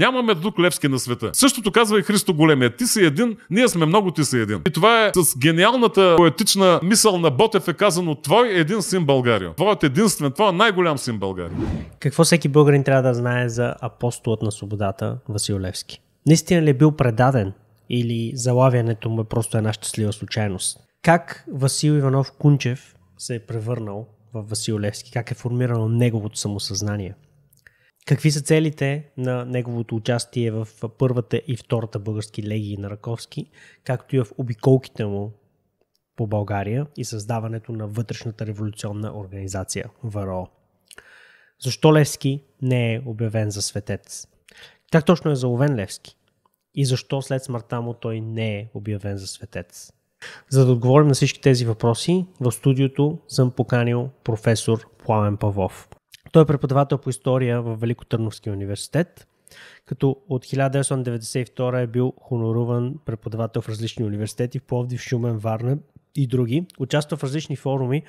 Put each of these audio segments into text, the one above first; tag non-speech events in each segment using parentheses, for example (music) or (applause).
Нямаме друг Левски на света. Същото казва и Христо Големия. Ти си един, ние сме много, ти си един. И това е с гениалната поетична мисъл на Ботев е казано Твой е един син България. Твоят е единствен, твой най-голям син България. Какво всеки българин трябва да знае за апостолът на свободата Васил Левски? Наистина ли е бил предаден или залавянето му е просто една щастлива случайност? Как Васил Иванов Кунчев се е превърнал в Васил Левски? Как е формирано неговото самосъзнание? Какви са целите на неговото участие в първата и втората български легии на Раковски, както и в обиколките му по България и създаването на вътрешната революционна организация ВРО? Защо Левски не е обявен за светец? Как точно е заловен Левски? И защо след смъртта му той не е обявен за светец? За да отговорим на всички тези въпроси, в студиото съм поканил професор Пламен Павлов. Той е преподавател по история в Великотърновския университет, като от 1992 е бил хоноруван преподавател в различни университети в Пловдив, Шумен, Варна и други. Участва в различни форуми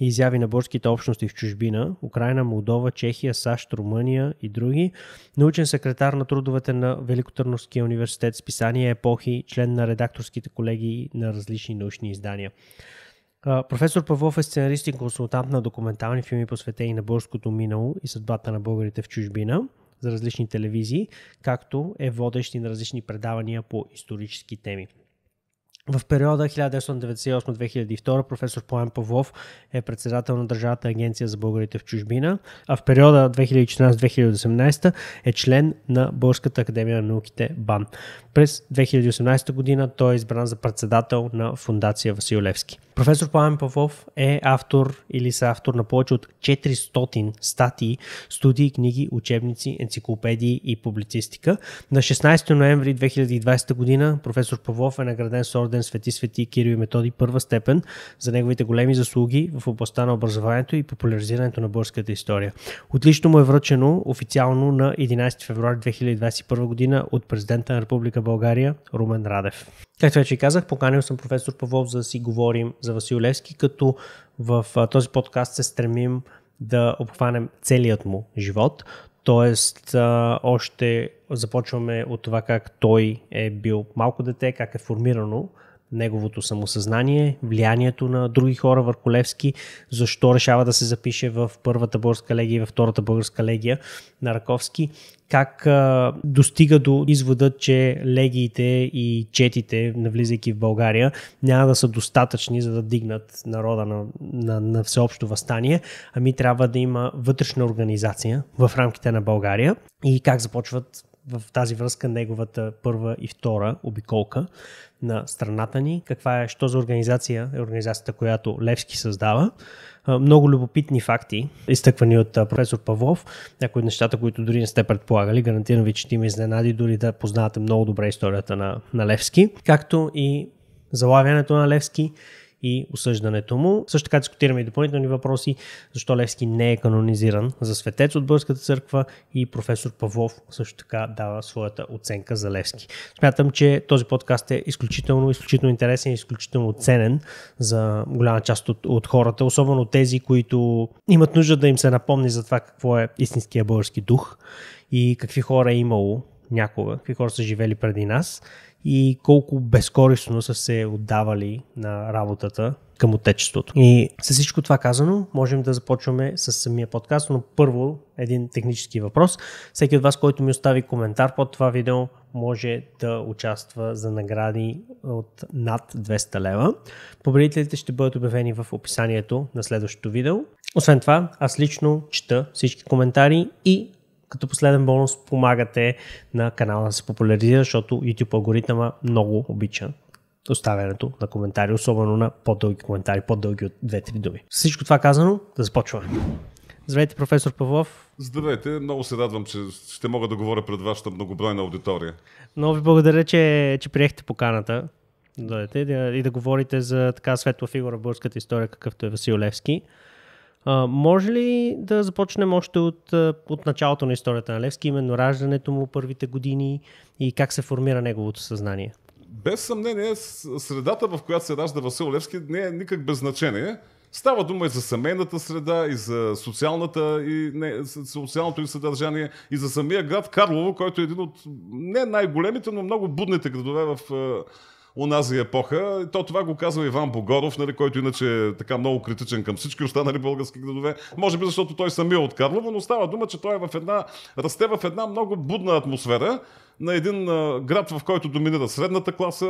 и изяви на борските общности в чужбина Украина, Молдова, Чехия, САЩ, Румъния и други. Научен секретар на трудовете на Великотърновския университет, списание Епохи, член на редакторските колеги на различни научни издания. Професор Павлов е сценарист и консултант на документални филми, посветени на българското минало и съдбата на българите в чужбина за различни телевизии, както е водещ и на различни предавания по исторически теми. В периода 1998-2002 професор План Павлов е председател на Държавата агенция за българите в чужбина, а в периода 2014-2018 е член на Българската академия на науките БАН. През 2018 година той е избран за председател на Фундация Васил Левски. Професор Пламен Павлов е автор или автор на повече от 400 статии, студии, книги, учебници, енциклопедии и публицистика. На 16 ноември 2020 година професор Павлов е награден с орден орден Свети Свети Кирил и Методи първа степен за неговите големи заслуги в областта на образованието и популяризирането на българската история. Отлично му е връчено официално на 11 февруари 2021 година от президента на Република България Румен Радев. Както вече казах, поканил съм професор Павлов за да си говорим за Васил Левски, като в този подкаст се стремим да обхванем целият му живот, Тоест, още започваме от това как той е бил малко дете, как е формирано неговото самосъзнание, влиянието на други хора върху Левски, защо решава да се запише в първата българска легия и във втората българска легия на Раковски, как а, достига до извода, че легиите и четите, навлизайки в България, няма да са достатъчни за да дигнат народа на, на, на всеобщо възстание, ами трябва да има вътрешна организация в рамките на България и как започват в тази връзка неговата първа и втора обиколка на страната ни. Каква е, що за организация е организацията, която Левски създава. Много любопитни факти, изтъквани от професор Павлов, някои от нещата, които дори не сте предполагали. Гарантирам ви, че ще има изненади, дори да познавате много добре историята на, на Левски, както и залавянето на Левски и осъждането му. Също така дискутираме и допълнителни въпроси, защо Левски не е канонизиран за светец от Българската църква и професор Павлов също така дава своята оценка за Левски. Смятам, че този подкаст е изключително, изключително интересен и изключително ценен за голяма част от, от хората, особено тези, които имат нужда да им се напомни за това какво е истинския български дух и какви хора е имало някога, какви хора са живели преди нас и колко безкорисно са се отдавали на работата към отечеството. И с всичко това казано, можем да започваме с самия подкаст, но първо един технически въпрос. Всеки от вас, който ми остави коментар под това видео, може да участва за награди от над 200 лева. Победителите ще бъдат обявени в описанието на следващото видео. Освен това, аз лично чета всички коментари и като последен бонус помагате на канала да се популяризира, защото YouTube алгоритъма много обича оставянето на коментари, особено на по-дълги коментари, по-дълги от 2-3 думи. С всичко това казано, да започваме. Здравейте, професор Павлов. Здравейте, много се радвам, че ще мога да говоря пред вашата многобройна аудитория. Много ви благодаря, че, че приехте поканата да дойдете и да говорите за така светла фигура в българската история, какъвто е Васил Левски. А, може ли да започнем още от, от началото на историята на Левски, именно раждането му, първите години и как се формира неговото съзнание? Без съмнение, средата, в която се ражда Васил Левски, не е никак без значение. Става дума и за семейната среда, и за социалната, и не, социалното и съдържание, и за самия град Карлово, който е един от не най-големите, но много будните градове в унази епоха. То това го казва Иван Богоров, нали, който иначе е така много критичен към всички останали български градове. Може би защото той самия е от Карлово, но става дума, че той е в една, расте в една много будна атмосфера на един град, в който доминира средната класа,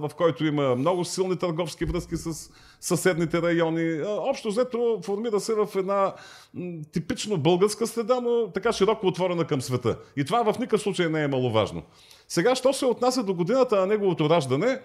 в който има много силни търговски връзки с съседните райони. общо взето формира се в една типично българска среда, но така широко отворена към света. И това в никакъв случай не е маловажно. Сега, що се отнася до годината на неговото раждане,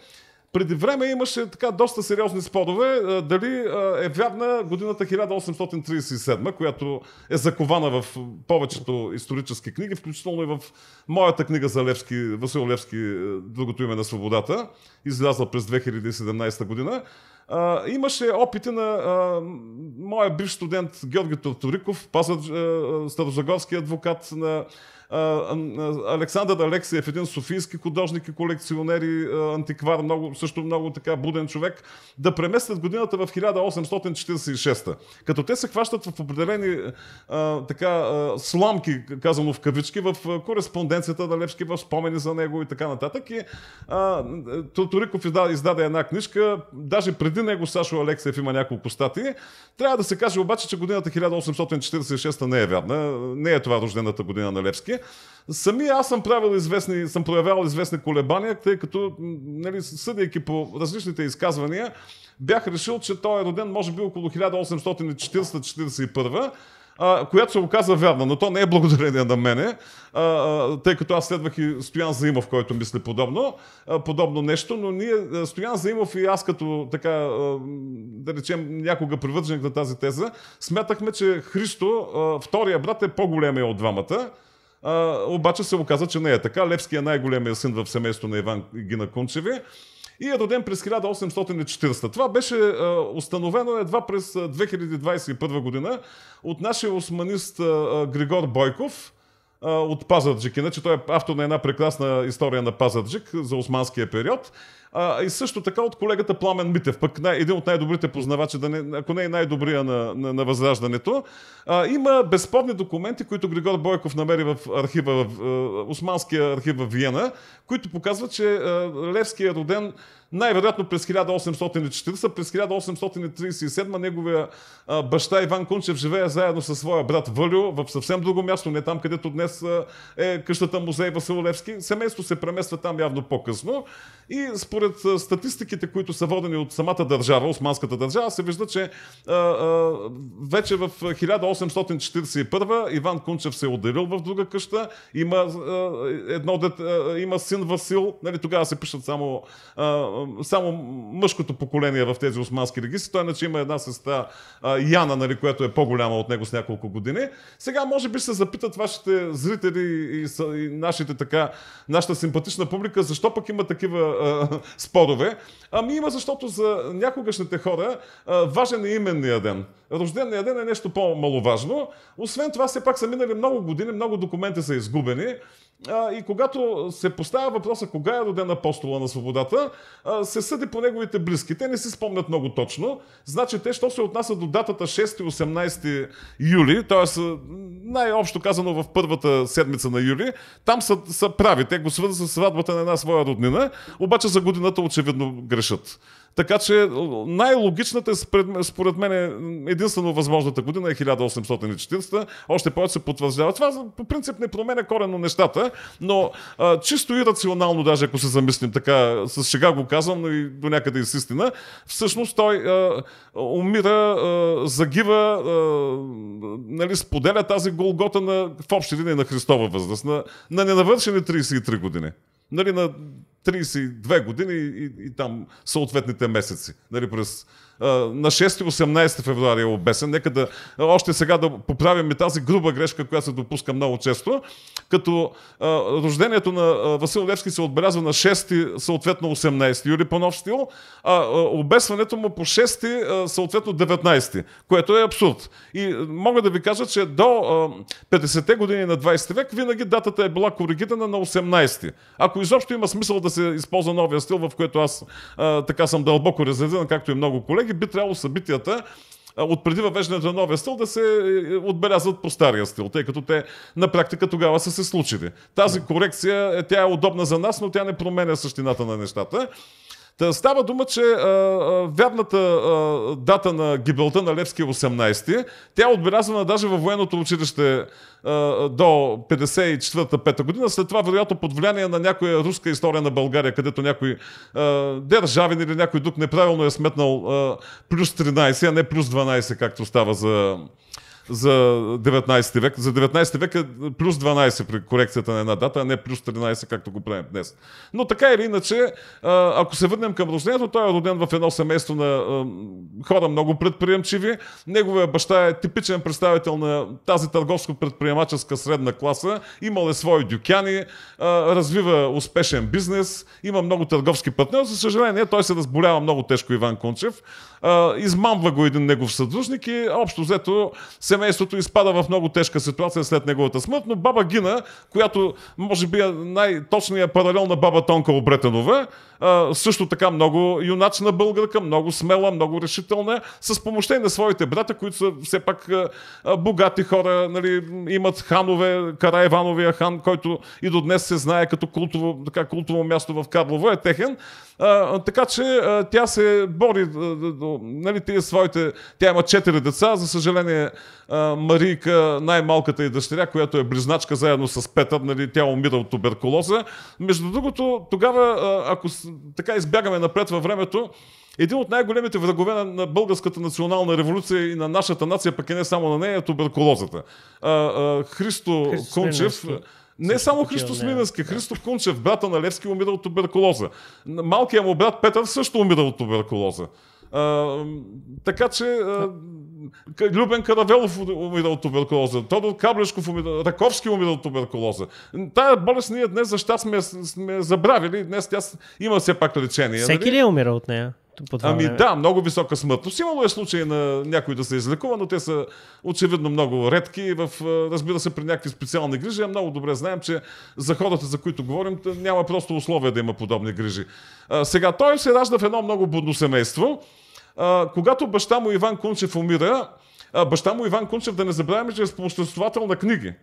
преди време имаше така доста сериозни спорове е, дали е, е вярна годината 1837, която е закована в повечето исторически книги, включително и в моята книга за Левски, Васил Левски е, «Другото име на свободата», излязла през 2017 година. Uh, имаше опити на uh, моя бив студент Георги Тортуриков, пазар, uh, старозагорски адвокат на Александър Алексиев, един софийски художник и колекционер и антиквар, много, също много така буден човек, да преместят годината в 1846. Като те се хващат в определени така сламки, казано в кавички, в кореспонденцията на Левски, в спомени за него и така нататък. И, а, Тоториков издаде, издаде една книжка, даже преди него Сашо Алексиев има няколко статии. Трябва да се каже обаче, че годината 1846 не е вярна, не е това рождената година на Левски колеги. Сами аз съм правил известни, съм проявявал известни колебания, тъй като, нали, съдейки по различните изказвания, бях решил, че той е роден може би около 1840-41 която се оказа вярна, но то не е благодарение на мене, тъй като аз следвах и Стоян Заимов, който мисли подобно, подобно нещо, но ние, Стоян Заимов и аз като така, да речем, някога привърженик на тази теза, смятахме, че Христо, втория брат е по-големия от двамата, а, обаче се оказа, че не е така. Левски е най-големия син в семейството на Иван Гина Кунчеви и е роден през 1840. Това беше а, установено едва през 2021 година от нашия османист а, Григор Бойков а, от Пазарджик. Иначе той е автор на една прекрасна история на Пазарджик за османския период. А, и също така от колегата Пламен Митев, пък най- един от най-добрите познавачи, да не, ако не е най-добрия на, на, на Възраждането. А, има безспорни документи, които Григор Бойков намери в архива, в в, е, Османския архив в Виена, които показват, че а, е, Левски е роден най-вероятно през 1840, през 1837 неговия а, баща Иван Кунчев живее заедно със своя брат Валю в съвсем друго място, не там, където днес а, е къщата музей Левски. Семейство се премества там явно по-късно и според според статистиките, които са водени от самата държава, османската държава, се вижда, че вече в 1841 Иван Кунчев се е отделил в друга къща, има, едно дет, има син Васил, нали, тогава се пишат само, само мъжкото поколение в тези османски регистри, той иначе има една сестра Яна, нали, която е по-голяма от него с няколко години. Сега може би се запитат вашите зрители и, и, и нашите така, нашата симпатична публика, защо пък има такива спорове. Ами има, защото за някогашните хора важен е именния ден. Рожденния ден е нещо по-маловажно. Освен това, все пак са минали много години, много документи са изгубени и когато се поставя въпроса кога е роден апостола на свободата, се съди по неговите близки. Те не си спомнят много точно. Значи те, що се отнася до датата 6-18 юли, т.е. най-общо казано в първата седмица на юли, там са, са прави. Те го свързват с сватбата на една своя роднина, обаче за годината очевидно грешат. Така че най-логичната, е според мен, е единствено възможната година е 1840. Още повече се потвърждава. Това по принцип не променя коренно нещата, но а, чисто и рационално, даже ако се замислим така, с шега го казвам, но и до някъде и с истина, всъщност той а, умира, а, загива, а, нали, споделя тази голгота на, в общи линии на Христова възраст, на, на ненавършени 33 години. Нали, на 32 години и, и, и там съответните месеци. Нали, през на 6-18 февруари е обесен. Нека да още сега да поправим и тази груба грешка, която се допуска много често. Като а, рождението на Васил Левски се отбелязва на 6, съответно 18 юли по нов стил, а обесването му по 6, съответно 19, което е абсурд. И мога да ви кажа, че до 50-те години на 20 век винаги датата е била коригирана на 18. Ако изобщо има смисъл да се използва новия стил, в който аз а, така съм дълбоко резервиран, както и много колеги, винаги би трябвало събитията от преди въвеждането на новия стил да се е, е, отбелязват по стария стил, тъй като те на практика тогава са се случили. Тази корекция, е, тя е удобна за нас, но тя не променя същината на нещата. Та става дума, че а, а, вярната а, дата на гибелта на Левски е 18. Тя е отбелязана даже във военното училище а, до 54 та година. След това, вероятно, под влияние на някоя руска история на България, където някой а, държавен или някой друг неправилно е сметнал а, плюс 13, а не плюс 12, както става за за 19 век. За 19 век е плюс 12 при корекцията на една дата, а не плюс 13, както го правим днес. Но така или иначе, ако се върнем към рождението, той е роден в едно семейство на хора много предприемчиви. Неговия баща е типичен представител на тази търговско-предприемаческа средна класа. Имал е свои дюкяни, развива успешен бизнес, има много търговски партньори. За съжаление, той се разболява много тежко Иван Кончев измамва го един негов съдружник и общо взето семейството изпада в много тежка ситуация след неговата смърт, но баба Гина, която може би е най-точният паралел на баба Тонка Обретенова, също така много юначна българка, много смела, много решителна, с помощта и на своите брата, които са все пак богати хора, нали, имат ханове, Кара Ивановия хан, който и до днес се знае като култово, така, култово място в Карлово е техен. така че тя се бори, нали, тия своите, тя има четири деца, за съжаление Марийка, най-малката и дъщеря, която е близначка заедно с Петър, нали, тя умира от туберкулоза. Между другото, тогава, ако така избягаме напред във времето, един от най-големите врагове на, на българската национална революция и на нашата нация, пък и не само на нея, е туберкулозата. А, а, Христо, Христо Кунчев. Не само Христо е. Сминенски, Христо Кунчев, брата на Левски, умира от туберкулоза. Малкият му брат Петър също умира от туберкулоза. А, така че а, Любен Каравелов умира от туберкулоза, Тодор Каблешков умира, Раковски умира от туберкулоза. Тая болест ние днес за щастие сме, сме забравили, днес тя има все пак лечение. Всеки нали? ли е умирал от нея? По това ами време. да, много висока смъртност. Имало е случаи на някой да се излекува, но те са очевидно много редки. В, разбира се, при някакви специални грижи. А много добре знаем, че за хората, за които говорим, няма просто условия да има подобни грижи. А, сега той се ражда в едно много будно семейство. А, когато баща му Иван Кунчев умира, а, баща му Иван Кунчев, да не забравяме, че е спомоществовател на книги.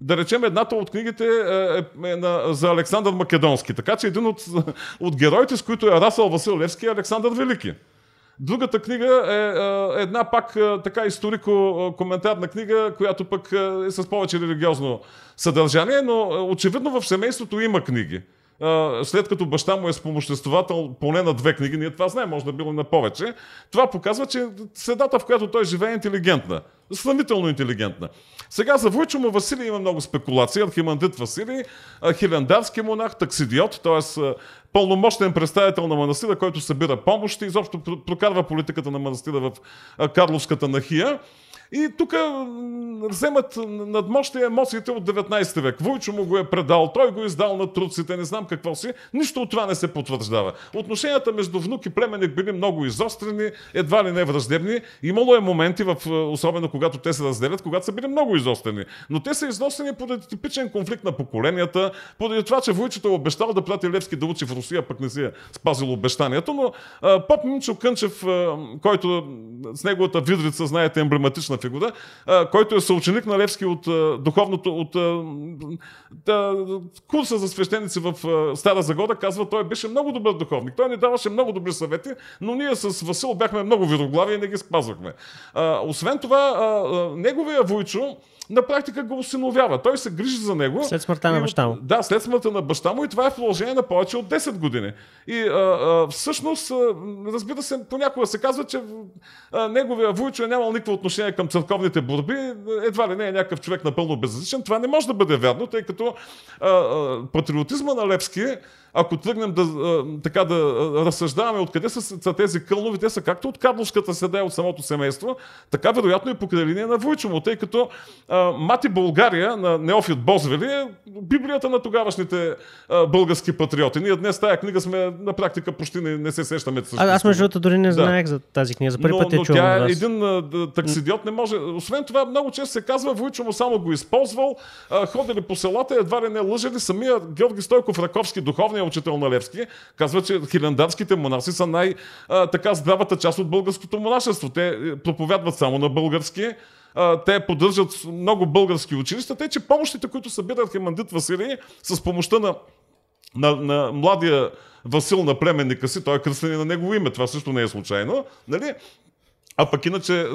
Да речем, едната от книгите е, е, е на, за Александър Македонски. Така че един от, (laughs) от героите, с които е Расъл Левски е Александър Велики. Другата книга е, е една пак е, така историко-коментарна книга, която пък е, е с повече религиозно съдържание, но очевидно в семейството има книги. След като баща му е спомоществовател поне на две книги, ние това знаем, може да било на повече, това показва, че средата, в която той живее е интелигентна. Сравнително интелигентна. Сега за Войчо му Василий има много спекулации. Архимандит Василий, хилендарски монах, таксидиот, т.е. пълномощен представител на манастира, който събира помощи и изобщо прокарва политиката на манастира в Карловската нахия. И тук вземат надмощни емоциите от 19 век. Войчо му го е предал, той го е издал на труците, не знам какво си. Нищо от това не се потвърждава. Отношенията между внук и племенник били много изострени, едва ли не враждебни. Имало е моменти, в, е, особено когато те се разделят, когато са били много изострени. Но те са изострени поради типичен конфликт на поколенията, поради това, че Войчето е обещал да прати Левски да учи в Русия, пък не си е спазил обещанието. Но а, поп Минчо Кънчев, а, е, който с неговата видрица, знаете, емблематична а, който е съученик на Левски от духовното, от да, курса за свещеници в Стара Загода, казва, той беше много добър духовник. Той ни даваше много добри съвети, но ние с Васил бяхме много вироглави и не ги спазвахме. Освен това, неговия Войчо, на практика го осиновява. Той се грижи за него. След смъртта на баща му. Да, след смъртта на баща му и това е в положение на повече от 10 години. И а, а, всъщност, а, разбира се, понякога се казва, че а, неговия Вуйчо е нямал никакво отношение към църковните борби, едва ли не е някакъв човек напълно безразличен. Това не може да бъде вярно, тъй като а, а, патриотизма на Левски ако тръгнем да, така да разсъждаваме откъде са, са тези кълнови, те са както от карловската седа и от самото семейство, така вероятно и покрай линия на Войчомо, тъй като а, Мати България на Неофит Бозвели е библията на тогавашните а, български патриоти. Ние днес тая книга сме на практика почти не, не се сещаме. А, аз между другото дори не да. знаех за тази книга. За първи път е но тя е един а, таксидиот не може. Освен това, много често се казва, Войчо му само го е използвал, а, ходили по селата, едва ли не лъжали. Самия Георги Стойков Раковски, духовния големия учител на Левски, казва, че хилендарските монаси са най-така здравата част от българското монашество. Те е, проповядват само на български, те поддържат много български училища, те, че помощите, които събират Хемандит Василий с помощта на, на, на младия Васил на племенника си, той е кръстен на негово име, това също не е случайно, нали? А пък иначе,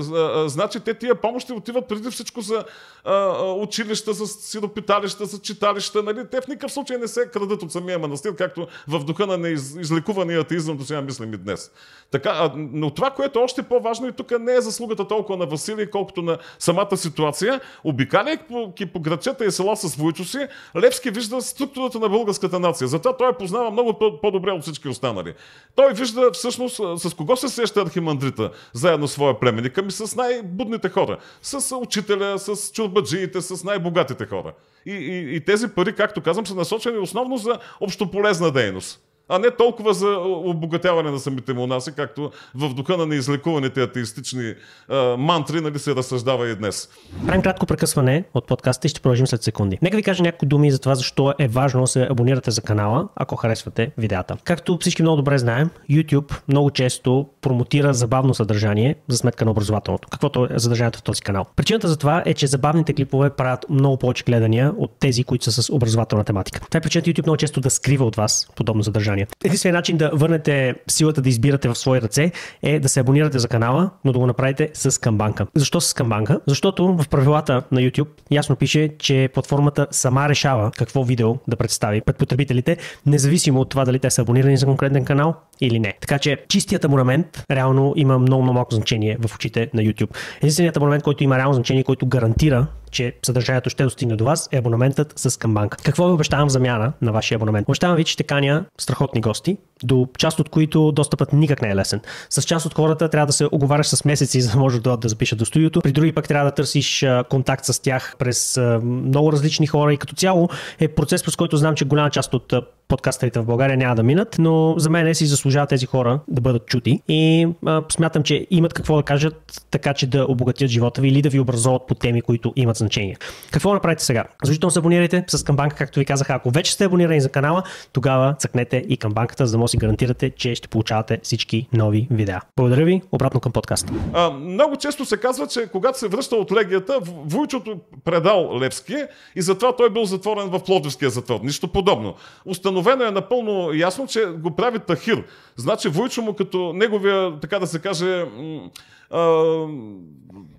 значи те тия помощи отиват преди всичко за а, училища, за сиропиталища, за читалища. Нали? Те в никакъв случай не се крадат от самия манастир, както в духа на неизликувания атеизъм до сега мислим и днес. Така, но това, което е още по-важно и тук не е заслугата толкова на Василий, колкото на самата ситуация. Обикаляйки по грачета и села с войчо си, Левски вижда структурата на българската нация. Затова той познава много по-добре от всички останали. Той вижда всъщност с кого се среща архимандрита, заедно своя племенник, ами с най-будните хора. С учителя, с чурбаджиите, с най-богатите хора. И, и, и тези пари, както казвам, са насочени основно за общополезна дейност а не толкова за обогатяване на самите монаси, както в духа на неизлекуваните атеистични а, е, мантри нали, се разсъждава и днес. Правим кратко прекъсване от подкаста и ще продължим след секунди. Нека ви кажа някои думи за това защо е важно да се абонирате за канала, ако харесвате видеята. Както всички много добре знаем, YouTube много често промотира забавно съдържание за сметка на образователното, каквото е задържанието в този канал. Причината за това е, че забавните клипове правят много повече гледания от тези, които са с образователна тематика. Това е причината YouTube много често да скрива от вас подобно съдържание съдържание. Единственият начин да върнете силата да избирате в свои ръце е да се абонирате за канала, но да го направите с камбанка. Защо с камбанка? Защото в правилата на YouTube ясно пише, че платформата сама решава какво видео да представи пред потребителите, независимо от това дали те са абонирани за конкретен канал или не. Така че чистият абонамент реално има много, много малко значение в очите на YouTube. Единственият абонамент, който има реално значение, който гарантира че съдържанието ще достигне до вас е абонаментът с Камбанка. Какво ви обещавам в замяна на вашия абонамент? Обещавам ви, че ще каня страхотни гости, до част от които достъпът никак не е лесен. С част от хората трябва да се оговаряш с месеци, за да може да, да запишат до студиото. При други пък трябва да търсиш контакт с тях през много различни хора и като цяло е процес, през който знам, че голяма част от подкастерите в България няма да минат, но за мен е си заслужава тези хора да бъдат чути и а, смятам, че имат какво да кажат, така че да обогатят живота ви или да ви образоват по теми, които имат значение. Какво направите сега? Защото се абонирайте с камбанка, както ви казах. Ако вече сте абонирани за канала, тогава цъкнете и камбанката, за да може да си гарантирате, че ще получавате всички нови видеа. Благодаря ви, обратно към подкаста. А, много често се казва, че когато се връща от легията, Вуйчото предал Левски и затова той бил затворен в Плодовския затвор. Нищо подобно. Установено е напълно ясно, че го прави Тахир. Значи Вуйчо му като неговия, така да се каже, м-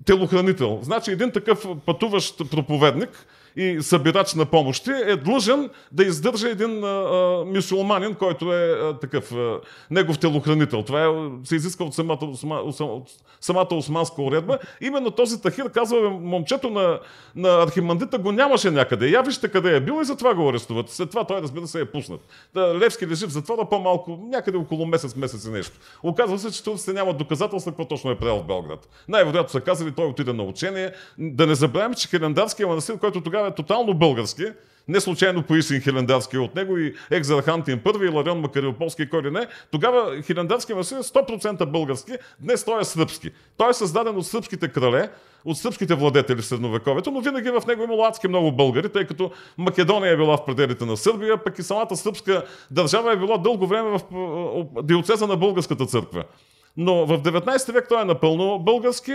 телохранител. Значи един такъв пътуващ проповедник и събирач на помощи, е длъжен да издържа един а, а, мисулманин, който е а, такъв, а, негов телохранител. Това е, се изисква от самата, от самата османска уредба. Именно този Тахир казва, момчето на, на архимандита го нямаше някъде. Я вижте къде е бил и затова го арестуват. След това той, разбира се, е пуснат. Да, Левски лежи в затвора по-малко, някъде около месец, месец и нещо. Оказва се, че турците нямат доказателства какво точно е правил в Белград. Най-вероятно са казали, той отиде на учение. Да не забравим, че Хелендарския манастир, който тогава играе тотално български. Не случайно поисин Хилендарски от него и Екзархантин първи, и Ларион Макариополски, кой ли не. Тогава Хилендарски е 100% български, днес той е сръбски. Той е създаден от сръбските крале, от сръбските владетели в средновековето, но винаги в него е имало адски много българи, тъй като Македония е била в пределите на Сърбия, пък и самата сръбска държава е била дълго време в е, диоцеза на българската църква. Но в 19 век той е напълно български,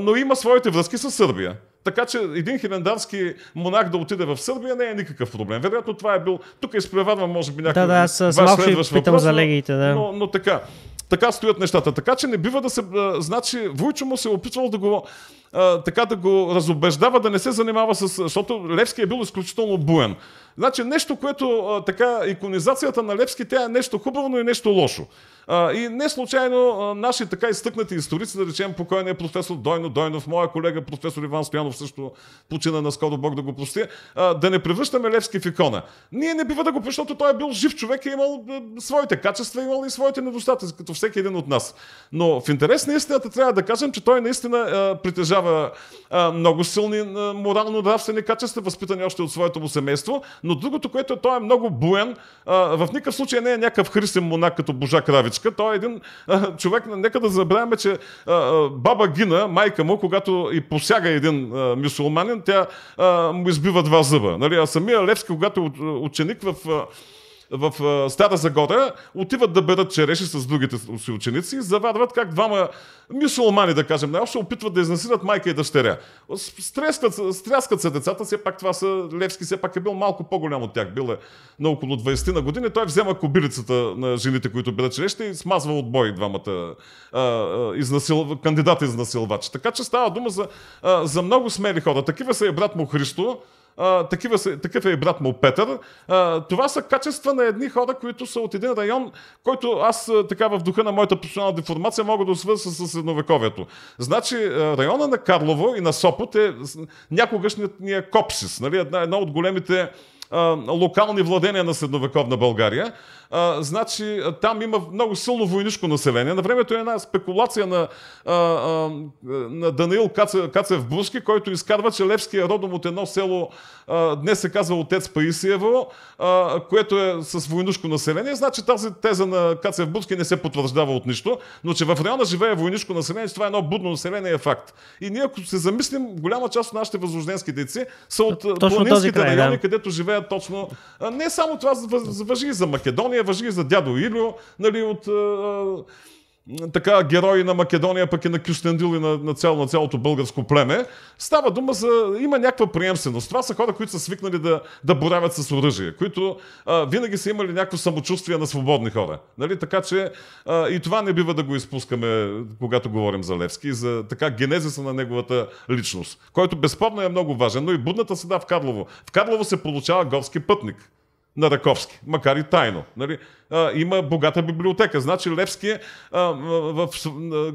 но има своите връзки с Сърбия. Така че един хилендарски монах да отиде в Сърбия не е никакъв проблем. Вероятно това е бил... Тук изпреварвам, може би, някакъв... Да, да, аз с малко ще питам въпрос, за легиите, да. Но, но така. Така стоят нещата. Така че не бива да се... значи, Войчо му се е опитвал да го... А, така да го разобеждава, да не се занимава с... Защото Левски е бил изключително буен. Значи нещо, което а, така, иконизацията на Лепски, тя е нещо хубаво, но и нещо лошо. А, и не случайно а, наши така изтъкнати историци, да речем покойният професор Дойно Дойнов, моя колега професор Иван Стоянов също почина наскоро, Бог да го прости, а, да не превръщаме Левски в икона. Ние не бива да го, защото той е бил жив човек и е имал своите качества, имал и своите недостатъци, като всеки един от нас. Но в интерес на истината трябва да кажем, че той наистина а, притежава а, много силни морално-нравствени качества, възпитани още от своето му семейство, но другото, което е, той е много буен. А, в никакъв случай не е някакъв христен монак като Божа Кравичка. Той е един а, човек, нека да забравяме, че а, баба Гина, майка му, когато и посяга един а, мюсулманин, тя а, му избива два зъба. Нали? А самия Левски, когато ученик в... А, в Стара Загора, отиват да берат череши с другите си ученици и заварват как двама мисулмани, да кажем, най-общо опитват да изнасилят майка и дъщеря. Стрескат, стряскат се децата, все пак това са Левски, все пак е бил малко по-голям от тях, бил е на около 20 на години. Той взема кобилицата на жените, които берат черешите и смазва от бой двамата а, изнасил, кандидата изнасилвач. Така че става дума за, а, за много смели хора. Такива са и брат му Христо, такива са, такъв е и брат му Петър. А, това са качества на едни хора, които са от един район, който аз така в духа на моята професионална деформация мога да свърза с средновековието. Значи района на Карлово и на Сопот е някогашният ни е Копсис, нали? една, една от големите а, локални владения на средновековна България а, значи там има много силно войнишко население. На времето е една спекулация на, а, а, на Даниил Каце, Кацев Бруски, който изкарва, че Левски е родом от едно село, а, днес се казва Отец Паисиево, а, което е с войнишко население. Значи тази теза на Кацев Бруски не се потвърждава от нищо, но че в района живее войнишко население, че това е едно будно население е факт. И ние ако се замислим, голяма част от нашите възрожденски деци са от планинските райони, да. където живеят точно... Не само това, въжи и за Македония, не въжи за дядо Илио, нали, от а, така герои на Македония, пък и на Кюстендил и на, на, цяло, на цялото българско племе. Става дума за... Има някаква приемственост. Това са хора, които са свикнали да, да боравят с оръжие, които а, винаги са имали някакво самочувствие на свободни хора. Нали? Така че а, и това не бива да го изпускаме, когато говорим за Левски, и за така генезиса на неговата личност, който безспорно е много важен, но и будната седа в Карлово. В Карлово се получава горски пътник на Раковски, макар и тайно. Нали? А, има богата библиотека. Значи Левски е, а, в в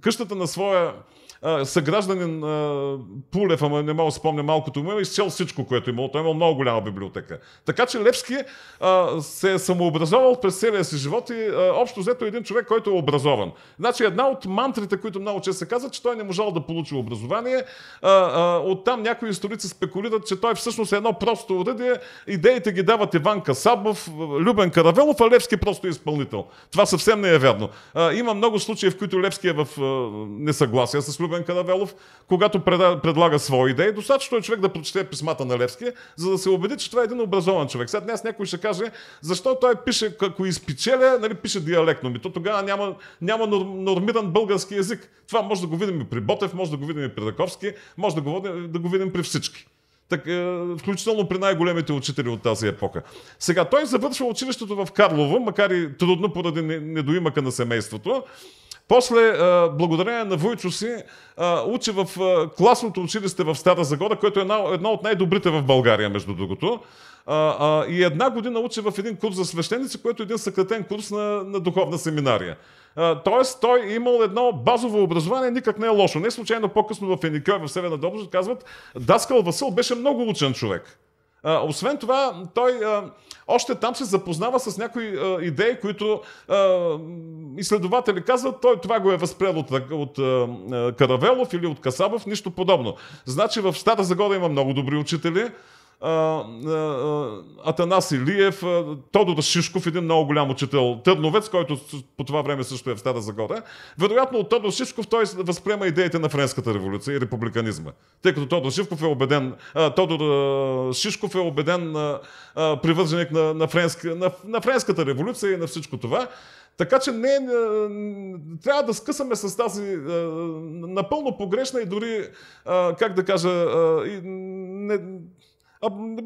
къщата на своя съгражданин Пулев, ама не мога да спомня малкото му, изчел всичко, което е имало. Той е имал много голяма библиотека. Така че Левски а, се е самообразовал през целия си живот и а, общо взето е един човек, който е образован. Значи една от мантрите, които много често се казват, че той не можал да получи образование, а, а, оттам някои историци спекулират, че той всъщност е едно просто уръдие. Идеите ги дават Иван Касабов, Любен Каравелов, а Левски просто е изпълнител. Това съвсем не е вярно. А, има много случаи, в които Левски е в а, несъгласие с Любен Любен Канавелов, когато предлага своя идеи. Достатъчно е човек да прочете писмата на Левски, за да се убеди, че това е един образован човек. Сега днес някой ще каже, защо той пише, ако изпечеля, нали, пише диалектно ми. То тогава няма, няма нормиран български язик. Това може да го видим и при Ботев, може да го видим и при Даковски, може да го, да го видим при всички. Так, е, включително при най-големите учители от тази епоха. Сега, той завършва училището в Карлово, макар и трудно поради недоимъка на семейството. После, благодарение на Войчо си, учи в класното училище в Стара Загора, което е едно, от най-добрите в България, между другото. и една година учи в един курс за свещеници, което е един съкратен курс на, на духовна семинария. Тоест, той е имал едно базово образование, никак не е лошо. Не случайно по-късно в Еникьой в Северна Добруджа казват, Даскал Васил беше много учен човек. А, освен това, той а, още там се запознава с някои а, идеи, които а, изследователи казват, той това го е възпрел от, от а, Каравелов или от Касабов, нищо подобно. Значи в Стара Загода има много добри учители, Атанас Илиев, Тодор Шишков, един много голям учител, търновец, който по това време също е в Стара Загора. Вероятно от Тодор Шишков той възприема идеите на Френската революция и републиканизма. Тъй като Тодор Шишков е убеден, Тодор Шишков е убеден привърженик на, на, френска, на, на Френската революция и на всичко това. Така че не, трябва да скъсаме с тази напълно погрешна и дори, как да кажа, не,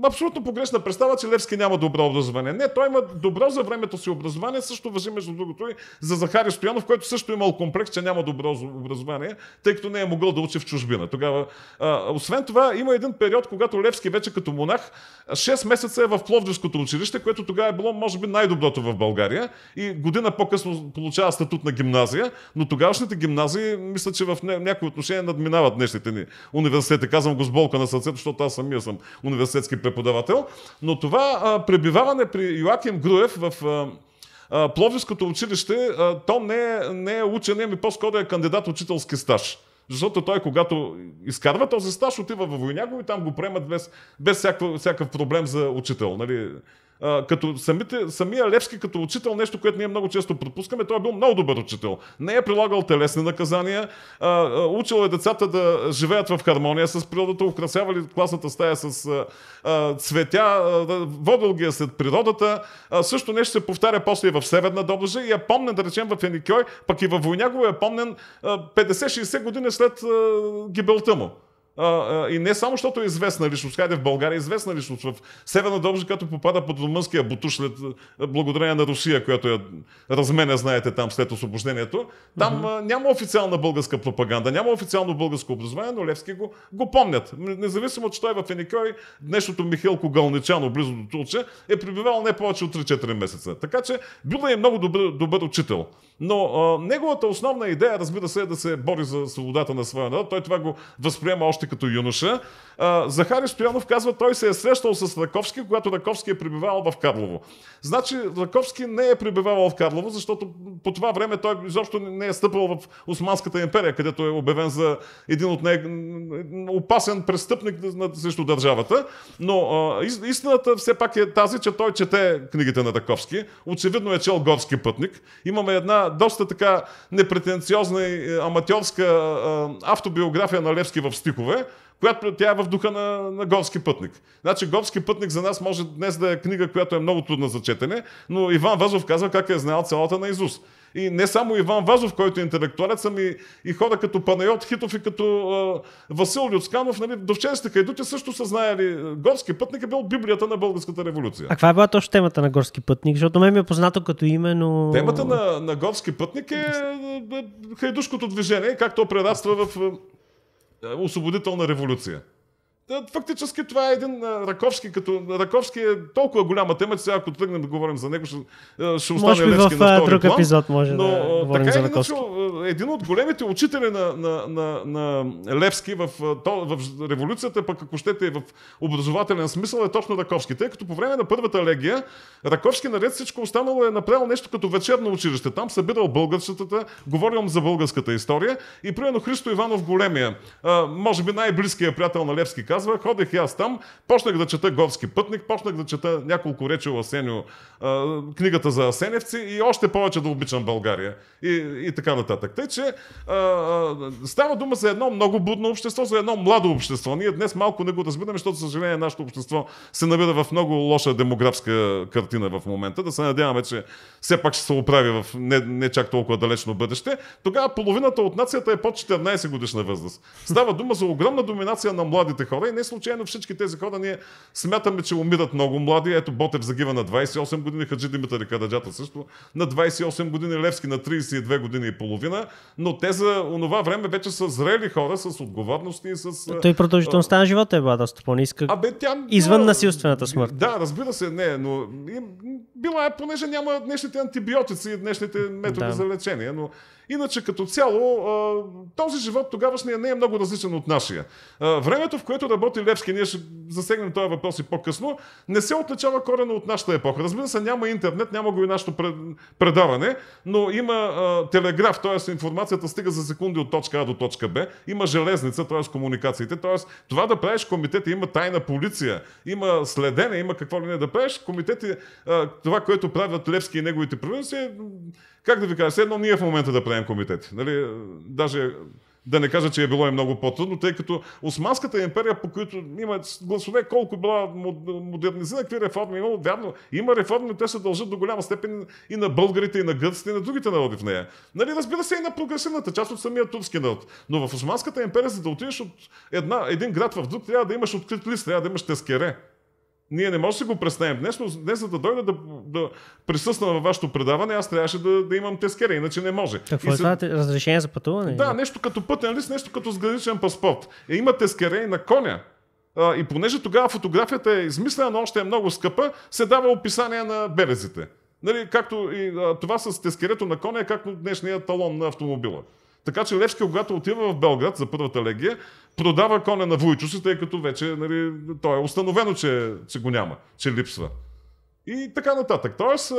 абсолютно погрешна представа, че Левски няма добро образование. Не, той има добро за времето си образование, също въжи между другото и за Захари Стоянов, който също е имал комплекс, че няма добро образование, тъй като не е могъл да учи в чужбина. Тогава, а, освен това, има един период, когато Левски вече като монах 6 месеца е в Пловдивското училище, което тогава е било, може би, най-доброто в България и година по-късно получава статут на гимназия, но тогавашните гимназии, мисля, че в някои отношения надминават днешните ни университети. Казвам го с болка на сърцето, защото аз самия съм университет университетски преподавател, но това а, пребиваване при Йоаким Груев в а, а, Пловдивското училище, а, то не е, не е учене, ми по-скоро е кандидат учителски стаж. Защото той, когато изкарва този стаж, отива във Войняго и там го приемат без, без всякакъв, всякакъв проблем за учител. Нали? като самите, самия Левски като учител, нещо, което ние много често пропускаме, той е бил много добър учител. Не е прилагал телесни наказания, а, а, учил е децата да живеят в хармония с природата, украсявали класната стая с а, а, цветя, а, водил ги е след природата. А, също нещо се повтаря после и в Северна Добруджа и е помнен, да речем, в Еникьой, пък и във Войняго е помнен 50-60 години след а, гибелта му и не само, защото е известна личност, хайде в България е известна личност, в Северна Добжа, като попада под румънския бутуш след, благодарение на Русия, която я разменя, знаете, там след освобождението. Там няма официална българска пропаганда, няма официално българско образование, но Левски го, го помнят. Независимо, че той е в Еникой, днешното Михилко Галничано, близо до Тулче, е прибивал не повече от 3-4 месеца. Така че бил е много добър, добър учител. Но а, неговата основна идея, разбира се, е да се бори за свободата на своя народ. Той това го възприема още като юноша. А, Захари Стоянов казва, той се е срещал с Раковски, когато Раковски е пребивавал в Карлово. Значи Раковски не е пребивавал в Карлово, защото по това време той изобщо не е стъпал в Османската империя, където е обявен за един от не... опасен престъпник срещу държавата. Но а, истината все пак е тази, че той чете книгите на Раковски. Очевидно е чел горски пътник. Имаме една доста така непретенциозна и е, аматьорска е, автобиография на Левски в стихове, която тя е в духа на, на Горски пътник. Значи Горски пътник за нас може днес да е книга, която е много трудна за четене, но Иван Вазов казва как е знаел цялата на Изус. И не само Иван Вазов, който е интелектуалец, ами и хора като Панайот Хитов и като а, Васил Люцканов, нали, довченските кайдути също са знаели. Е, горски пътник е бил библията на българската революция. А каква е била точно темата на Горски пътник? Защото мен ми е познато като име, но... Темата на, на Горски пътник е, е, е хайдушкото движение, както прераства в освободителна революция. Фактически това е един Раковски, като Раковски е толкова голяма тема, че сега ако тръгнем да говорим за него, ще, ще остане Левски на втори друг епизод може но, да но, говорим така за е, Раковски. Иначе, един от големите учители на, на, на, на Левски в, то, в революцията, пък ако щете в образователен смисъл, е точно Раковски. Тъй като по време на първата легия Раковски наред всичко останало е направил нещо като вечерно училище. Там събирал българщата, говорил за българската история и примерно Христо Иванов Големия, а, може би най-близкият приятел на Левски казва, ходех и аз там, почнах да чета Горски пътник, почнах да чета няколко речи Асенио, а, книгата за Асеневци и още повече да обичам България и, и така нататък нататък. Тъй, че а, става дума за едно много будно общество, за едно младо общество. Ние днес малко не го разбираме, защото, за съжаление, нашето общество се намира в много лоша демографска картина в момента. Да се надяваме, че все пак ще се оправи в не, не чак толкова далечно бъдеще. Тогава половината от нацията е под 14 годишна възраст. Става дума за огромна доминация на младите хора и не случайно всички тези хора ние смятаме, че умират много млади. Ето Ботев загива на 28 години, Хаджи Димитър Кададжата също на 28 години, Левски на 32 години и половина година, но те за онова време вече са зрели хора с отговорности и с... Е, той продължителността а... на живота е била доста по-ниска. Абе, тя... Извън насилствената смърт. Да, разбира се, не, но била е, понеже няма днешните антибиотици и днешните методи да. за лечение, но Иначе като цяло този живот тогавашния не е много различен от нашия. времето, в което работи Левски, ние ще засегнем този въпрос и по-късно, не се отличава корено от нашата епоха. Разбира се, няма интернет, няма го и нашето предаване, но има телеграф, т.е. информацията стига за секунди от точка А до точка Б. Има железница, т.е. комуникациите, т.е. това да правиш комитети, има тайна полиция, има следене, има какво ли не да правиш. Комитети, това, което правят Левски и неговите провинции, как да ви кажа, едно ние в момента да правим комитети. Нали, даже да не кажа, че е било и много по-трудно, тъй като Османската империя, по които има гласове колко била модернизирана, какви реформи имало, вярно, има реформи, но те се дължат до голяма степен и на българите, и на гърците, и на другите народи в нея. Нали, разбира се, и на прогресивната част от самия турски народ. Но в Османската империя, за да отидеш от една, един град в друг, трябва да имаш открит лист, трябва да имаш тескере. Ние не можем да го представим днес, но днес за да дойда да, да присъствам във вашето предаване, аз трябваше да, да имам тескера, иначе не може. Какво се... е Разрешение за пътуване? Да, нещо като пътен лист, нещо като сграничен паспорт. Е, има тескере и на коня. А, и понеже тогава фотографията е измислена, но още е много скъпа, се дава описание на белезите. Нали, както и а, това с тескерето на коня е както днешния талон на автомобила. Така че Левски, когато отива в Белград за първата легия, продава коня на Войчо си, тъй като вече нали, то е установено, че, че го няма, че липсва. И така нататък. Тоест,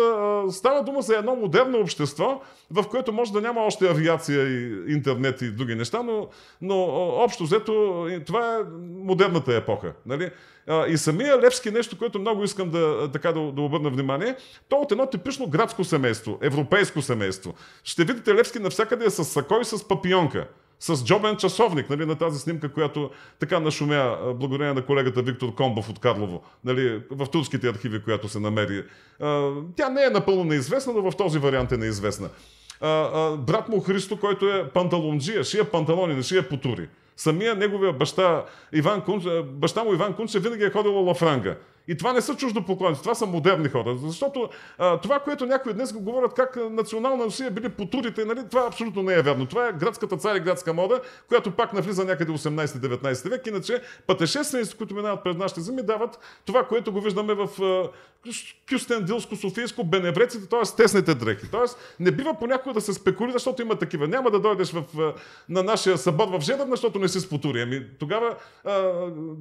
става дума за едно модерно общество, в което може да няма още авиация и интернет и други неща, но, но общо взето това е модерната епоха. Нали? И самия Левски нещо, което много искам да, така, да, да обърна внимание, то от едно типично градско семейство, европейско семейство. Ще видите Левски навсякъде е с сако и с папионка с джобен часовник, нали, на тази снимка, която така нашумя благодарение на колегата Виктор Комбов от Карлово, нали, в турските архиви, която се намери. Тя не е напълно неизвестна, но в този вариант е неизвестна. Брат му Христо, който е панталонджия, шия панталони, не шия потури. Самия неговия баща, Иван Кунч, баща му Иван Кунче винаги е ходил лафранга. И това не са чуждопоклонници, това са модерни хора. Защото а, това, което някои днес го говорят как национална Русия били по турите, нали, това абсолютно не е вярно. Това е градската и градска мода, която пак навлиза някъде 18-19 век. Иначе пътешественици, които минават през нашите земи, дават това, което го виждаме в Кюстендилско, Софийско, Беневреците, т.е. тесните дрехи. Т.е. не бива понякога да се спекулира, защото има такива. Няма да дойдеш в, на нашия събор в Жедър, защото не си спотури. Ами, тогава а,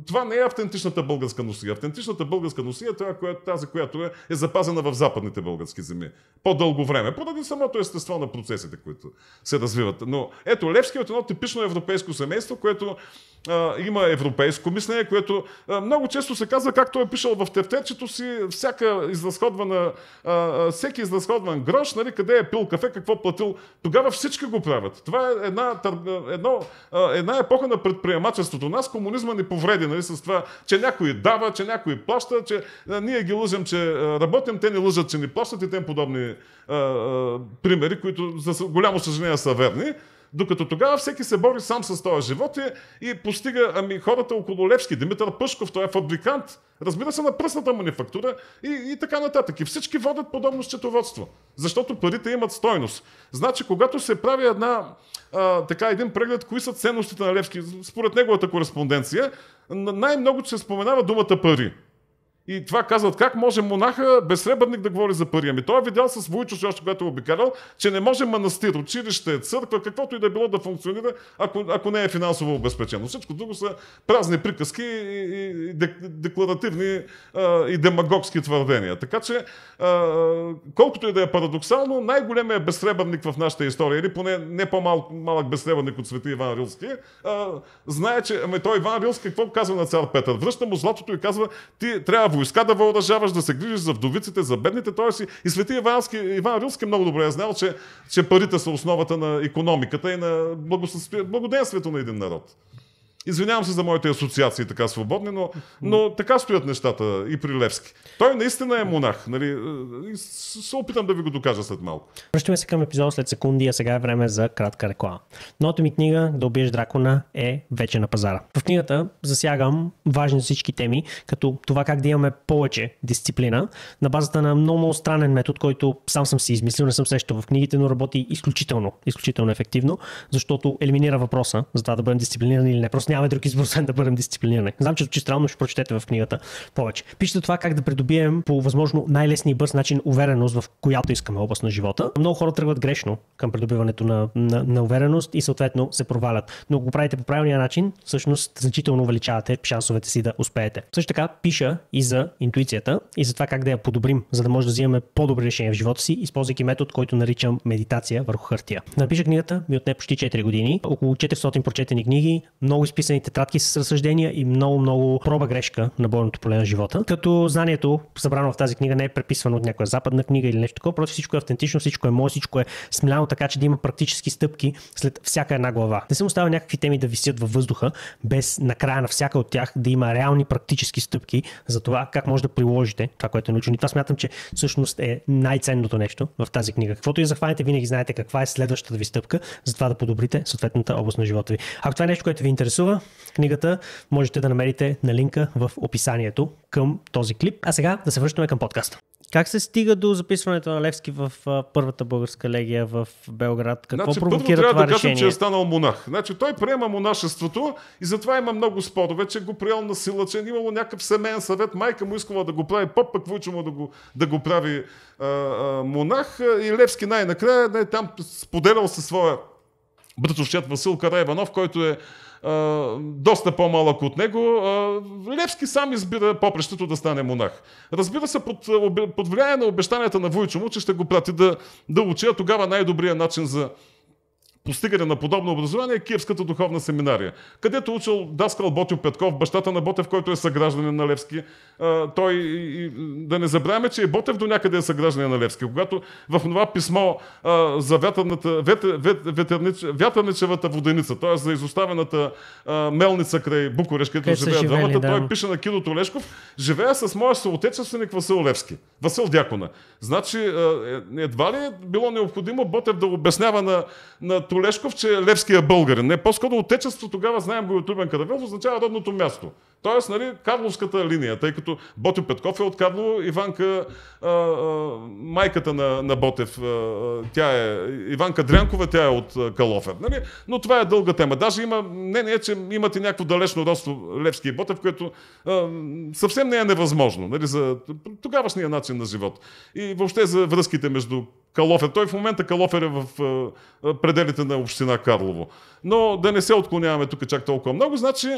това не е автентичната българска носия. Автентичната българска носия, това, тази, която е, е запазена в западните български земи. По-дълго време, поради самото естество на процесите, които се развиват. Но ето, Левски е едно типично европейско семейство, което а, има европейско мислене, което а, много често се казва, както е пишал в тефтерчето си, всяка изразходвана, а, всеки изразходван грош, нали, къде е пил кафе, какво платил. Тогава всички го правят. Това е една, едно, а, една епоха на предприемачеството. Нас комунизма ни повреди нали, с това, че някой дава, че някой плаща плаща, че а, ние ги лъжим, че а, работим, те ни лъжат, че ни плащат и тем подобни а, а, примери, които за голямо съжаление са верни. Докато тогава всеки се бори сам с този живот и, и постига ами, хората около Левски. Димитър Пъшков, той е фабрикант, разбира се, на пръсната манифактура и, и така нататък. И всички водят подобно счетоводство, защото парите имат стойност. Значи, когато се прави една, а, така, един преглед, кои са ценностите на Левски, според неговата кореспонденция, най-много се споменава думата пари. И това казват, как може монаха безсребърник да говори за пари? Ами той е видял с Войчо, още когато е обикалял, че не може манастир, училище, църква, каквото и да е било да функционира, ако, ако не е финансово обезпечено. Всичко друго са празни приказки и, и, и декларативни а, и демагогски твърдения. Така че, а, колкото и да е парадоксално, най-големият безсребърник в нашата история, или поне не по-малък малък безсребърник от свети Иван Рилски, а, знае, че ами, той Иван Рилски какво казва на цар Петър? Връща му златото и казва, ти трябва войска да въоръжаваш, да се грижиш за вдовиците, за бедните. си и Свети Ивански, Иван Рилски много добре е знал, че, че парите са основата на економиката и на благоденствието на един народ. Извинявам се за моите асоциации така свободни, но, но така стоят нещата и при Левски. Той наистина е монах. Нали? се опитам да ви го докажа след малко. Връщаме се към епизод след секунди, а сега е време за кратка реклама. Новата ми книга Да убиеш дракона е вече на пазара. В книгата засягам важни всички теми, като това как да имаме повече дисциплина на базата на много, много странен метод, който сам съм си измислил, не съм срещал в книгите, но работи изключително, изключително ефективно, защото елиминира въпроса за това да бъдем дисциплинирани или не. Просто Тоест нямаме друг избор, освен да бъдем дисциплинирани. Знам, че звучи странно, ще прочетете в книгата повече. Пишете това как да придобием по възможно най-лесния и бърз начин увереност в която искаме област на живота. Много хора тръгват грешно към придобиването на, на, на увереност и съответно се провалят. Но ако го правите по правилния начин, всъщност значително увеличавате шансовете си да успеете. Също така пиша и за интуицията и за това как да я подобрим, за да може да взимаме по-добри решения в живота си, използвайки метод, който наричам медитация върху хартия. Напиша книгата ми отне почти 4 години, около 400 прочетени книги, много изпитания Писаните тетрадки с разсъждения и много-много проба грешка на бойното поле на живота. Като знанието, събрано в тази книга, не е преписвано от някоя западна книга или нещо такова, просто всичко е автентично, всичко е мое, всичко е смляно така, че да има практически стъпки след всяка една глава. Не съм оставил някакви теми да висят във въздуха, без накрая на всяка от тях да има реални практически стъпки за това как може да приложите това, което е научено. И това смятам, че всъщност е най-ценното нещо в тази книга. Каквото и захванете, винаги знаете каква е следващата ви стъпка, за това да подобрите съответната област на живота ви. Ако това е нещо, което ви интересува, Христова. Книгата можете да намерите на линка в описанието към този клип. А сега да се връщаме към подкаста. Как се стига до записването на Левски в първата българска легия в Белград? Какво значи, провокира това да решение? Кажем, че е станал монах. Значи, той приема монашеството и затова има много спорове, че го приел на сила, че е имало някакъв семейен съвет. Майка му искала да го прави поп, пък вуча му да го, да го прави а, а, монах. И Левски най-накрая не, там споделял със своя братовчет Васил Карайванов, който е а, доста по-малък от него, а, Левски сам избира попрещето да стане монах. Разбира се, под, под влияние на обещанията на Войчо му, че ще го прати да, да учи, а тогава най-добрият начин за постигане на подобно образование е Киевската духовна семинария, където учил Даскал Ботю Петков, бащата на Ботев, който е съгражданин на Левски. А, той, и, да не забравяме, че и Ботев до някъде е съгражданин на Левски. Когато в това писмо а, за вятърната, ветер, ветер, ветернич, вятърничевата воденица, т.е. за изоставената а, мелница край Букурещ, където живеят двамата, да. той пише на Кидо Толешков, живея с моя съотечественик Васил Левски, Васил Дякона. Значи, а, е, едва ли е било необходимо Ботев да обяснява на, на като Лешков, че Левския е българин. Не, по-скоро отечество тогава знаем го от Любен Каравелов, означава родното място. Тоест, нали, Карловската линия, тъй като Ботю Петков е от Карлово, Иванка, а, а, майката на, на Ботев, а, тя е, Иванка Дрянкова, тя е от а, Калофер. Нали? Но това е дълга тема. Даже има мнение, че имате някакво далечно родство Левски и Ботев, което а, съвсем не е невъзможно нали, за тогавашния начин на живот. И въобще за връзките между Калофер. Той в момента Калофер е в е, пределите на община Карлово. Но да не се отклоняваме тук чак толкова много. Значи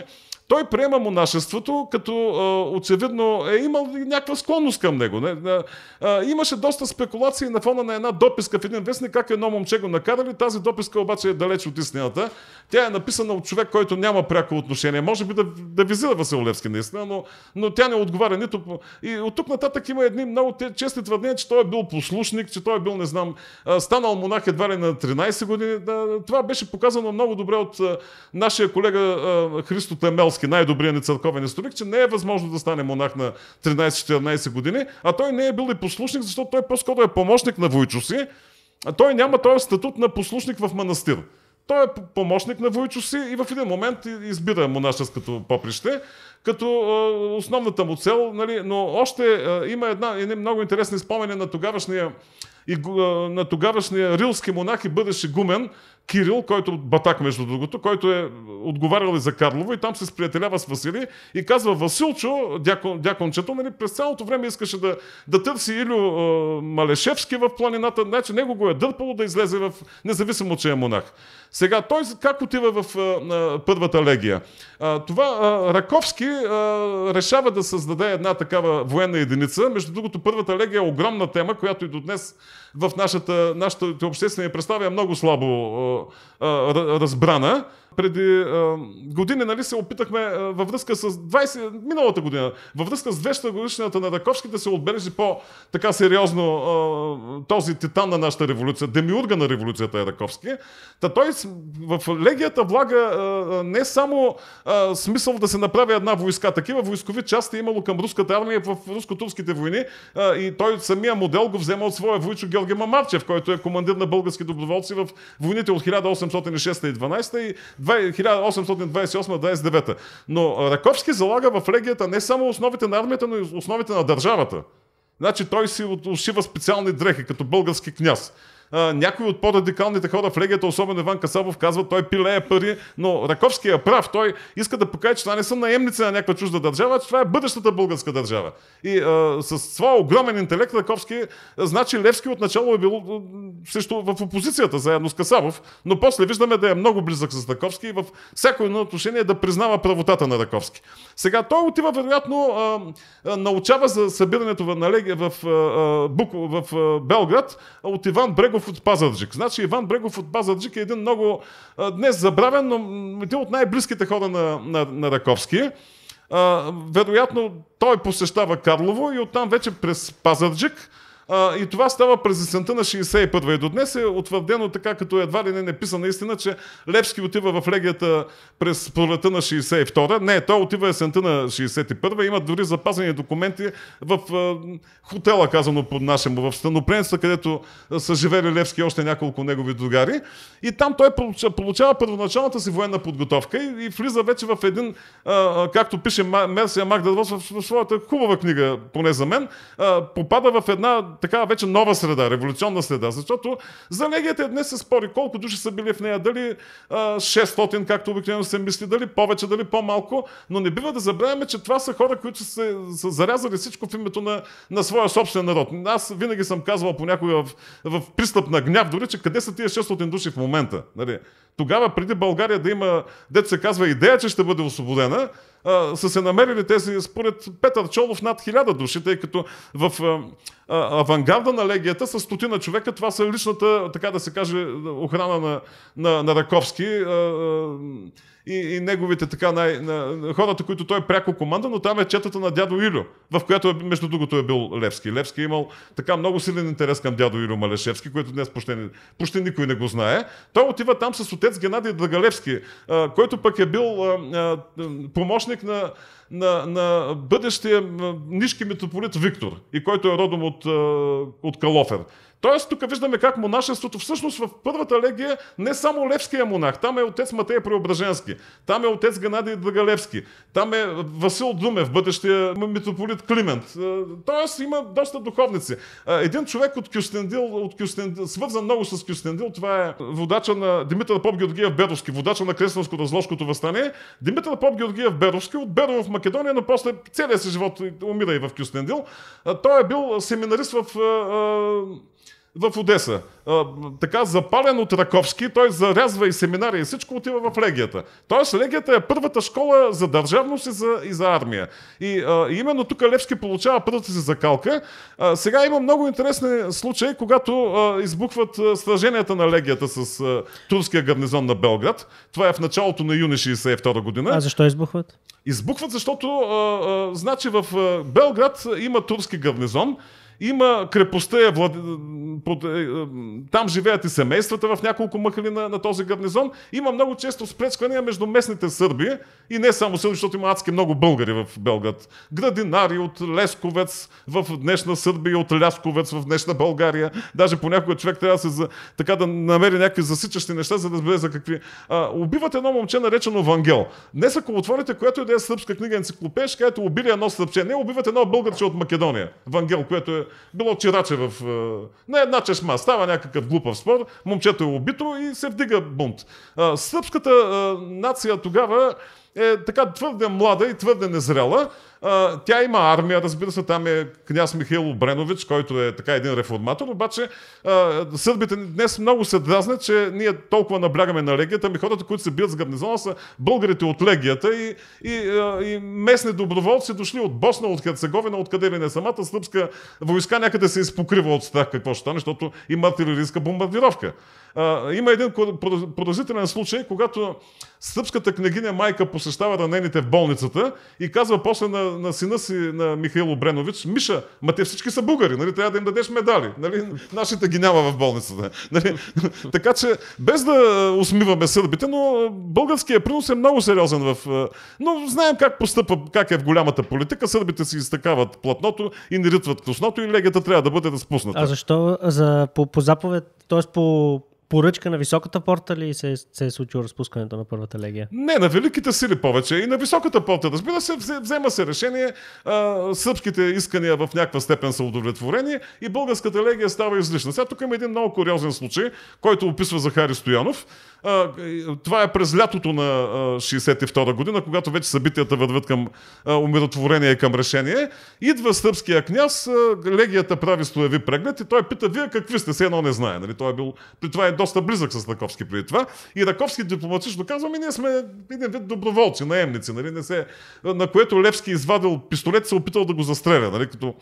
той приема монашеството, като а, очевидно е имал някаква склонност към него. Не? А, а, имаше доста спекулации на фона на една дописка в един вестник, как едно момче го накарали. Тази дописка обаче е далеч от истината. Тя е написана от човек, който няма пряко отношение. Може би да, да визира Васил Левски наистина, но, но тя не отговаря нито. И от тук нататък има едни много чести твърдения, че той е бил послушник, че той е бил, не знам, станал монах едва ли на 13 години. Това беше показано много добре от нашия колега Христо Темелски Блаватски, най добрия ни църковен историк, че не е възможно да стане монах на 13-14 години, а той не е бил и послушник, защото той по-скоро е помощник на Войчо си, а той няма този статут на послушник в манастир. Той е помощник на Войчо си и в един момент избира монашеското поприще, като основната му цел, нали, но още има една, една много интересна спомени на тогавашния и, на тогавашния рилски монах и бъдеше гумен, Кирил, който батак между другото, който е отговарял и за Карлово и там се сприятелява с Васили и казва Василчо, дякон, дякончето, нали, през цялото време искаше да, да търси Илю е, Малешевски в планината, значи него го е дърпало да излезе в, независимо, че е монах. Сега той как отива в е, е, първата легия? Е, това е, Раковски е, решава да създаде една такава военна единица. Между другото, първата легия е огромна тема, която и до днес в нашата, нашата обществена представя е много слабо а, а, разбрана преди а, години нали, се опитахме а, във връзка с 20, миналата година, във връзка с 200 годишната на Раковски да се отбележи по-така сериозно а, този титан на нашата революция, демиурга на революцията е Раковски. Та той в легията влага а, не само а, смисъл да се направи една войска, такива войскови части е имало към руската армия в руско-турските войни а, и той самия модел го взема от своя войчо Георги Мамарчев, който е командир на български доброволци в войните от 1806 и 12 и 1828-29. Но Раковски залага в легията не само основите на армията, но и основите на държавата. Значи той си отшива специални дрехи, като български княз а, някои от по-радикалните хора в легията, особено Иван Касабов, казва, той пилее пари, но Раковски е прав. Той иска да покаже, че това не са наемници на някаква чужда държава, че това е бъдещата българска държава. И а, с своя огромен интелект Раковски, а, значи Левски отначало е бил също в опозицията заедно с Касабов, но после виждаме да е много близък с Раковски и в всяко едно отношение да признава правотата на Раковски. Сега той отива, вероятно, а, а, научава за събирането на Леги, в, а, Бук, в а, Белград от Иван Брегов Брегов от Пазаджик. Значи Иван Брегов от Пазаджик е един много днес забравен, но един от най-близките хора на, на, на Раковски. вероятно той посещава Карлово и оттам вече през Пазаджик. А, и това става през есента на 61-а. И до днес е утвърдено така, като едва ли не написана истина, че Левски отива в легията през пролета на 62-а. Не, той отива есента на 61-а. Има дори запазени документи в а, хотела, казано под нашему, в Станопренца, където са живели Левски още няколко негови другари. И там той получава първоначалната си военна подготовка и, и влиза вече в един, а, както пише Мерсия Магдадос в, в своята хубава книга, поне за мен, а, попада в една такава вече нова среда, революционна среда, защото за легията днес се спори колко души са били в нея, дали а, 600, както обикновено се мисли, дали повече, дали по-малко, но не бива да забравяме, че това са хора, които са, са зарязали всичко в името на, на своя собствен народ. Аз винаги съм казвал понякога в, в пристъп на гняв, дори, че къде са тия 600 души в момента. Нали? тогава преди България да има, дето се казва идея, че ще бъде освободена, са се намерили тези, според Петър Чолов, над хиляда души, тъй като в авангарда на легията са стотина човека, това са личната, така да се каже, охрана на, на, на Раковски. А, а, и, и неговите така най, на, на, хората, които той е пряко команда, но там е четата на дядо Илю, в която е, между другото е бил Левски. Левски е имал така много силен интерес към дядо Илю Малешевски, който днес почти, почти никой не го знае. Той отива там с отец Геннадий Драгалевски, а, който пък е бил а, а, помощник на на, на бъдещия нишки митрополит Виктор, и който е родом от, от Калофер. Тоест, тук виждаме как монашеството всъщност в първата легия не само Левския е монах, там е отец Матея Преображенски, там е отец Геннадий Драгалевски, там е Васил Думев, бъдещия митрополит Климент. Е, тоест, има доста духовници. Е, един човек от Кюстендил, от Кюстендил свързан много с Кюстендил, това е водача на Димитър Поп Георгиев Беровски, водача на кресенско разложкото възстание. Димитър Поп Георгиев Беровски от Берово в Македония, но после целия си живот умира и в Кюстендил. Той е бил семинарист в в Одеса. А, така запален от Раковски, той зарязва и семинари, и всичко отива в легията. Тоест легията е първата школа за държавност и за, и за армия. И а, именно тук Левски получава първата си закалка. А, сега има много интересни случаи, когато а, избухват а, сраженията на легията с а, турския гарнизон на Белград. Това е в началото на юни 62 година. А защо избухват? Избухват, защото а, а, значи в а, Белград има турски гарнизон. Има крепостта е влад... под... Е, е, там живеят и семействата в няколко махали на, на този гарнизон. Има много често спречкания между местните сърби и не само сърби, защото има адски много българи в Белград. Градинари от Лесковец в днешна Сърбия, от Лясковец в днешна България. Даже понякога човек трябва да, се, за... така да намери някакви засичащи неща, за да разбере за какви. А, убиват едно момче, наречено Вангел. Днес, ако отворите която е да е сръбска книга енциклопедия, където убили едно сръбче. не убиват едно българче от Македония. Вангел, което е било чираче в, на една чешма. Става някакъв глупав спор, момчето е убито и се вдига бунт. Сръбската нация тогава е така твърде млада и твърде незрела. А, тя има армия, разбира се, там е княз Михаил Обренович, който е така един реформатор, обаче а, сърбите днес много се дразнят, че ние толкова наблягаме на легията, ами хората, които се бият с гарнизона са българите от легията и, и, а, и местни доброволци дошли от Босна, от Херцеговина, откъде ли не самата сръбска войска някъде се изпокрива от страх какво ще стане, защото има артилерийска бомбардировка. А, има един продължителен случай, когато Сръбската княгиня майка посещава ранените в болницата и казва после на, на сина си, на Михаил Обренович, Миша, ма те всички са българи, нали? трябва да им дадеш медали. Нали? Нашите ги няма в болницата. Нали? (laughs) така че, без да усмиваме сърбите, но българският принос е много сериозен в... Но знаем как постъпва, как е в голямата политика. Сърбите си изтъкават платното и наритват косното и легията трябва да бъде разпусната. А защо? За, по, по заповед, т.е. по поръчка на високата порта ли се, се е случило разпускането на първата легия? Не, на великите сили повече и на високата порта. Разбира се, взема се решение, а, сръбските искания в някаква степен са удовлетворени и българската легия става излишна. Сега тук има един много куриозен случай, който описва Захари Стоянов. А, това е през лятото на 62 година, когато вече събитията върват към а, умиротворение и към решение. Идва сръбския княз, а, легията прави стоеви преглед и той пита, вие какви сте, се едно не знае. Нали? Той е бил, при това е доста близък с Раковски преди това. И Раковски дипломатично казва, ми ние сме един вид доброволци, наемници, нали? не се... на което Левски извадил пистолет, се опитал да го застреля, нали? като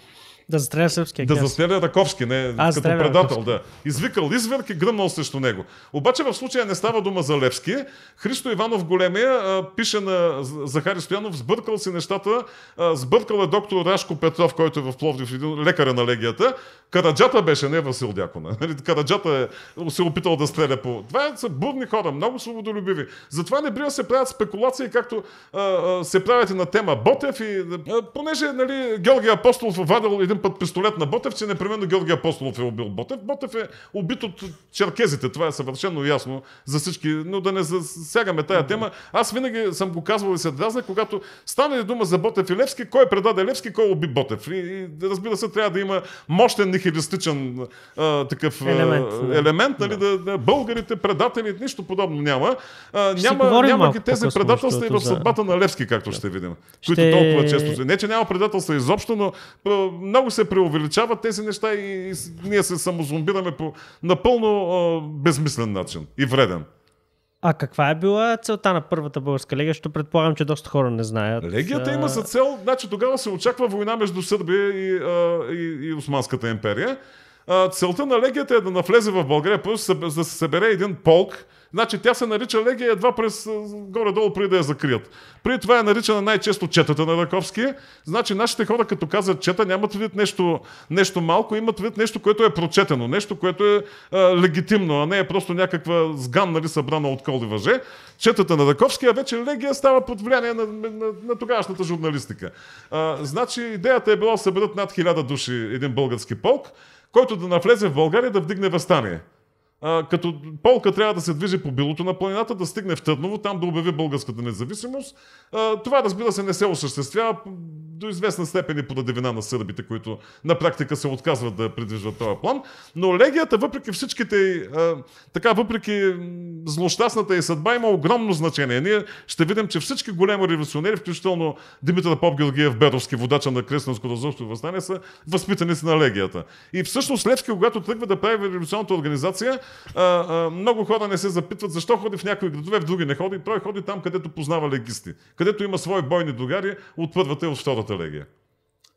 да застреля сръбския Да застреля Раковски, не, а, като е предател, Раковски. да. Извикал изверг и гръмнал срещу него. Обаче в случая не става дума за Левски. Христо Иванов Големия а, пише на Захари Стоянов, сбъркал си нещата, а, сбъркал е доктор Рашко Петров, който е в Пловдив, лекаря е на легията, Караджата беше, не Васил Дякона. Нали, Караджата е, се е опитал да стреля по... Това са бурни хора, много свободолюбиви. Затова не бива се правят спекулации, както а, а, се правят и на тема Ботев. И, а, понеже нали, Георгия Апостолов е вадил един път пистолет на Ботев, че непременно Георгия Апостолов е убил Ботев. Ботев е убит от черкезите, това е съвършено ясно за всички, но да не засягаме тая тема. Аз винаги съм го казвал и се дразна, когато стане дума за Ботев и Левски, кой предаде Левски, кой уби Ботев. И, и разбира се, трябва да има мощен нали, а, такъв елемент, а, елемент нали, да. Да, българите, предатели, нищо подобно няма. А, няма няма ги тези предателства и в съдбата за... на Левски, както да. ще видим, ще... които толкова често се. Не, че няма предателства изобщо, но много се преувеличават тези неща и, и ние се самозомбираме по напълно а, безмислен начин и вреден. А каква е била целта на първата българска легия? Ще предполагам, че доста хора не знаят. Легията а... има за цел, значи тогава се очаква война между Сърбия и, а, и, и Османската империя. А, целта на легията е да навлезе в България, просто да се събере един полк, Значи тя се нарича легия едва през горе-долу преди да я закрият. При това е наричана най-често четата на Раковски. Значи нашите хора, като казват чета, нямат вид нещо, нещо малко, имат вид нещо, което е прочетено, нещо, което е а, легитимно, а не е просто някаква сган, нали, събрана от и въже. Четата на Раковски, а вече легия става под влияние на, на, на, на тогавашната журналистика. А, значи идеята е била да съберат над хиляда души един български полк, който да навлезе в България да вдигне възстание а, като полка трябва да се движи по билото на планината, да стигне в Търново, там да обяви българската независимост. А, това, разбира се, не се осъществява до известна степен и по надевина на сърбите, които на практика се отказват да придвижват този план. Но легията, въпреки всичките, така, въпреки злощастната и съдба, има огромно значение. Ние ще видим, че всички големи революционери, включително Димитър Поп-Георгиев Беровски, водача на Крестенското зърство възстание, са възпитаници на легията. И всъщност Левски, когато тръгва да прави революционната организация, много хора не се запитват защо ходи в някои градове, в други не ходи. Той ходи там, където познава легисти, където има свои бойни догари от първата и от втората Porto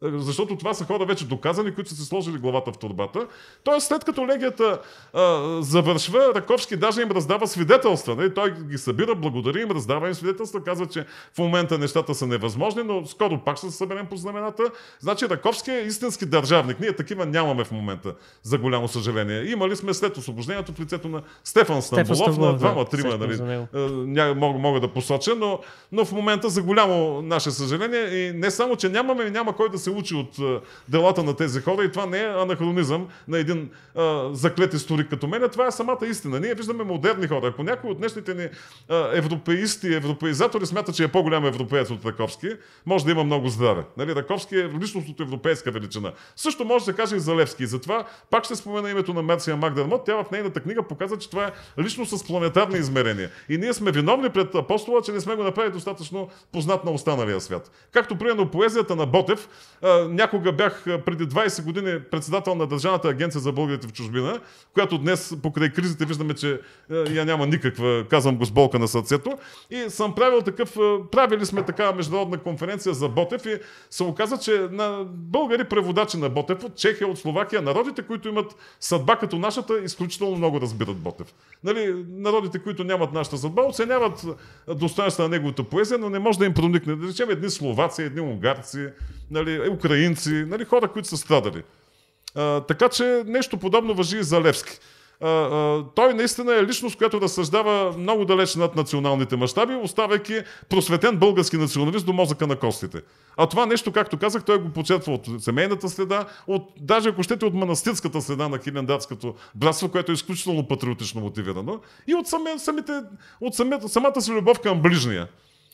Е, защото това са хора вече доказани, които са се сложили главата в турбата. Тоест, след като легията а, завършва, Раковски даже им раздава свидетелства. Не? Нали? Той ги събира, благодари им, раздава им свидетелства, казва, че в момента нещата са невъзможни, но скоро пак ще се съберем по знамената. Значи Раковски е истински държавник. Ние такива нямаме в момента, за голямо съжаление. Имали сме след освобождението в лицето на Стефан Стамболов, на двама-трима, нали, е, ня, мога, мога да посоча, но, но в момента за голямо наше съжаление и не само, че нямаме, няма кой да се се учи от е, делата на тези хора и това не е анахронизъм на един а, е, заклет историк като мен, а това е самата истина. Ние виждаме модерни хора. Ако някой от днешните ни а, е, европеисти, европеизатори смята, че е по-голям европеец от Раковски, може да има много здраве. Нали, Раковски е личност от европейска величина. Също може да каже и за Левски. И затова пак ще спомена името на Мерсия Магдермот. Тя в нейната книга показва, че това е личност с планетарни измерения. И ние сме виновни пред апостола, че не сме го направили достатъчно познат на останалия свят. Както примерно поезията на Ботев някога бях преди 20 години председател на Държавната агенция за българите в чужбина, която днес покрай кризите виждаме, че я няма никаква, казвам го с болка на сърцето. И съм правил такъв, правили сме такава международна конференция за Ботев и се оказа, че на българи преводачи на Ботев от Чехия, от Словакия, народите, които имат съдба като нашата, изключително много разбират Ботев. Нали, народите, които нямат нашата съдба, оценяват достоинството на неговата поезия, но не може да им проникне. Да речем едни словаци, едни унгарци, нали, е, украинци, нали, хора, които са страдали. А, така че нещо подобно въжи и за Левски. А, а, той наистина е личност, която разсъждава много далеч над националните мащаби, оставяйки просветен български националист до мозъка на костите. А това нещо, както казах, той го почетва от семейната следа, от, даже ако щете от манастирската следа на Хилендатското братство, което е изключително патриотично мотивирано, и от, самите, от самата, самата си любов към ближния.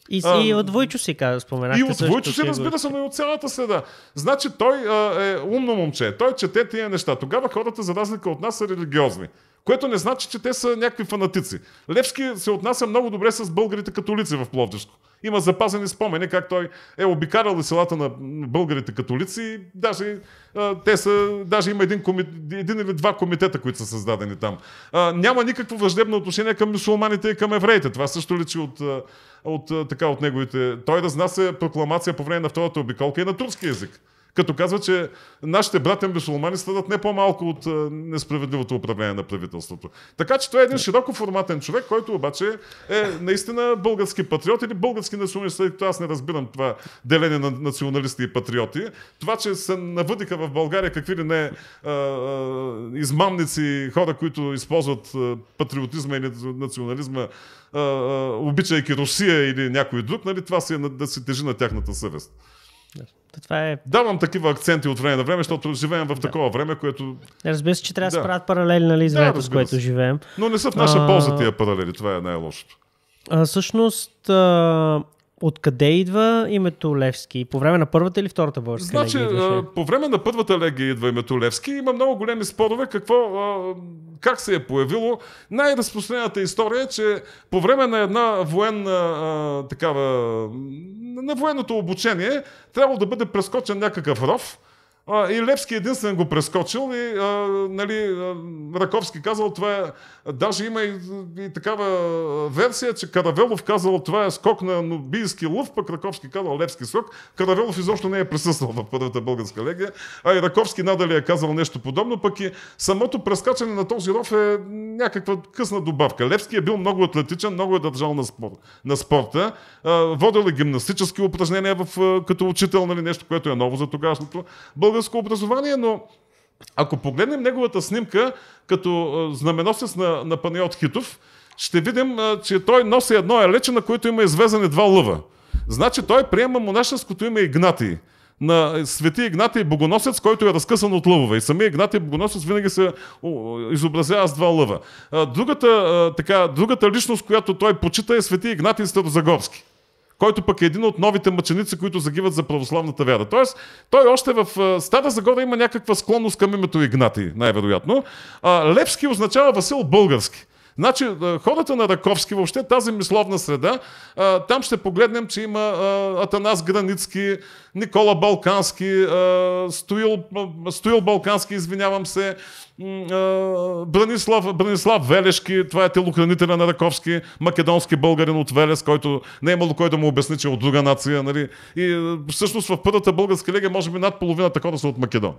И, а, и от Войчо си каза, споменахте. И от Войчо си, разбира се, но и от цялата следа. Значи той а, е умно момче. Той чете тия неща. Тогава хората, за разлика от нас, са религиозни. Което не значи, че те са някакви фанатици. Левски се отнася много добре с българите католици в Пловдивско. Има запазени спомени как той е обикарал селата на българите католици. Даже, те са, даже има един, комит, един или два комитета, които са създадени там. А, няма никакво въждебно отношение към мусулманите и към евреите. Това също личи от, от, така, от неговите... Той разнася прокламация по време на втората обиколка и на турски язик. Като казва, че нашите братя мусулмани страдат не по-малко от е, несправедливото управление на правителството. Така че той е един широко форматен човек, който обаче е наистина български патриот или български националист, тъй като аз не разбирам това деление на националисти и патриоти. Това, че се навъдиха в България какви ли не а, е, е, измамници, хора, които използват патриотизма или национализма, обичайки Русия или някой друг, нали, това си е, да се тежи на тяхната съвест това е... Давам такива акценти от време на време, защото живеем в да. такова време, което. Разбира се, че трябва да се правят паралели, нали, с да, времето, с което се. живеем. Но не са в наша а... полза тия паралели, това е най-лошото. А, всъщност, а... Откъде идва името Левски? По време на първата или втората българска значи, легия? Значи, по време на първата легия идва името Левски. Има много големи спорове какво, как се е появило. Най-разпространената история е, че по време на една военна такава на военното обучение трябва да бъде прескочен някакъв ров, и Левски единствен го прескочил и нали, Раковски казал това е, даже има и, и такава версия, че Каравелов казал това е скок на нобийски лъв, пък Раковски казал левски скок. Каравелов изобщо не е присъствал в първата българска легия, а и Раковски надали е казал нещо подобно, пък и самото прескачане на този ров е някаква късна добавка. Левски е бил много атлетичен, много е държал на, спор, на спорта, водил е гимнастически упражнения в, като учител, нали, нещо, което е ново за тогавашното българско образование, но ако погледнем неговата снимка като знаменосец на, на Паниот Хитов, ще видим, че той носи едно елече, на което има извезани два лъва. Значи той приема монашеското име Игнатий на свети Игнатий Богоносец, който е разкъсан от лъвове. И самия Игнатий Богоносец винаги се изобразява с два лъва. Другата, така, другата личност, която той почита е свети Игнатий Старозагорски който пък е един от новите мъченици, които загиват за православната вяра. Тоест, той още в Стара Загора има някаква склонност към името Игнати, най-вероятно. Левски означава Васил Български. Значи, е, хората на Раковски, въобще тази мисловна среда, е, там ще погледнем, че има е, Атанас Границки, Никола Балкански, Стоил, Стоил Балкански, извинявам се, Бранислав, Бранислав Велешки, това е телохранителя на Раковски, македонски българин от Велес, който не е имало кой да му обясни, че е от друга нация. Нали? И всъщност в първата българска лига може би над половината хора са от Македония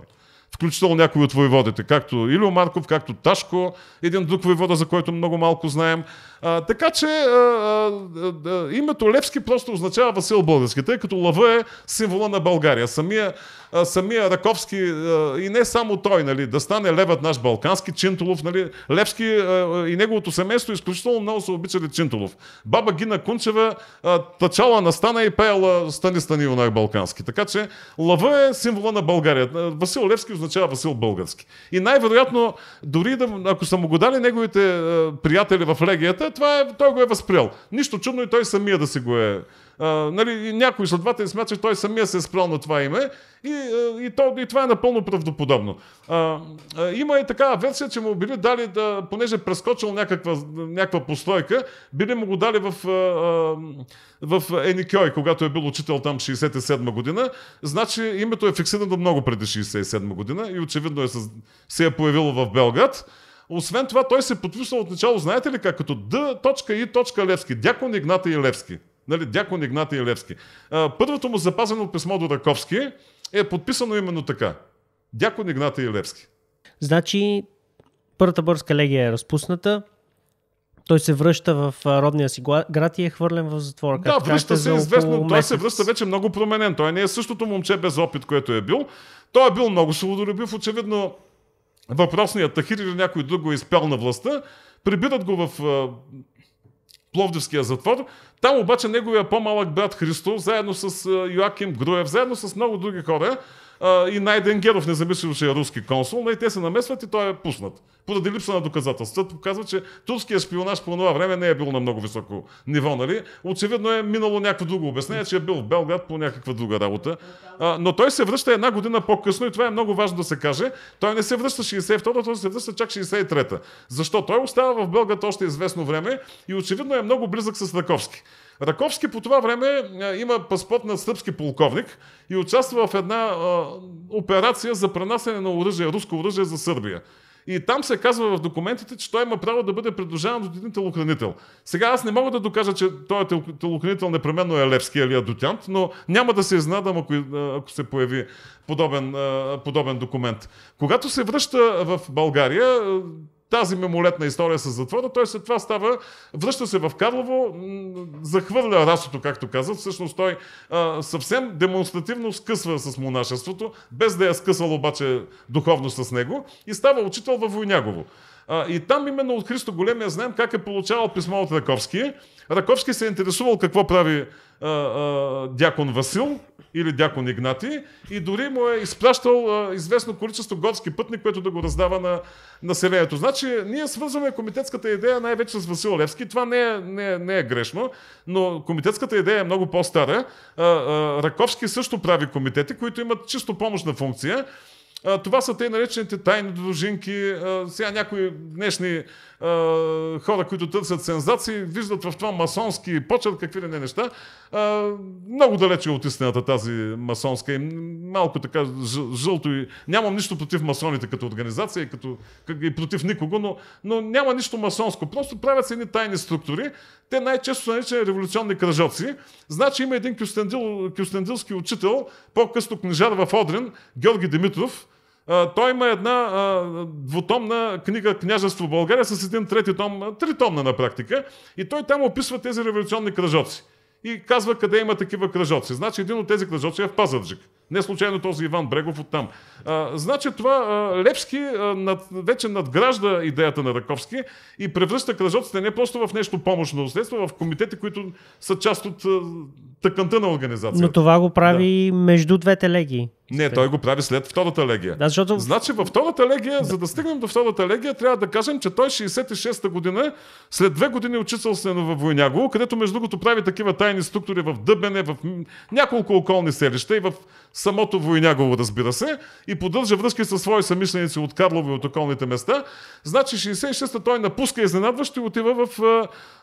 включително някои от воеводите, както Илио Марков, както Ташко, един друг воевода, за който много малко знаем, а, така че а, а, а, името Левски просто означава Васил Български, тъй като лъва е символа на България. Самия, а, самия Раковски а, и не само той, нали, да стане левът наш балкански, Чинтолов, нали, Левски а, и неговото семейство изключително много са обичали Чинтолов. Баба Гина Кунчева а, тъчала на стана и пеела Стани Стани юнак балкански. Така че лъва е символа на България. Васил Левски означава Васил Български. И най-вероятно, дори да, ако са му го дали неговите а, приятели в легията, това е, той го е възприял. Нищо чудно и той самия да си го е. А, нали, някой следовател смята, че той самия се е спрял на това име и, и, то, и това е напълно правдоподобно. А, а, има и такава версия, че му били дали, да, понеже е прескочил някаква, някаква постойка, били му го дали в, а, а, в Еникьой, когато е бил учител там 67 година. Значи името е фиксирано много преди 67 година и очевидно е с, се е появило в Белград. Освен това, той се подписва от начало, знаете ли как, като Д, точка и точка Левски, Дякон Игната и Левски. Нали, Дякон Игната и Левски. А, първото му запазено писмо до Раковски е подписано именно така. Дякон Игната и Левски. Значи, първата бърска легия е разпусната, той се връща в родния си град и е хвърлен в затвора. Да, връща се известно. Той се връща вече много променен. Той не е същото момче без опит, което е бил. Той е бил много свободолюбив. Очевидно въпросният Тахир или някой друг го е изпял на властта, прибират го в Пловдивския затвор. Там обаче неговия по-малък брат Христо, заедно с Йоаким Груев, заедно с много други хора, а, и Найден Геров, независимо, че е руски консул, но и нали, те се намесват и той е пуснат. Поради липса на доказателства, показва, че турският шпионаж по това време не е бил на много високо ниво, нали? Очевидно е минало някакво друго обяснение, че е бил в Белград по някаква друга работа. А, но той се връща една година по-късно и това е много важно да се каже. Той не се връща 62-та, той се връща чак 63-та. Защо? Той остава в Белград още известно време и очевидно е много близък с Раковски. Раковски по това време е, има паспорт на сръбски полковник и участва в една а, операция за пренасене на оръжие, руско оръжие за Сърбия. И там се казва в документите, че той има право да бъде предложен от един телохранител. Сега аз не мога да докажа, че този е телохранител непременно е Левски или Адутянт, но няма да се изнадам, ако, ако се появи подобен, подобен документ. Когато се връща в България, тази мемолетна история с затвора. Той след това става, връща се в Карлово, захвърля расото, както казват. Всъщност той а, съвсем демонстративно скъсва с монашеството, без да я е скъсал обаче духовно с него и става учител във Войнягово. А, и там именно от Христо Големия знаем как е получавал писмо от Раковския Раковски се е интересувал какво прави а, а, дякон Васил или дякон Игнати и дори му е изпращал а, известно количество горски пътни, което да го раздава на населението. Значи ние свързваме комитетската идея най-вече с Васил Левски. Това не е, не, е, не е грешно, но комитетската идея е много по-стара. А, а, Раковски също прави комитети, които имат чисто помощна функция. А, това са те наречените тайни дружинки. А, сега някои днешни хора, които търсят сензации, виждат в това масонски почет, какви ли не неща. Много далече е от истината тази масонска и малко така жълто и... Нямам нищо против масоните като организация и, като... и против никого, но, но няма нищо масонско. Просто правят се едни тайни структури. Те най-често са наричани революционни кръжоци. Значи има един кюстендил, кюстендилски учител, по-късно книжар в Одрин, Георги Димитров, той има една а, двутомна книга Княжество в България с един трети том, тритомна на практика. И той там описва тези революционни кръжоци. И казва къде има такива кръжоци. Значи един от тези кръжоци е в Пазарджик. Не случайно този Иван Брегов оттам. А, значи това а, Лепски а, над, вече надгражда идеята на Раковски и превръща кръжоците не просто в нещо помощно средство, в комитети, които са част от а, тъканта на организацията. Но това го прави да. между двете легии. Не, той го прави след втората легия. Да, защото... Значи във втората легия, да. за да стигнем до втората легия, трябва да кажем, че той 66-та година, след две години учител се във Войняго, където между другото прави такива тайни структури в Дъбене, в няколко околни селища и в самото Войнягово, разбира се, и поддържа връзки със свои самишленици от Карлово и от околните места. Значи 66-та той напуска изненадващо и отива в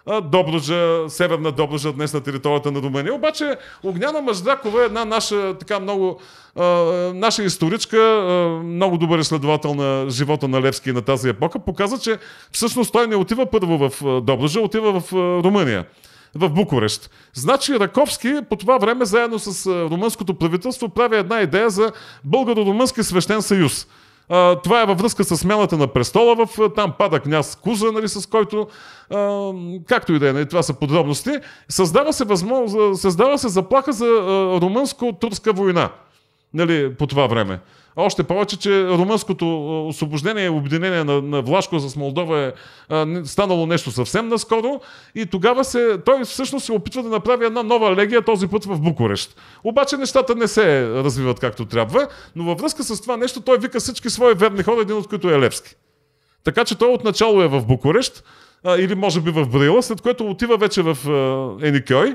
а, Добруджа, Северна Добруджа, днес на територията на Румъния. Обаче Огняна Маждакова е една наша, така много, а, наша историчка, а, много добър изследовател на живота на Левски и на тази епоха, показа, че всъщност той не отива първо в Добруджа, отива в Румъния в Букурещ. Значи Раковски по това време заедно с румънското правителство прави една идея за българо-румънски свещен съюз. А, това е във връзка с смяната на престола. В, там пада княз Куза, нали, с който, а, както и да е, нали, това са подробности. Създава се, възможно, създава се заплаха за румънско-турска война нали, по това време. Още повече, че румънското освобождение и обединение на, на Влашко с Молдова е а, станало нещо съвсем наскоро и тогава се, той всъщност се опитва да направи една нова легия, този път в Букурещ. Обаче нещата не се развиват както трябва, но във връзка с това нещо той вика всички свои верни хора, един от които е Левски. Така че той отначало е в Букурещ а, или може би в Брила, след което отива вече в а, Еникой,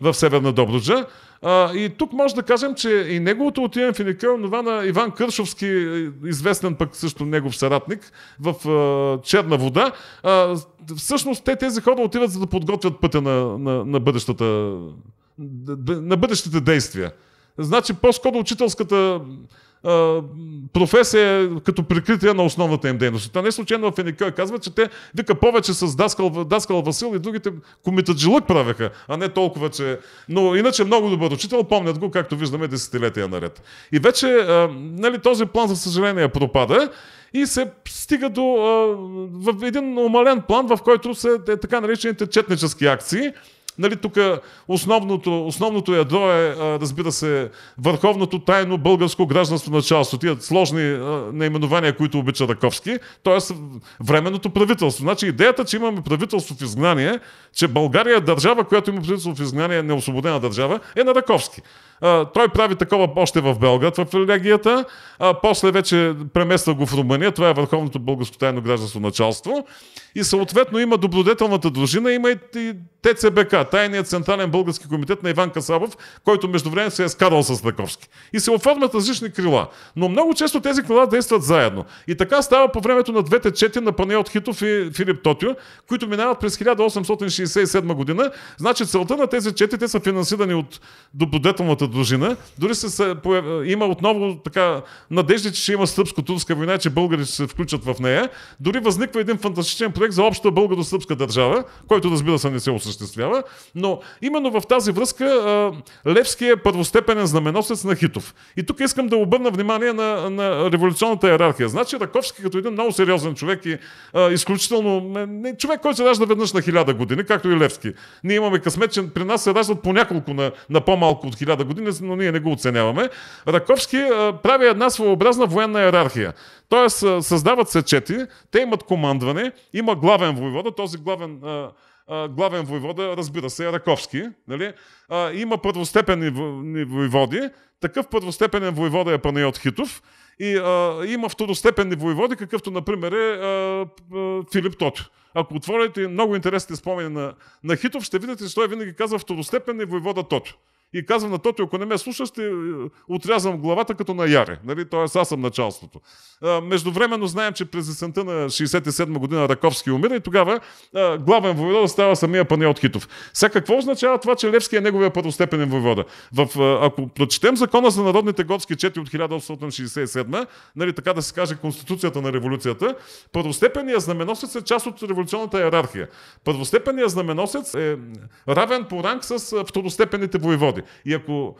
в Северна Добруджа а, и тук може да кажем, че и неговото отиване в Еникел на Иван Кършовски, е, известен пък също негов съратник в а, Черна вода, а, всъщност те тези хора отиват за да подготвят пътя на, на, на, бъдещата, на бъдещите действия. Значи по-скоро учителската професия като прикритие на основната им дейност. Та не случайно в Еникой казва, че те вика повече с Даскал, Даскал Васил и другите комитаджилък правеха, а не толкова, че... Но иначе много добър учител, помнят го, както виждаме, десетилетия наред. И вече а, нали, този план, за съжаление, пропада и се стига до а, в един умален план, в който се е така наречените четнически акции – Нали, тук основното, основното ядро е, разбира се, върховното тайно българско гражданство началство. Тия сложни а, наименования, които обича Раковски, т.е. временното правителство. Значи идеята, че имаме правителство в изгнание, че България е държава, която има правителство в изгнание, неосвободена държава, е на Раковски. А, той прави такова още в Белград в религията, а, после вече премества го в Румъния, това е Върховното българско тайно гражданство началство. И съответно има добродетелната дружина, има и, ТЦБК, Тайният централен български комитет на Иван Касабов, който между време се е скарал с Раковски. И се оформят различни крила. Но много често тези крила действат заедно. И така става по времето на двете чети на от Хитов и Филип Тотио, които минават през 1867 година. Значи целта на тези чети, те са финансирани от добродетелната дължина. Дори се, се появ... има отново така надежда, че ще има сръбско-турска война, че българите ще се включат в нея. Дори възниква един фантастичен проект за обща българо-сръбска държава, който разбира се не се осъществява. Но именно в тази връзка Левски е първостепенен знаменосец на Хитов. И тук искам да обърна внимание на, на революционната иерархия. Значи Раковски като един много сериозен човек и а, изключително не, човек, който се ражда веднъж на хиляда години, както и Левски. Ние имаме късмет, че при нас се раждат по няколко на, на по-малко от хиляда години година, но ние не го оценяваме. Раковски а, прави една своеобразна военна иерархия. Тоест, а, създават се чети, те имат командване, има главен войвода, този главен а, главен войвода, разбира се, е Раковски. Нали? А, има първостепенни войводи. Такъв първостепенен войвода е Панайот Хитов. И а, има второстепенни войводи, какъвто, например, е а, а, Филип Тот. Ако отворите много интересните спомени на, на Хитов, ще видите, че той винаги казва второстепенни войвода Тот и казвам на Тотио, ако не ме слушаш, ще е, отрязвам главата като на Яре. Нали? Тоест аз съм началството. А, междувременно знаем, че през есента на 67 година Раковски умира и тогава а, главен воевода става самия Панайот Хитов. Сега какво означава това, че Левски е неговия първостепенен воевода? В, а, ако прочетем закона за народните готски чети от 1867, нали, така да се каже конституцията на революцията, първостепенният знаменосец е част от революционната иерархия. Първостепенният знаменосец е равен по ранг с второстепенните воеводи. И ако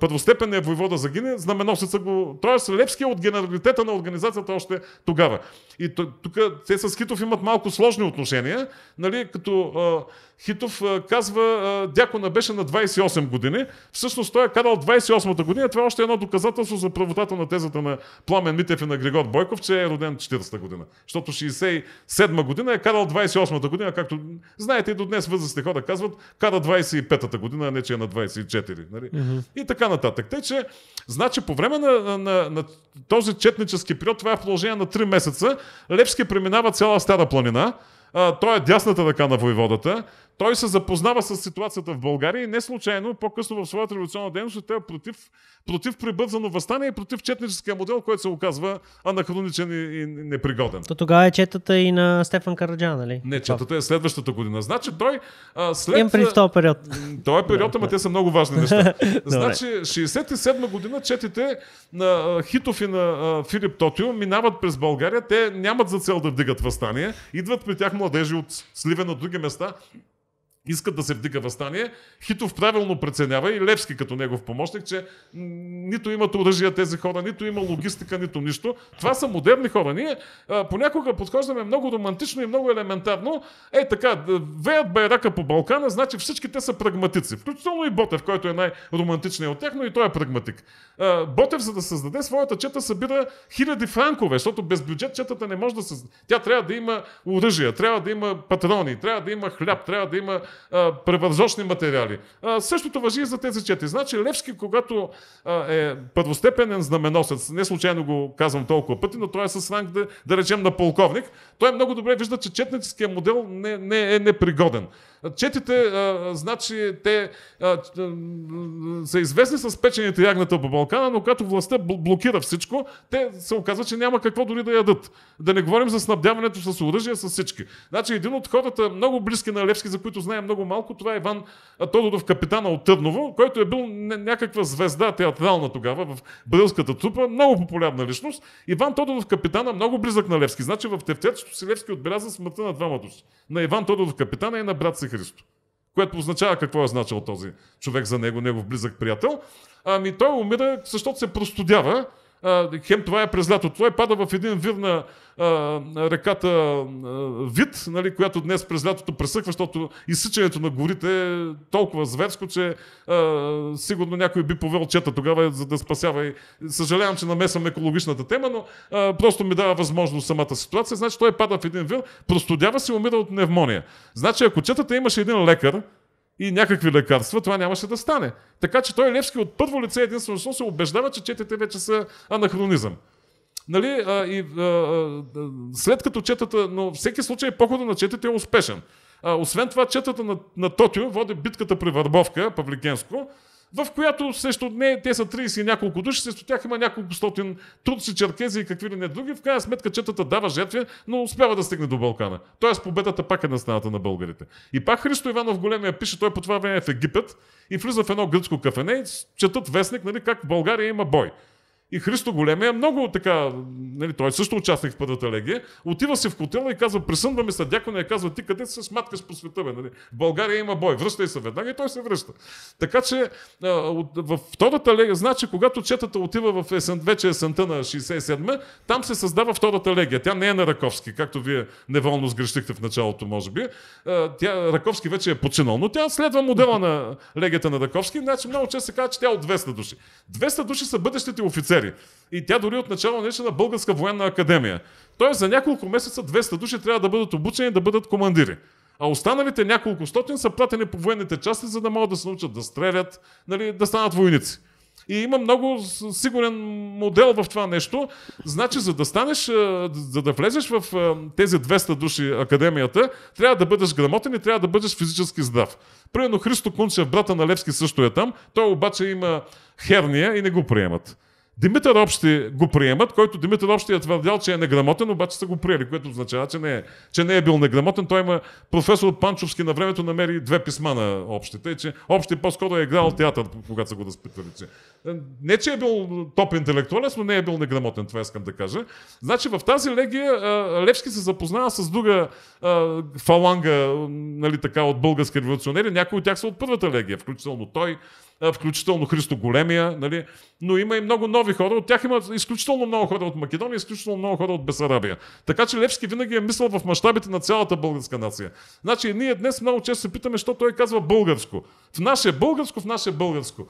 първостепенният войвода загине, знаменосеца го... Тоест Лепски е от генералитета на организацията още тогава. И тук те с Хитов имат малко сложни отношения, нали, като а, Хитов а, казва, а, дякона беше на 28 години, всъщност той е карал 28-та година, това е още едно доказателство за правотата на тезата на Пламен Митев и на Григор Бойков, че е роден 40-та година. Защото 67-та година е карал 28-та година, както знаете и до днес възрастни хора казват, кара 25-та година, а не вече е на 24. Нали? Mm-hmm. И така нататък. Те, че, значи по време на, на, на, на този четнически период, това е в продължение на 3 месеца, Левски преминава цяла Стара планина, а, той е дясната ръка на войводата. Той се запознава с ситуацията в България и не случайно по-късно в своята революционна дейност ще е против, против прибързано възстание и против четническия модел, който се оказва анахроничен и, и непригоден. То тогава е четата и на Стефан Караджа, нали? Не, четата е следващата година. Значи той а, след... Имам при този период. Той е период, ама те са много важни неща. (laughs) значи 67 година четите на Хитов и на Филип Тотио минават през България. Те нямат за цел да вдигат възстание. Идват при тях младежи от Сливен от други места искат да се вдига възстание. Хитов правилно преценява и Левски като негов помощник, че нито имат оръжия тези хора, нито има логистика, нито нищо. Това са модерни хора. Ние а, понякога подхождаме много романтично и много елементарно. Е така, веят байрака по Балкана, значи всички те са прагматици. Включително и Ботев, който е най-романтичният от тях, но и той е прагматик. А, Ботев, за да създаде своята чета, събира хиляди франкове, защото без бюджет четата не може да се... Тя трябва да има оръжия, трябва да има патрони, трябва да има хляб, трябва да има превъзочни материали. А, същото въжи и за тези четири. Значи Левски, когато а, е първостепенен знаменосец, не случайно го казвам толкова пъти, но той е с ранг, да, да речем, на полковник, той много добре вижда, че четническия модел не, не е непригоден. Четите, а, значи, те а, са известни с печените ягната по Балкана, но като властта блокира всичко, те се оказва, че няма какво дори да ядат. Да не говорим за снабдяването с оръжие с всички. Значи, един от хората, много близки на Левски, за които знаем много малко, това е Иван Тодоров, капитана от Търново, който е бил някаква звезда театрална тогава в Брилската трупа, много популярна личност. Иван Тодоров, капитана, много близък на Левски. Значи, в Тевтецто си Левски отбеляза смъртта на двамата си. На Иван Тодоров, капитана и на брат си Христо. Което означава какво е значил този човек за него, негов близък приятел. Ами той умира, защото се простудява хем това е през лятото. Той е пада в един вир на реката Вид, нали, която днес през лятото пресъхва, защото изсичането на горите е толкова зверско, че а, сигурно някой би повел чета тогава, за да спасява. И, съжалявам, че намесвам екологичната тема, но а, просто ми дава възможност самата ситуация. Значи той пада в един вир, простудява се и умира от невмония. Значи ако четата имаше един лекар, и някакви лекарства, това нямаше да стане. Така че той Левски от първо лице единствено се убеждава, че четете вече са анахронизъм. Нали, а, и, а, а, след като четата, но всеки случай похода на четата е успешен. А, освен това, четата на, на Тотио води битката при Върбовка, Павликенско, в която срещу не, те са 30 и няколко души, срещу тях има няколко стотин турци, черкези и какви ли не други. В крайна сметка четата дава жертви, но успява да стигне до Балкана. Тоест победата пак е на страната на българите. И пак Христо Иванов Големия пише, той по това време е в Египет и влиза в едно гръцко кафене и четат вестник, нали, как в България има бой. И Христо Големия е много така, нали, той е също участник в първата легия, отива се в хотела и казва, присъмва ми дякона и казва, ти къде се сматкаш по света, нали? В България има бой, връщай се веднага и той се връща. Така че в във втората легия, значи когато четата отива в есен, вече есента на 67 там се създава втората легия. Тя не е на Раковски, както вие неволно сгрешихте в началото, може би. тя, Раковски вече е починал, но тя следва модела на легията на Раковски, значи много често се казва, че тя е от 200 души. 200 души са бъдещите офицери офицери. И тя дори отначало е на Българска военна академия. Тоест за няколко месеца 200 души трябва да бъдат обучени да бъдат командири. А останалите няколко стотин са пратени по военните части, за да могат да се научат да стрелят, нали, да станат войници. И има много сигурен модел в това нещо. Значи, за да станеш, за да влезеш в тези 200 души академията, трябва да бъдеш грамотен и трябва да бъдеш физически здрав. Примерно Христо Кунчев, брата на Левски, също е там. Той обаче има херния и не го приемат. Димитър Общи го приемат, който Димитър Общи е твърдял, че е неграмотен, обаче са го приели, което означава, че не е, че не е бил неграмотен. Той има професор Панчовски на времето намери две писма на Общите, че Общи по-скоро е играл театър, когато са го разпитали. Че. Не, че е бил топ интелектуалец, но не е бил неграмотен, това искам да кажа. Значи в тази легия Левски се запознава с друга фаланга нали, така, от български революционери. Някои от тях са от първата легия, включително той, е, включително Христо Големия, нали? но има и много нови хора. От тях има изключително много хора от Македония, изключително много хора от Бесарабия. Така че Левски винаги е мислил в мащабите на цялата българска нация. Значи ние днес много често се питаме, що той казва българско. В наше българско, в наше българско.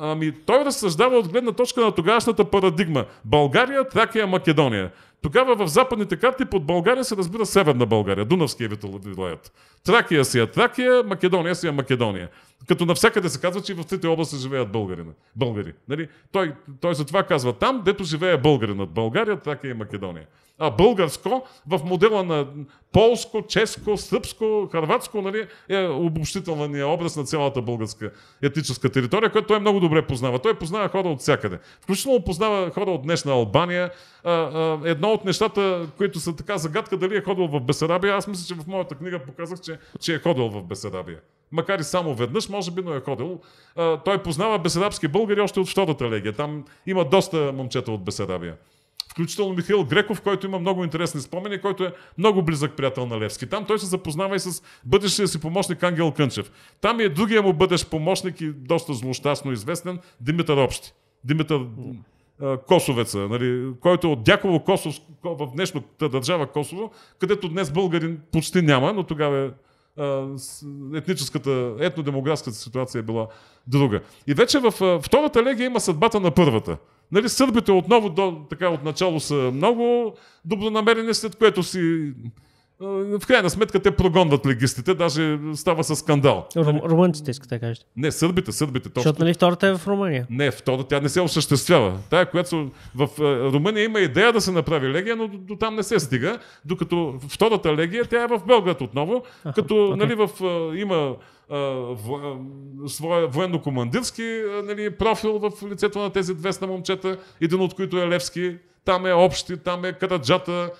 Ами, той разсъждава от гледна точка на тогавашната парадигма. България, Тракия, Македония. Тогава в западните карти под България се разбира Северна България, Дунавския вилаят. Тракия си е Тракия, Македония си е Македония. Като навсякъде се казва, че и в трите области живеят българина, българи. Нали? Той, той това казва там, дето живее българинът. България, така е и Македония. А българско в модела на полско, ческо, сръбско, харватско нали, е обобщителният образ на цялата българска етническа територия, която той много добре познава. Той познава хора от всякъде. Включително познава хора от днешна Албания. А, а, едно от нещата, които са така загадка, дали е ходил в Бесарабия, аз мисля, че в моята книга показах, че, че е ходил в Бесарабия макар и само веднъж, може би, но е ходил. А, той познава беседапски българи още от втората легия. Там има доста момчета от беседавия. Включително Михаил Греков, който има много интересни спомени, който е много близък приятел на Левски. Там той се запознава и с бъдещия си помощник Ангел Кънчев. Там и е другия му бъдещ помощник и доста злощастно известен Димитър Общи. Димитър Косовеца, нали, който е от Дяково Косов, в днешната държава Косово, където днес българин почти няма, но тогава е етническата, етнодемографската ситуация е била друга. И вече в втората легия има съдбата на първата. Нали, сърбите отново до, така, от начало са много добронамерени, след което си е, в крайна сметка те прогонват легистите, даже става със скандал. Рум, нали? румънците искате да кажете? Не, сърбите, сърбите. Точно. Защото нали втората е в Румъния? Не, втората тя не се осъществява. Тая, която в е, Румъния има идея да се направи легия, но до, до там не се стига, докато втората легия тя е в Белград отново, а, като okay. нали, в, е, има своя военно-командирски нали, профил в лицето на тези 200 момчета, един от които е Левски, там е общи, там е Караджата,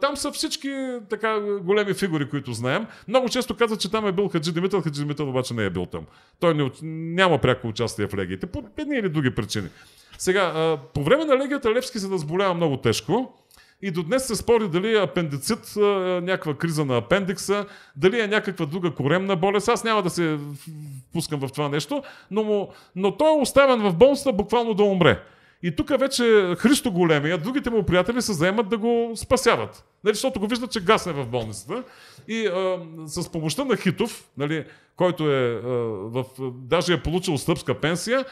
там са всички така големи фигури, които знаем. Много често казват, че там е бил Хаджи Димитър, Хаджи Димитър обаче не е бил там. Той не, няма пряко участие в легиите, по едни или други причини. Сега, по време на легията Левски се разболява много тежко. И до днес се спори дали е апендицит, някаква криза на апендикса, дали е някаква друга коремна болест. Аз няма да се пускам в това нещо, но, му, но той е оставен в болницата буквално да умре. И тук вече Христо Големия, другите му приятели се заемат да го спасяват. Нали, защото го виждат, че гасне в болницата. И а, с помощта на Хитов, нали, който е, е, в, даже е получил стъпска пенсия,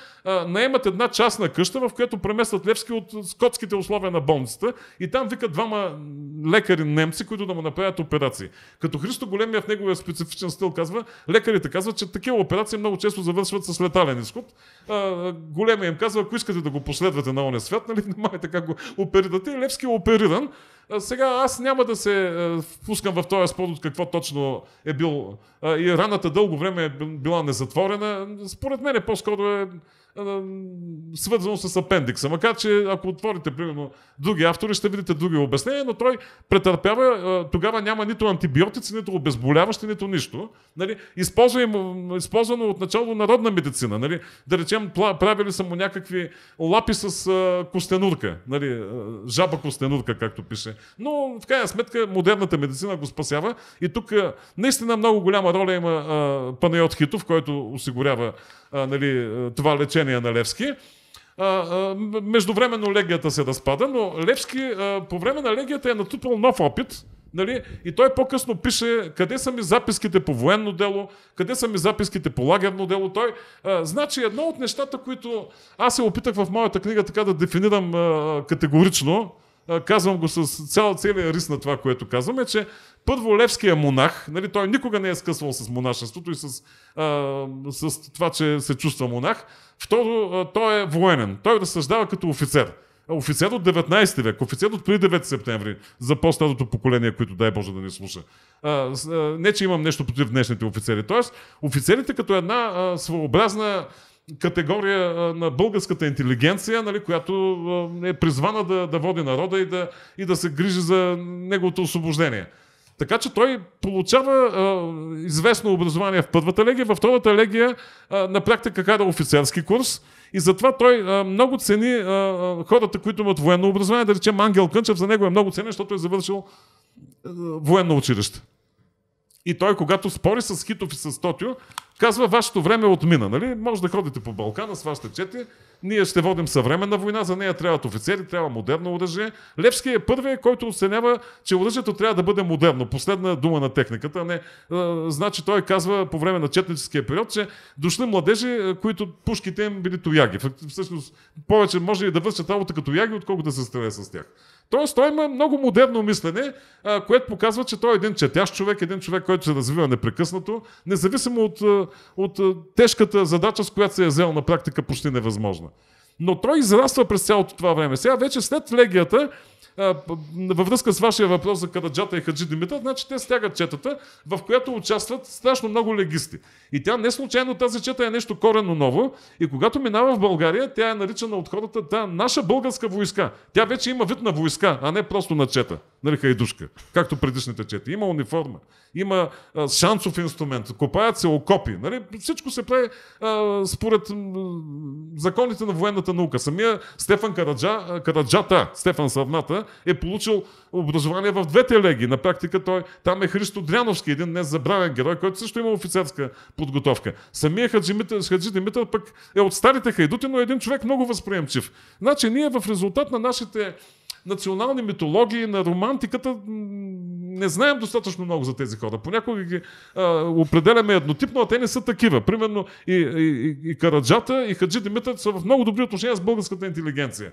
наемат една частна къща, в която преместват Левски от скотските условия на болницата и там викат двама лекари немци, които да му направят операции. Като Христо Големия в неговия специфичен стил казва, лекарите казват, че такива операции много често завършват с летален изход. Големия им казва, ако искате да го последвате на оня свят, нали, внимавайте (laughs) как го оперирате. Левски е опериран, сега аз няма да се впускам в този спор от какво точно е бил. и раната дълго време е била незатворена. Според мен е по-скоро е свързано с апендикса. Макар, че ако отворите, примерно, други автори, ще видите други обяснения, но той претърпява, тогава няма нито антибиотици, нито обезболяващи, нито нищо. Нали? Използвано, от отначало народна медицина. Нали? Да речем, правили са му някакви лапи с костенурка. Нали? Жаба костенурка, както пише. Но, в крайна сметка, модерната медицина го спасява. И тук наистина много голяма роля има Панайот Хитов, който осигурява а, нали, това лечение на Левски. А, а, междувременно легията се разпада, но Левски а, по време на легията е натупал нов опит. Нали? И той по-късно пише къде са ми записките по военно дело, къде са ми записките по лагерно дело. Той, а, значи едно от нещата, които аз се опитах в моята книга така да дефинирам а, категорично, казвам го с цял, целият рис на това, което казваме, че първо Левския монах, нали, той никога не е скъсвал с монашеството и с, а, с това, че се чувства монах. Второ, а, той е военен. Той разсъждава като офицер. Офицер от 19 век, офицер от преди 9 септември, за по-старото поколение, които дай Боже да ни слуша. А, не, че имам нещо против днешните офицери. Тоест, офицерите като една а, своеобразна категория на българската интелигенция, нали, която е призвана да, да води народа и да, и да се грижи за неговото освобождение. Така че той получава а, известно образование в първата легия, във втората легия а, на практика кара офицерски курс и затова той а, много цени а, хората, които имат военно образование, да речем Ангел Кънчев за него е много ценен, защото е завършил а, военно училище. И той, когато спори с Хитов и с Тотио, Казва, вашето време е отмина, нали? Може да ходите по Балкана с вашите чети. Ние ще водим съвременна война, за нея трябват офицери, трябва модерно оръжие. Левски е първият, който оценява, че оръжието трябва да бъде модерно. Последна дума на техниката. Не. значи той казва по време на четническия период, че дошли младежи, които пушките им били тояги. Всъщност, повече може и да вършат работа като яги, отколкото да се стреля с тях. Тоест, той има много модерно мислене, което показва, че той е един четящ човек, един човек, който се развива непрекъснато, независимо от, от тежката задача, с която се е взел на практика почти невъзможна. Но той израства през цялото това време. Сега вече след легията във връзка с вашия въпрос за Караджата и Хаджи Димитър, значи те стягат четата, в която участват страшно много легисти. И тя не случайно тази чета е нещо корено ново. И когато минава в България, тя е наричана от хората та наша българска войска. Тя вече има вид на войска, а не просто на чета. Нали, хайдушка, както предишните чета. Има униформа, има а, шансов инструмент, копаят се окопи. Нали, всичко се прави а, според м, законите на военната наука. Самия Стефан Караджа, Караджата, Стефан Савната, е получил образование в двете леги. На практика той там е Христо Дряновски, един днес забравен герой, който също има офицерска подготовка. Самия Хаджи Димитър, Хаджи Димитър пък е от старите хайдути, но е един човек много възприемчив. Значи ние в резултат на нашите национални митологии, на романтиката, не знаем достатъчно много за тези хора. Понякога ги а, определяме еднотипно, а те не са такива. Примерно и, и, и Караджата, и Хаджи Димитър са в много добри отношения с българската интелигенция.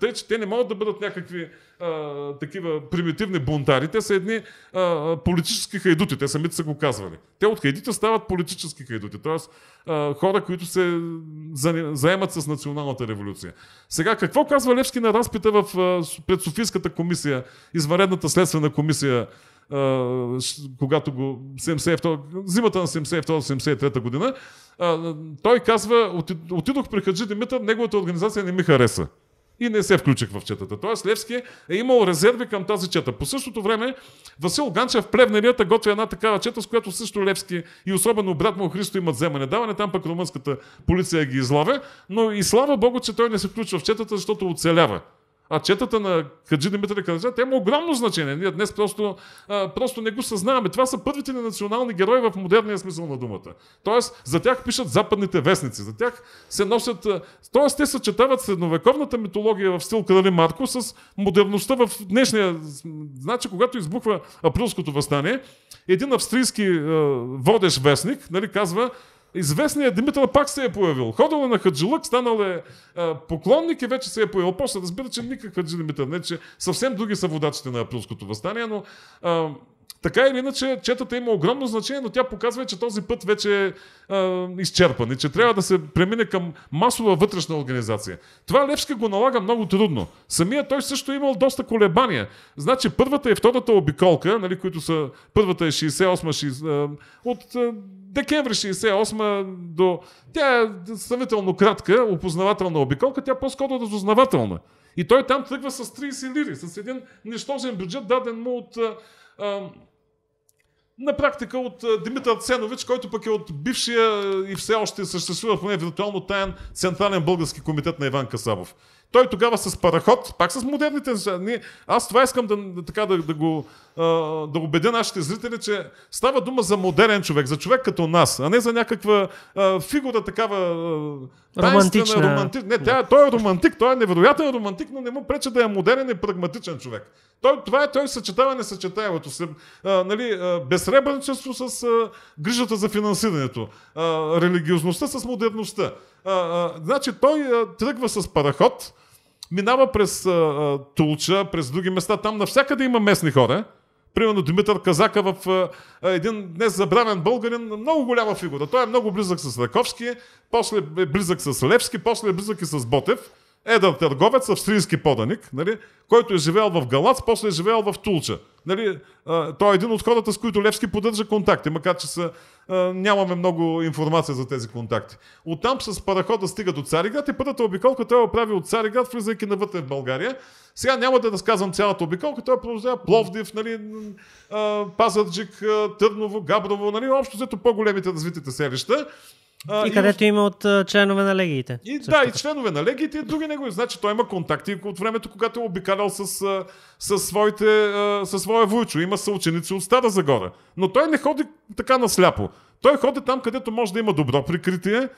Тъй, че те не могат да бъдат някакви а, такива примитивни бунтари. Те са едни а, политически хайдути. Те самите са го казвали. Те от хайдите стават политически хайдути. Тоест а, хора, които се заемат с националната революция. Сега, какво казва Левски на разпита в, а, пред Софийската комисия, извънредната следствена комисия, а, когато го 72, зимата на 72-73 година, а, той казва, отидох при Хаджи Димитър, неговата организация не ми хареса и не се включих в четата. Тоест Левски е имал резерви към тази чета. По същото време Васил Ганчев плевнерията готви една такава чета, с която също Левски и особено брат му Христо имат вземане даване. Там пък румънската полиция ги излавя. Но и слава Богу, че той не се включва в четата, защото оцелява а четата на Хаджи Димитри Каназян, те има огромно значение. Ние днес просто, а, просто не го съзнаваме. Това са първите ни национални герои в модерния смисъл на думата. Тоест, за тях пишат западните вестници, за тях се носят... Тоест, те съчетават средновековната митология в стил Крали Марко с модерността в днешния... Значи, когато избухва априлското възстание, един австрийски а, водещ вестник нали, казва известният Димитър пак се е появил. Ходил е на хаджилък, станал е а, поклонник и вече се е появил. После разбира, че никак хаджи Димитър не, е, че съвсем други са водачите на априлското възстание, но а, така или иначе, четата има огромно значение, но тя показва, че този път вече е а, изчерпан и че трябва да се премине към масова вътрешна организация. Това Левски го налага много трудно. Самия той също е имал доста колебания. Значи първата и втората обиколка, нали, които са първата е 68 60, от декември 68 до... Тя е съвително кратка, опознавателна обиколка, тя е по-скоро разузнавателна. И той там тръгва с 30 лири, с един нищожен бюджет, даден му от... А, на практика от Димитър Ценович, който пък е от бившия и все още съществува в виртуално тайн Централен български комитет на Иван Касабов. Той тогава с параход, пак с модерните неща. Ние, аз това искам да, така, да, да го да убедя нашите зрители, че става дума за модерен човек, за човек като нас, а не за някаква а, фигура такава а, романтична. Романти... Не, тя, е- той е романтик, той е невероятен романтик, но не му пречи да е модерен и прагматичен човек. Той, това е той съчетава несъчетаемото. Се, нали, безсребърничество с а, грижата за финансирането, а, религиозността с модерността. А, а, значи той а, тръгва с параход, минава през а, а, Тулча, през други места, там навсякъде има местни хора. Примерно Димитър Казака в а, един днес забравен българин, много голяма фигура. Той е много близък с Раковски, после е близък с Левски, после е близък и с Ботев едър търговец, австрийски поданик, нали, който е живеел в Галац, после е живеел в Тулча. Нали, а, той е един от хората, с които Левски поддържа контакти, макар че са, а, нямаме много информация за тези контакти. Оттам с парахода стига до Цариград и първата обиколка той е прави от Цариград, влизайки навътре в България. Сега няма да разказвам цялата обиколка, той продължава Пловдив, нали, Пазарджик, Търново, Габрово, нали, общо взето по-големите развитите селища. А, и където и... има от а, членове на легиите. И, да, така. и членове на легиите и други негови. Значи той има контакти от времето, когато е обикалял с, с, своите, а, с своя вуйчо. Има съученици от Стара Загора. Но той не ходи така насляпо. Той ходи там, където може да има добро прикритие.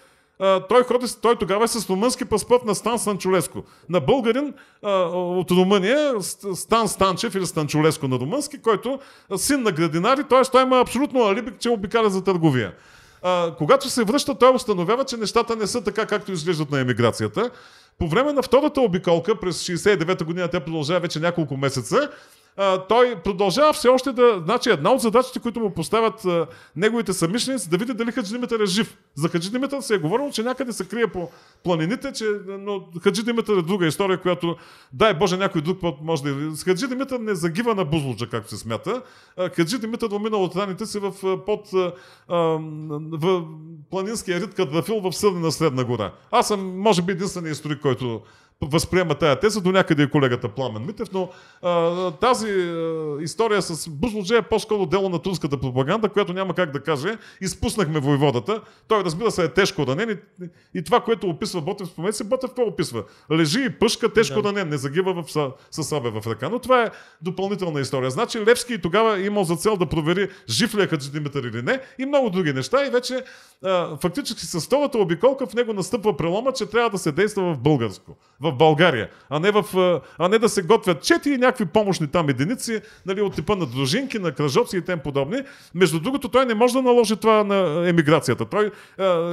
А, той, ходи, той тогава е с румънски паспорт на Стан Санчолеско. На българин а, от Румъния, Стан Станчев или Станчолеско на румънски, който син на градинари, т.е. той има абсолютно алибик, че обикаля за търговия а, когато се връща, той установява, че нещата не са така, както изглеждат на емиграцията. По време на втората обиколка през 69-та година тя продължава вече няколко месеца а, той продължава все още да... Значи една от задачите, които му поставят а, неговите самишници, да види дали Хаджи Димитър е жив. За Хаджи Димитър се е говорило, че някъде се крие по планините, че, но Хаджи Димитър е друга история, която, дай Боже, някой друг път може да... Хаджи Димитър не загива на Бузлуджа, както се смята. А, Хаджи Димитър уминал от раните си в, под а, а, в планинския рид Кадрафил в Сърнена Средна гора. Аз съм, може би, единственият историк, който възприема тая теза, до някъде и е колегата Пламен Митев, но а, тази а, история с Бузлуджи е по-скоро дело на турската пропаганда, която няма как да каже. Изпуснахме войводата, той разбира се е тежко ранен и, и това, което описва Ботев, спомена се, Ботев какво описва? Лежи и пъшка, тежко да. да не загива в, с сабе в ръка. Но това е допълнителна история. Значи Левски тогава е имал за цел да провери жив ли е Хаджи Димитър или не и много други неща и вече а, фактически с втората обиколка в него настъпва прелома, че трябва да се действа в българско в България, а не, в, а не да се готвят четири някакви помощни там единици, нали, от типа на дружинки, на кръжоци и тем подобни. Между другото, той не може да наложи това на емиграцията. Той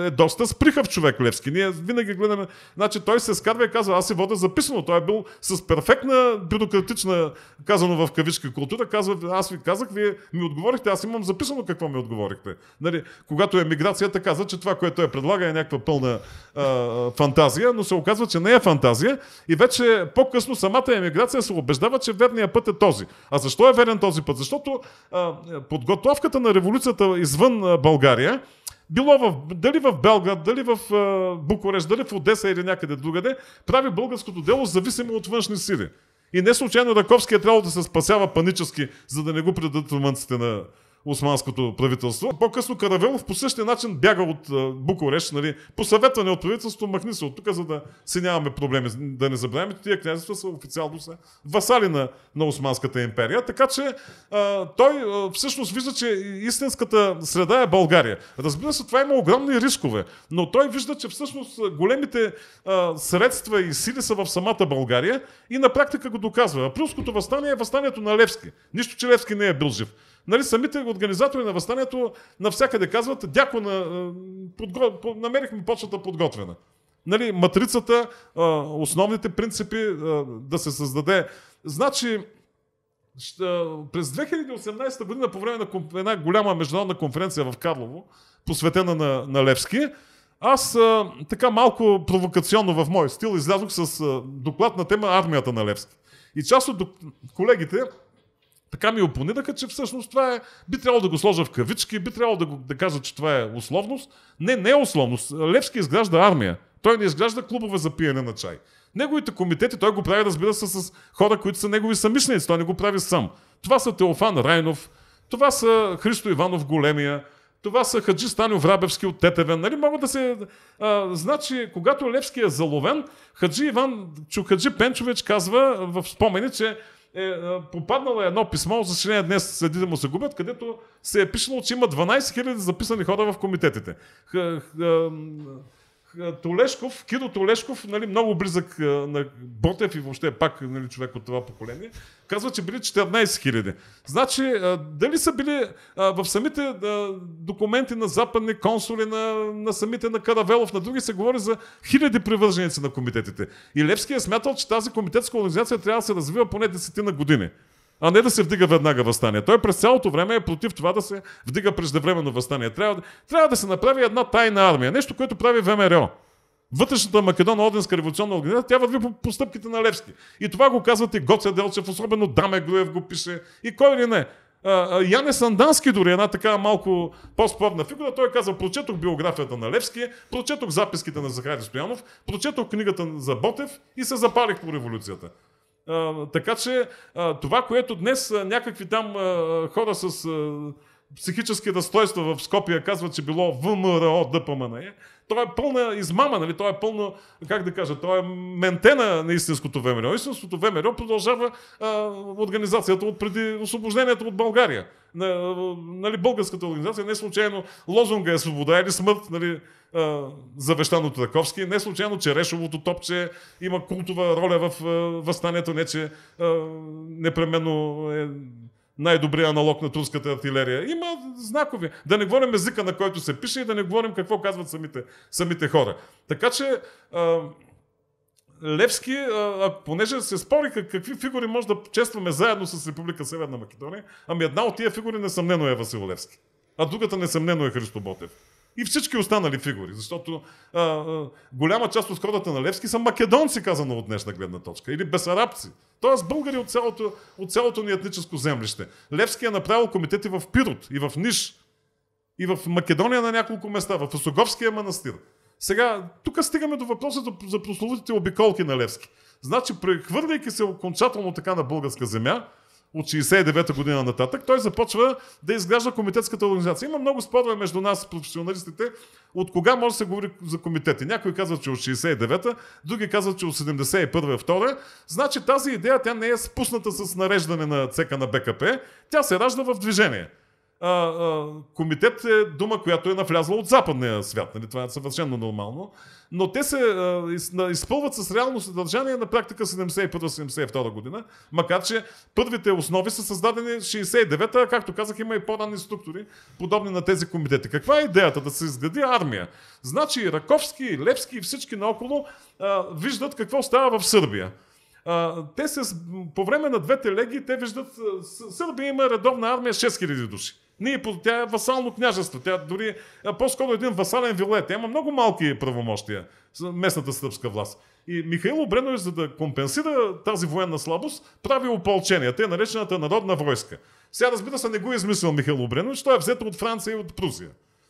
е, доста сприхав човек Левски. Ние винаги гледаме. Значи той се скарва и казва, аз се вода записано. Той е бил с перфектна бюрократична, казано в кавичка култура, казва, аз ви казах, вие ми отговорихте, аз имам записано какво ми отговорихте. Нали, когато емиграцията каза, че това, което е предлага е някаква пълна а, фантазия, но се оказва, че не е фантазия Азия и вече по-късно самата емиграция се убеждава, че верният път е този. А защо е верен този път? Защото а, подготовката на революцията извън а, България било в, дали в Белград, дали в Букуреш, дали в Одеса или някъде другаде, прави българското дело зависимо от външни сили. И не случайно Раковски е трябвало да се спасява панически, за да не го предадат румънците на, османското правителство. По-късно Каравелов по същия начин бяга от Букурещ, нали, съветване от правителството, махни се от тук, за да си нямаме проблеми. Да не забравяме, че тия княжества са официално са васали на, на Османската империя. Така че а, той а, всъщност вижда, че истинската среда е България. Разбира се, това има огромни рискове, но той вижда, че всъщност големите а, средства и сили са в самата България и на практика го доказва. Априлското възстание е възстанието на Левски. Нищо, че Левски не е бил жив нали, самите организатори на възстанието навсякъде казват, дякона, подго... намерихме почвата подготвена. Нали, матрицата, основните принципи да се създаде. Значи, през 2018 година, по време на една голяма международна конференция в Карлово, посветена на, на Левски, аз така малко провокационно в мой стил излязох с доклад на тема армията на Левски. И част от колегите, така ми опонираха, че всъщност това е, би трябвало да го сложа в кавички, би трябвало да, го, да кажа, че това е условност. Не, не е условност. Левски изгражда армия. Той не изгражда клубове за пиене на чай. Неговите комитети той го прави, разбира се, с хора, които са негови самишници. Той не го прави сам. Това са Теофан Райнов, това са Христо Иванов Големия, това са Хаджи Станио Врабевски от Тетевен. Нали, могат да се... А, значи, когато Левски е заловен, Хаджи Иван Чухаджи Пенчович казва в спомени, че е, е, попаднало е едно писмо, за съжаление днес следите му се губят, където се е пишело, че има 12 000 записани хора в комитетите. Х, х, е, Толешков, Кидо Толешков, нали, много близък е, на Ботев и въобще пак нали, човек от това поколение, казва, че били 14 хиляди. Значи, е, дали са били в самите документи на западни консули, на, на самите на Каравелов, на други се говори за хиляди привърженици на комитетите. И Левски е смятал, че тази комитетска организация трябва да се развива поне десетина години а не да се вдига веднага възстание. Той през цялото време е против това да се вдига преждевременно възстание. Трябва, трябва да се направи една тайна армия, нещо, което прави ВМРО. Вътрешната Македона Оденска революционна организация, тя върви по постъпките на Левски. И това го казват и Гоце Делчев, особено Даме Груев го пише, и кой ли не. Яне Сандански дори, една така малко по-спорна фигура, той казва, прочетох биографията на Левски, прочетох записките на Захари Стоянов, прочетох книгата за Ботев и се запалих по революцията така че това, което днес някакви там хора с психически разстройства в Скопия казват, че било ВМРО ДПМН, е, той е пълна измама, нали? Той е пълно, как да кажа, той е ментена на истинското ВМРО. Истинското ВМРО продължава а, организацията от преди освобождението от България. На, нали, българската организация не случайно лозунга е свобода или смърт, нали, а, Таковски. Не случайно Черешовото топче има култова роля в възстанието, не че а, непременно е най-добрия аналог на турската артилерия. Има знакови. Да не говорим езика, на който се пише и да не говорим какво казват самите, самите хора. Така че а, Левски, а, понеже се спориха какви фигури може да честваме заедно с Република Северна Македония, ами една от тия фигури несъмнено е Васил Левски. А другата несъмнено е Христо Ботев и всички останали фигури. Защото а, а, голяма част от хората на Левски са македонци, казано от днешна гледна точка, или бесарабци. Тоест българи от цялото, от цялото ни етническо землище. Левски е направил комитети в Пирот и в Ниш, и в Македония на няколко места, в Осоговския манастир. Сега, тук стигаме до въпроса за, за прословутите обиколки на Левски. Значи, прехвърляйки се окончателно така на българска земя, от 69-та година нататък, той започва да изгражда комитетската организация. Има много спорове между нас, професионалистите, от кога може да се говори за комитети. Някои казват, че от 69-та, други казват, че от 71-та, Значи тази идея тя не е спусната с нареждане на цека на БКП, тя се ражда в движение а, а, комитет е дума, която е навлязла от западния свят. Нали? Това е съвършено нормално. Но те се а, изпълват с реално съдържание на практика 71-72 година, макар че първите основи са създадени 69-та, както казах, има и по-ранни структури, подобни на тези комитети. Каква е идеята? Да се изгради армия. Значи Раковски, Левски и всички наоколо а, виждат какво става в Сърбия. А, те се, по време на двете леги те виждат, Сърбия има редовна армия 6000 души. Ние, тя е васално княжество. Тя дори е по-скоро един васален вилет. Тя има много малки правомощия за местната сръбска власт. И Михаил Обренович, за да компенсира тази военна слабост, прави ополчение. Те е наречената народна войска. Сега разбира се, не го е измислил Михаил Обренович, той е взето от Франция и от Прусия.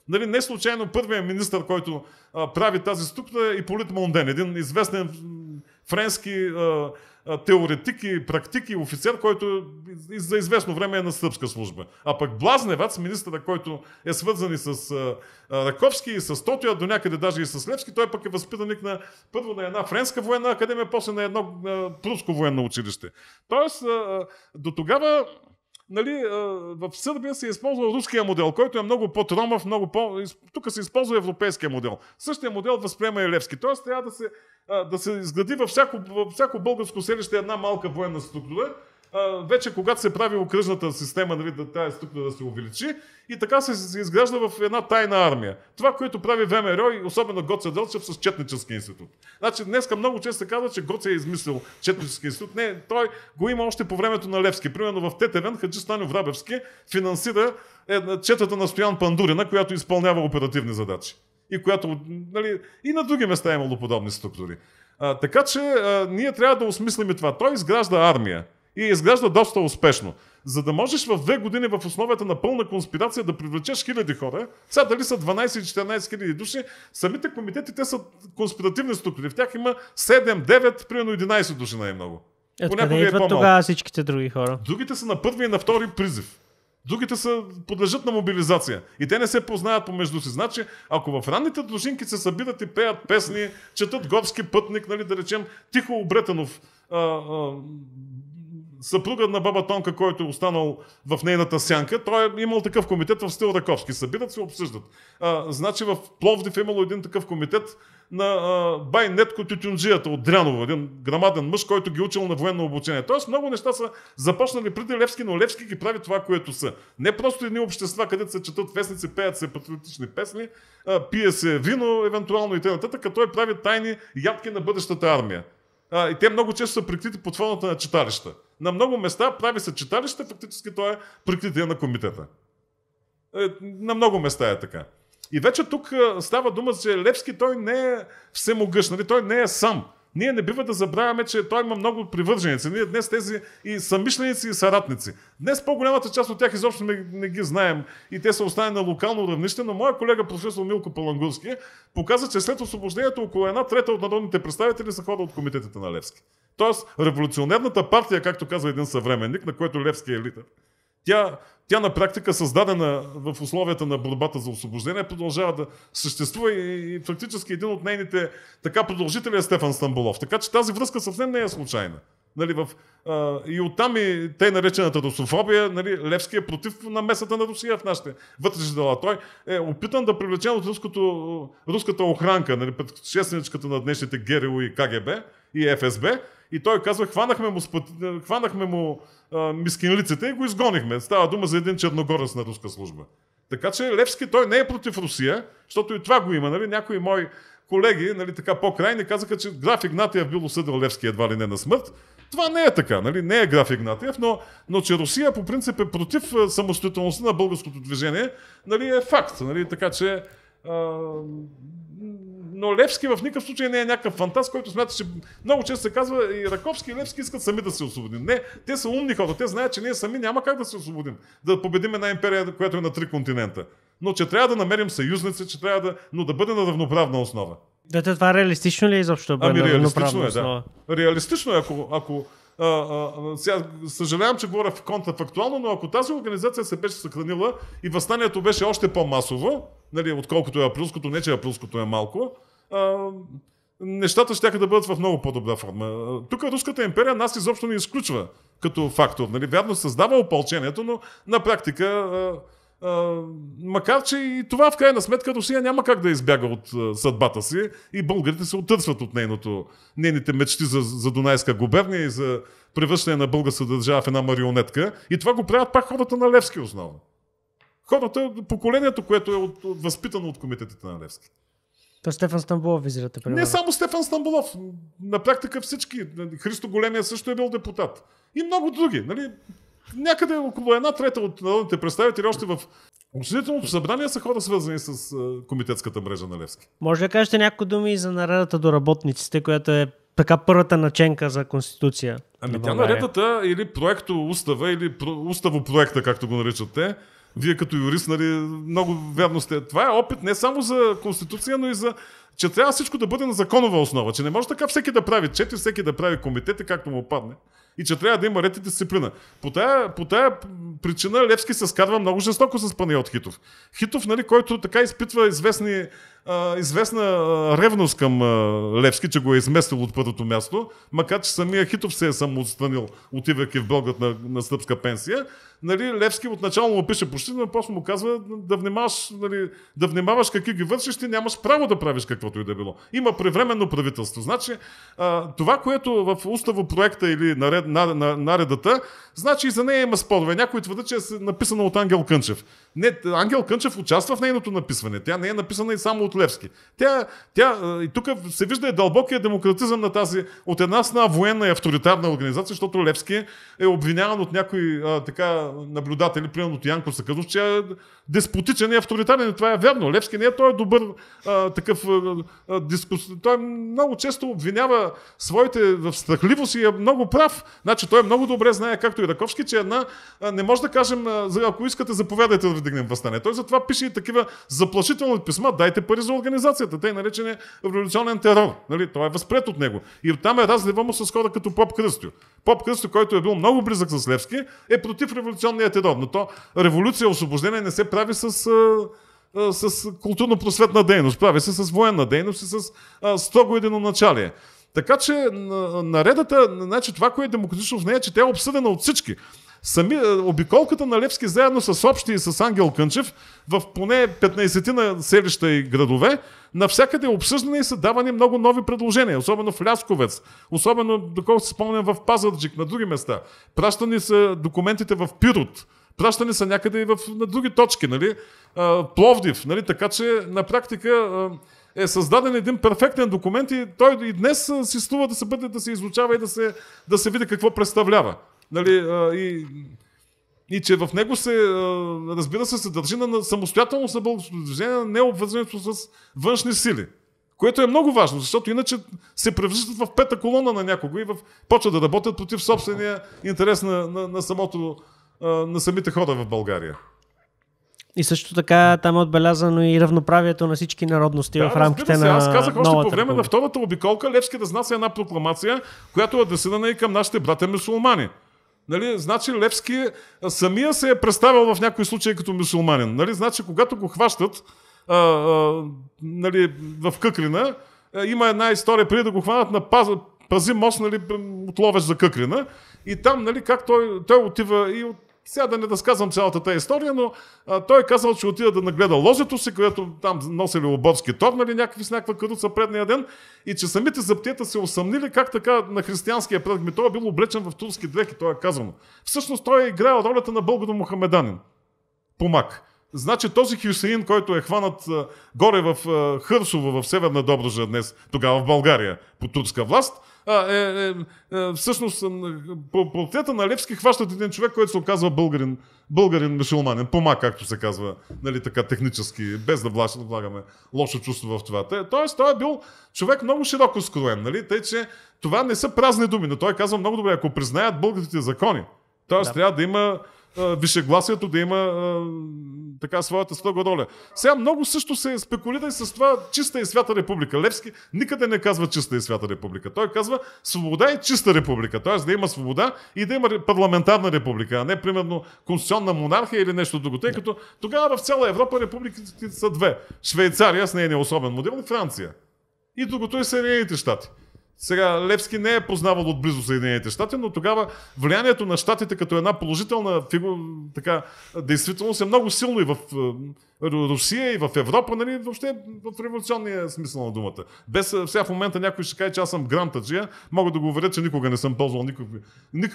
Нали, не случайно първият министр, който а, прави тази структура е Полит Монден, един известен френски а, теоретик и практик и офицер, който за известно време е на сръбска служба. А пък Блазневац, министъра, който е свързан и с Раковски, и с Тотия, до някъде даже и с Левски, той пък е възпитаник на първо на една френска военна академия, после на едно пруско военно училище. Тоест, до тогава нали, в Сърбия се използва руския модел, който е много по-тромав, много по... Тук се използва европейския модел. Същия модел възприема и Левски. Тоест трябва да се, да се изгради във всяко, във всяко българско селище една малка военна структура, вече когато се прави окръжната система, нали, да тази структура да се увеличи, и така се, се изгражда в една тайна армия. Това, което прави ВМРО и особено Гоце Делчев с Четнически институт. Значи, днеска много често се казва, че Гоце е измислил Четнически институт. Не, той го има още по времето на Левски. Примерно в Тетевен Хаджи Станю Врабевски финансира е, четата на Стоян Пандурина, която изпълнява оперативни задачи. И, която, нали, и на други места е имало подобни структури. А, така че а, ние трябва да осмислим това. Той изгражда армия и изглежда доста успешно. За да можеш в две години в основата на пълна конспирация да привлечеш хиляди хора, сега дали са 12-14 хиляди души, самите комитети те са конспиративни структури. В тях има 7, 9, примерно 11 души най-много. Е, Понякога е тогава всичките други хора? Другите са на първи и на втори призив. Другите са, подлежат на мобилизация. И те не се познаят помежду си. Значи, ако в ранните дружинки се събират и пеят песни, четат горски пътник, нали, да речем, Тихо Обретенов, а, а, съпругът на баба Тонка, който е останал в нейната сянка, той е имал такъв комитет в стил Раковски. Събират се, обсъждат. А, значи в Пловдив е имало един такъв комитет на а, бай Нетко Тютюнджията от Дряново, един грамаден мъж, който ги е учил на военно обучение. Тоест много неща са започнали преди Левски, но Левски ги прави това, което са. Не просто едни общества, където се четат вестници, пеят се патриотични песни, а, пие се вино, евентуално и т.н. като той прави тайни ядки на бъдещата армия. А, и те много често са прикрити под фоната на читалища на много места прави читалище, фактически той е прикритие на комитета. Е, на много места е така. И вече тук е, става дума, че Левски той не е всемогъщ, нали? той не е сам. Ние не бива да забравяме, че той има много привърженици. Ние днес тези и самишленици и саратници. Днес по-голямата част от тях изобщо не, не ги знаем и те са останали на локално равнище, но моя колега професор Милко Палангурски показа, че след освобождението около една трета от народните представители са хора от комитетите на Левски. Тоест, революционерната партия, както казва един съвременник, на който Левски е лидер, тя, тя на практика, създадена в условията на борбата за освобождение, продължава да съществува и, и фактически един от нейните така продължители е Стефан Стамболов. Така че тази връзка съвсем не е случайна. Нали, в, а, и оттам и те наречената русофобия, нали, Левски е против намесата на Русия в нашите вътрешни дела. Той е опитан да привлече от руското, руската охранка, нали, предшественичката на днешните ГРУ и КГБ и ФСБ, и той казва, хванахме му, спът... хванахме му а, мискинлиците и го изгонихме. Става дума за един черногорец на руска служба. Така че Левски той не е против Русия, защото и това го има. Нали? Някои мои колеги, нали, така по-крайни, казаха, че граф Игнатиев бил осъдил Левски едва ли не на смърт. Това не е така, нали? не е граф Игнатиев, но, но че Русия по принцип е против самостоятелността на българското движение, нали, е факт. Нали? Така че но Левски в никакъв случай не е някакъв фантаз, който смята, че много често се казва и Раковски и Левски искат сами да се освободим. Не, те са умни хора, те знаят, че ние сами няма как да се освободим, да победим една империя, която е на три континента. Но че трябва да намерим съюзници, че трябва да, но да бъде на равноправна основа. Да, това реалистично ли е изобщо? Ами реалистично е, да. Основа? Реалистично е, ако, ако а, а, сега, съжалявам, че говоря в контрафактуално, но ако тази организация се беше съхранила и възстанието беше още по-масово, нали, отколкото е априлското, не че априлското е малко, а, нещата ще да бъдат в много по-добра форма. Тук Руската империя нас изобщо не изключва като фактор. Нали? Вярно създава опълчението, но на практика, а, а, макар че и това в крайна сметка Русия няма как да избяга от а, съдбата си и българите се отърсват от нейното, нейните мечти за, за Дунайска губерния и за превръщане на българска държава в една марионетка. И това го правят пак хората на Левски основно. Хората, поколението, което е от, от, възпитано от комитетите на Левски. То Стефан Стамбулов визирате, примерно. Не само Стефан Стамбулов. На практика всички. Христо Големия също е бил депутат. И много други. Нали? Някъде около една трета от народните представители още в Учредителното събрание са хора свързани с комитетската мрежа на Левски. Може да кажете някои думи за наредата до работниците, която е така първата наченка за Конституция? Ами на тя наредата или проекто устава, или уставопроекта, както го наричат те, вие като юрист, нали, много вярно сте. Това е опит не само за Конституция, но и за че трябва всичко да бъде на законова основа, че не може така всеки да прави чети, всеки да прави комитети, както му падне. И че трябва да има ред и дисциплина. По тая, по тая причина Левски се скарва много жестоко с от Хитов. Хитов, нали, който така изпитва известни а, известна ревност към а, Левски, че го е изместил от първото място, макар че самия Хитов се е самоотстранил, отивайки в Белград на, на сръбска пенсия. Нали, Левски отначало му пише почти, но после му казва да внимаваш, нали, да внимаваш какви ги вършиш, ти нямаш право да правиш каквото и да било. Има превременно правителство. Значи, а, това, което в уставо, проекта или наред, на, на, наредата, значи и за нея има спорове. Някой твърди, че е написано от Ангел Кънчев. Не, Ангел Кънчев участва в нейното написване. Тя не е написана и само от Левски. Тя, тя, е, и тук се вижда е дълбокия демократизъм на тази, от една страна военна и авторитарна организация, защото Левски е обвиняван от някои а, така наблюдатели, примерно от Янко Сакадов, че е деспотичен и авторитарен. И това е вярно. Левски не е той е добър а, такъв а, дискус. Той много често обвинява своите в страхливост и е много прав. Значи той много добре знае, както и Раковски, че една а, не може да кажем, а, ако искате, заповядайте да вдигнем възстане. Той затова пише и такива заплашителни писма, дайте пари пари за организацията, тъй наречения революционен терор. Нали? Това е възпред от него. И оттам е разлива му с хора като Поп Кръстю. Поп Кръстю, който е бил много близък с Левски, е против революционния терор. Но то революция, освобождение не се прави с с културно-просветна дейност, прави се с военна дейност и с а, строго единоначалие. Така че наредата, значи това, което е демократично в нея, че тя е обсъдена от всички. Сами, е, обиколката на Левски заедно с Общи и с Ангел Кънчев в поне 15 ти на селища и градове, навсякъде е обсъждане и са давани много нови предложения, особено в Лясковец, особено, доколко се спомням, в Пазарджик, на други места. Пращани са документите в Пирот, пращани са някъде и в, на други точки, нали? Пловдив, нали? Така че на практика е създаден един перфектен документ и той и днес си струва да се бъде, да се изучава и да се, да се види какво представлява. Нали, а, и, и че в него се, а, разбира се, се държи на самостоятелност на българското движение, не обвързването с външни сили. Което е много важно, защото иначе се превръщат в пета колона на някого и в... почват да работят против собствения интерес на, на, на, самото, на самите хора в България. И също така там е отбелязано и равноправието на всички народности да, в рамките се, на Аз казах още по време република. на втората обиколка Левски разнася една прокламация, която е адресирана и към нашите братя мусулмани. Нали, значи Левски самия се е представил в някои случаи като мусулманин. Нали, значи когато го хващат а, а, нали, в Къклина, а, има една история преди да го хванат на паз, пази мост нали, от Ловеж за Къклина и там нали, как той, той отива и от сега да не разказвам цялата тази история, но а, той е казал, че отида да нагледа ложето си, където там носили оборски торнали някакви с някаква каруца предния ден и че самите заптията се усъмнили как така на християнския предък ми той е бил облечен в турски дрехи, той е казано. Всъщност той е играл ролята на българо мухамеданин. Помак. Значи този Хюсеин, който е хванат а, горе в а, Хърсово, в Северна доброжа, днес, тогава в България, по турска власт, а, е, е, е, всъщност по портрета на Левски хващат един човек, който се оказва българин, българин мусулманин, пома, както се казва, нали така технически, без да влагаме лошо чувство в това. Тоест, той е бил човек много широко скроен, нали? Тъй, че това не са празни думи, но той е казва много добре, ако признаят българските закони, т.е. Да. трябва да има вишегласието да има а, така своята стога доля. Сега много също се спекулира и с това чиста и свята република. Левски никъде не казва чиста и свята република. Той казва свобода и чиста република. Тоест да има свобода и да има парламентарна република, а не примерно конституционна монархия или нещо друго. Тъй като тогава в цяла Европа републиките са две. Швейцария с нейния особен модел и Франция. И другото е Съединените щати. Сега Левски не е познавал отблизо Съединените щати, но тогава влиянието на щатите като една положителна фигура, така, действителност е много силно и в е, Русия, и в Европа, нали, въобще в революционния смисъл на думата. Без е, сега в момента някой ще каже, че аз съм грантаджия, мога да го уверя, че никога не съм ползвал никакви,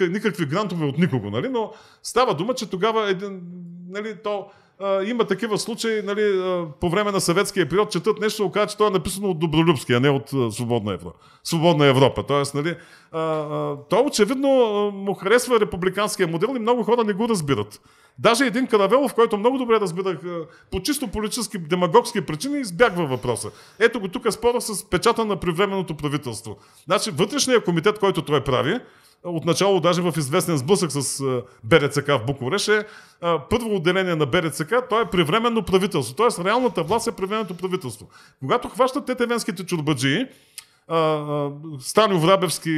никакви грантове от никого, нали, но става дума, че тогава един, нали, то а, има такива случаи, нали, а, по време на съветския период четат нещо, оказва, че то е написано от Добролюбски, а не от а, Свободна Европа. Свободна Европа. Тоест, нали, а, а, очевидно а, му харесва републиканския модел и много хора не го разбират. Даже един Каравелов, който много добре разбирах по чисто политически, демагогски причини, избягва въпроса. Ето го тук е спора с печата на привременното правителство. Значи вътрешния комитет, който той прави, Отначало даже в известен сблъсък с е, БРЦК в Букуреш е, е първо отделение на БРЦК, то е превременно правителство. Тоест реалната власт е превременното правителство. Когато хващат те тевенските чурбаджии, Станю Врабевски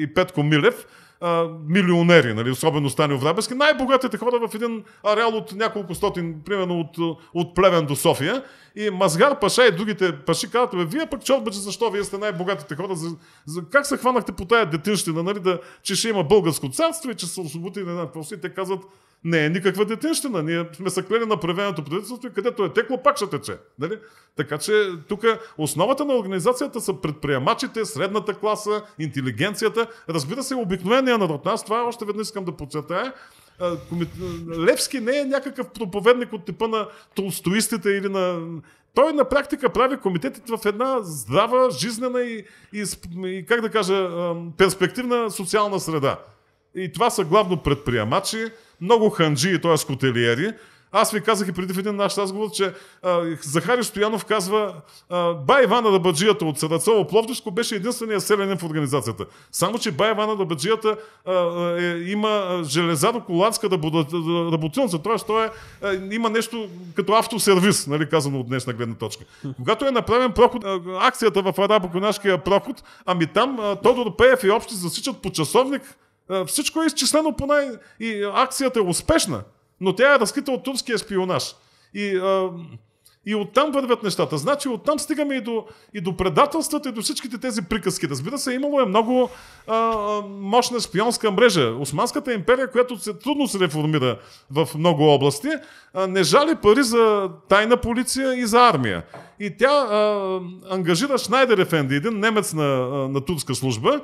и Петко Милев, а, милионери, нали, особено Станил Врабески, най-богатите хора в един ареал от няколко стотин, примерно от, от Плевен до София. И Мазгар Паша и другите паши казват, бе, вие пък чорбаче, защо вие сте най-богатите хора? За, за, как се хванахте по тая детинщина, нали, да, че ще има българско царство и че са освободили на просто? И Те казват, не е никаква детенщина. Ние сме се клели на проявеното правителство и където е текло, пак ще тече. Нали? Така че тук основата на организацията са предприемачите, средната класа, интелигенцията, разбира се, обикновения народ. Аз това още веднъж искам да подчертая. Левски не е някакъв проповедник от типа на толстоистите или на... Той на практика прави комитетите в една здрава, жизнена и, и, и как да кажа, перспективна социална среда. И това са главно предприемачи, много ханджи, т.е. котелиери. Аз ви казах и преди в един наш разговор, че а, Захари Стоянов казва а, Бай Ивана Дабаджията от Сарацово Пловдивско беше единствения селенен в организацията. Само, че Бай Ивана Дабаджията а, е, има железаро-коланска работилница, т.е. той е, е, има нещо като автосервис, нали, казано от днешна гледна точка. Когато е направен проход, а, акцията в Арабо-Конашкия проход, ами там а, Тодор Пеев и общи засичат по часовник е, всичко е изчислено по най... И акцията е успешна, но тя е разкрита от турския спионаж. И, а, е, и оттам вървят нещата. Значи оттам стигаме и до, и до предателствата, и до всичките тези приказки. Разбира се, имало е много а, е, мощна шпионска мрежа. Османската империя, която се, трудно се реформира в много области, а, не жали пари за тайна полиция и за армия. И тя а, ангажира Шнайдер Ефенди, един немец на, на турска служба,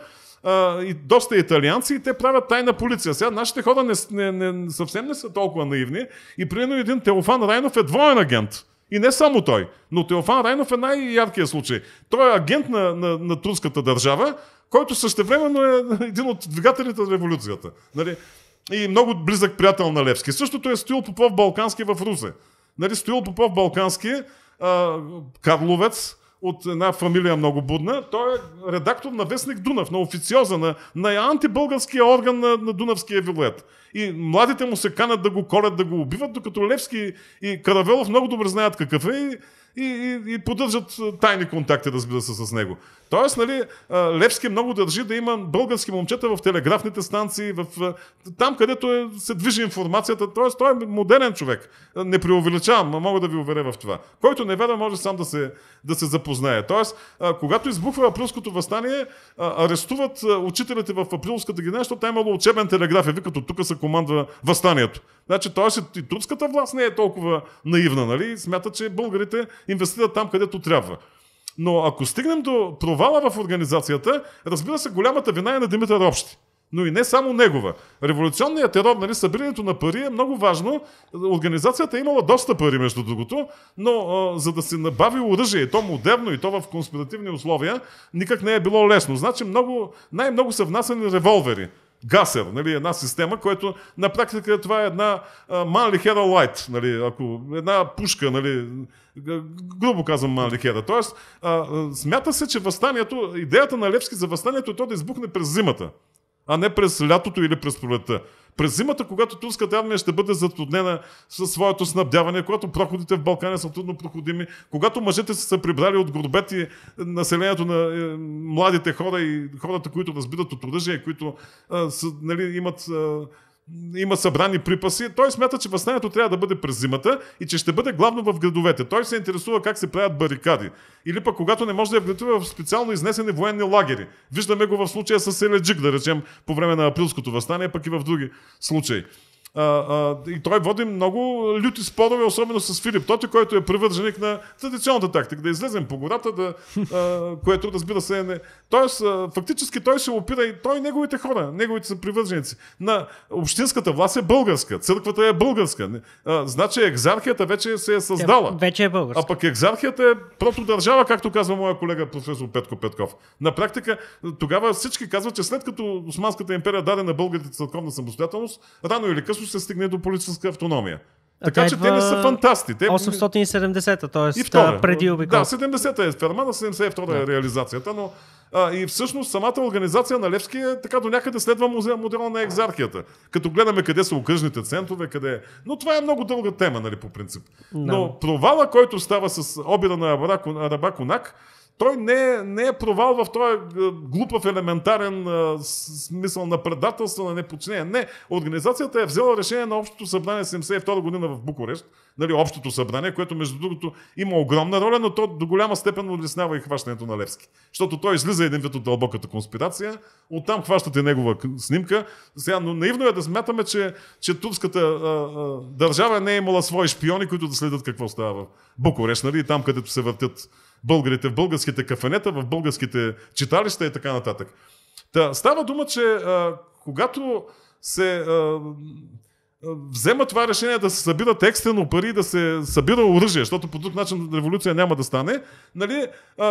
а, и доста италианци и те правят тайна полиция. Сега нашите хора не, не, не, съвсем не са толкова наивни и примерно един Теофан Райнов е двоен агент. И не само той, но Теофан Райнов е най-яркият случай. Той е агент на, на, на турската държава, който същевременно е (laughs) един от двигателите на революцията. Нали? И много близък приятел на Левски. Същото е Стоил Попов Балкански в Русе. Нали? Стоил Попов Балкански, а, Карловец, от една фамилия много будна. Той е редактор на Вестник Дунав, на официоза, на, на антибългарския орган на, на Дунавския вилет. И младите му се канат да го колят, да го убиват, докато Левски и Каравелов много добре знаят какъв е и, и, и, и поддържат тайни контакти, разбира се, с него. Тоест, нали, Левски много държи да има български момчета в телеграфните станции, в, там където е, се движи информацията. Тоест, той е модерен човек. Не преувеличавам, но мога да ви уверя в това. Който не вярва, може сам да се, да се запознае. Тоест, когато избухва априлското възстание, арестуват учителите в априлската гимназия, защото там е имало учебен телеграф. И е, викато тук се командва възстанието. Значи, т.е. и турската власт не е толкова наивна, нали? Смята, че българите инвестират там, където трябва. Но ако стигнем до провала в организацията, разбира се, голямата вина е на Димитър Общи но и не само негова. Революционният терор, нали, събирането на пари е много важно. Организацията е имала доста пари, между другото, но а, за да се набави оръжие, и то модерно, и то в конспиративни условия, никак не е било лесно. Значи много, най-много са внасяни револвери гасер, нали, една система, която на практика това е една Манлихера лайт, нали, ако една пушка, нали, грубо казвам Манлихера. Тоест, а, смята се, че възстанието, идеята на Левски за възстанието е то да избухне през зимата, а не през лятото или през пролетта. През зимата, когато турската армия ще бъде затруднена със своето снабдяване, когато проходите в Балкания са трудно проходими, когато мъжете са се прибрали от горбети населението на е, младите хора и хората, които разбират от оръжие, които е, са, нали, имат е, има събрани припаси. Той смята, че възстанието трябва да бъде през зимата и че ще бъде главно в градовете. Той се интересува как се правят барикади. Или пък когато не може да я градува в специално изнесени военни лагери. Виждаме го в случая с Еледжик, да речем, по време на априлското възстание, пък и в други случаи а, а, и той води много люти спорове, особено с Филип Тоти, който е привърженик на традиционната тактика, да излезем по гората, да, а, което разбира се е не. Тоест, а, фактически той се опира и той и неговите хора, неговите са привърженици. На общинската власт е българска, църквата е българска. А, значи екзархията вече се е създала. Тя, вече е българска. А пък екзархията е просто държава, както казва моя колега професор Петко Петков. На практика тогава всички казват, че след като Османската империя даде на българите църковна самостоятелност, рано или късно също се стигне до политическа автономия. А така че те не са фантасти. Те... 870-та, т.е. преди Обиков. Да, 70-та е фермана, 72-та е да. е реализацията, но а, и всъщност самата организация на Левски е така до някъде следва музея, модела на екзархията. Като гледаме къде са окръжните центрове, къде е. Но това е много дълга тема, нали, по принцип. Да. Но провала, който става с обира на Араба Конак, той не е, не е провал в този е, глупав елементарен а, е, смисъл на предателство, на непочинение. Не, организацията е взела решение на Общото събрание 72 година в Букурещ, нали, Общото събрание, което между другото има огромна роля, но то до голяма степен отлеснява и хващането на Левски. Защото той излиза един вид от дълбоката конспирация, оттам хващате негова снимка. Сега, но наивно е да смятаме, че, че турската а, е, а, държава не е имала свои шпиони, които да следят какво става в Букурещ, нали, там където се въртят българите в българските кафенета, в българските читалища и така нататък. Та, става дума, че а, когато се а, е, взема това решение да се събират екстрено пари, да се събира оръжие, защото по друг начин революция няма да стане, нали,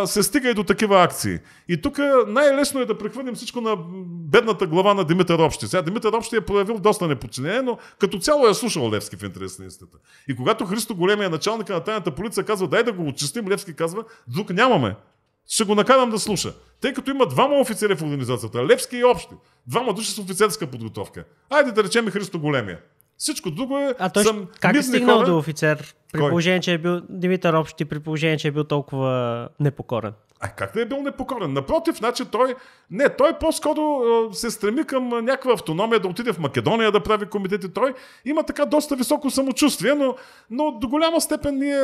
се стига и до такива акции. И тук е, най-лесно е да прехвърлим всичко на бедната глава на Димитър Общи. Сега Димитър Общи е проявил доста неподчинение, но като цяло е слушал Левски в интерес на истината. И когато Христо Големия, началника на тайната полиция, казва, дай да го очистим, Левски казва, друг нямаме. Ще го накарам да слуша. Тъй като има двама офицери в организацията, Левски и Общи. Двама души с офицерска подготовка. Айде да речем и Христо Големия. Всичко друго е... А той съм, как е стигнал хора... до офицер? При положение, че е бил Димитър Общи, при положение, че е бил толкова непокорен. А как да е бил непокорен? Напротив, значи той... Не, той по-скоро се стреми към някаква автономия да отиде в Македония да прави комитети. Той има така доста високо самочувствие, но, но до голяма степен ние,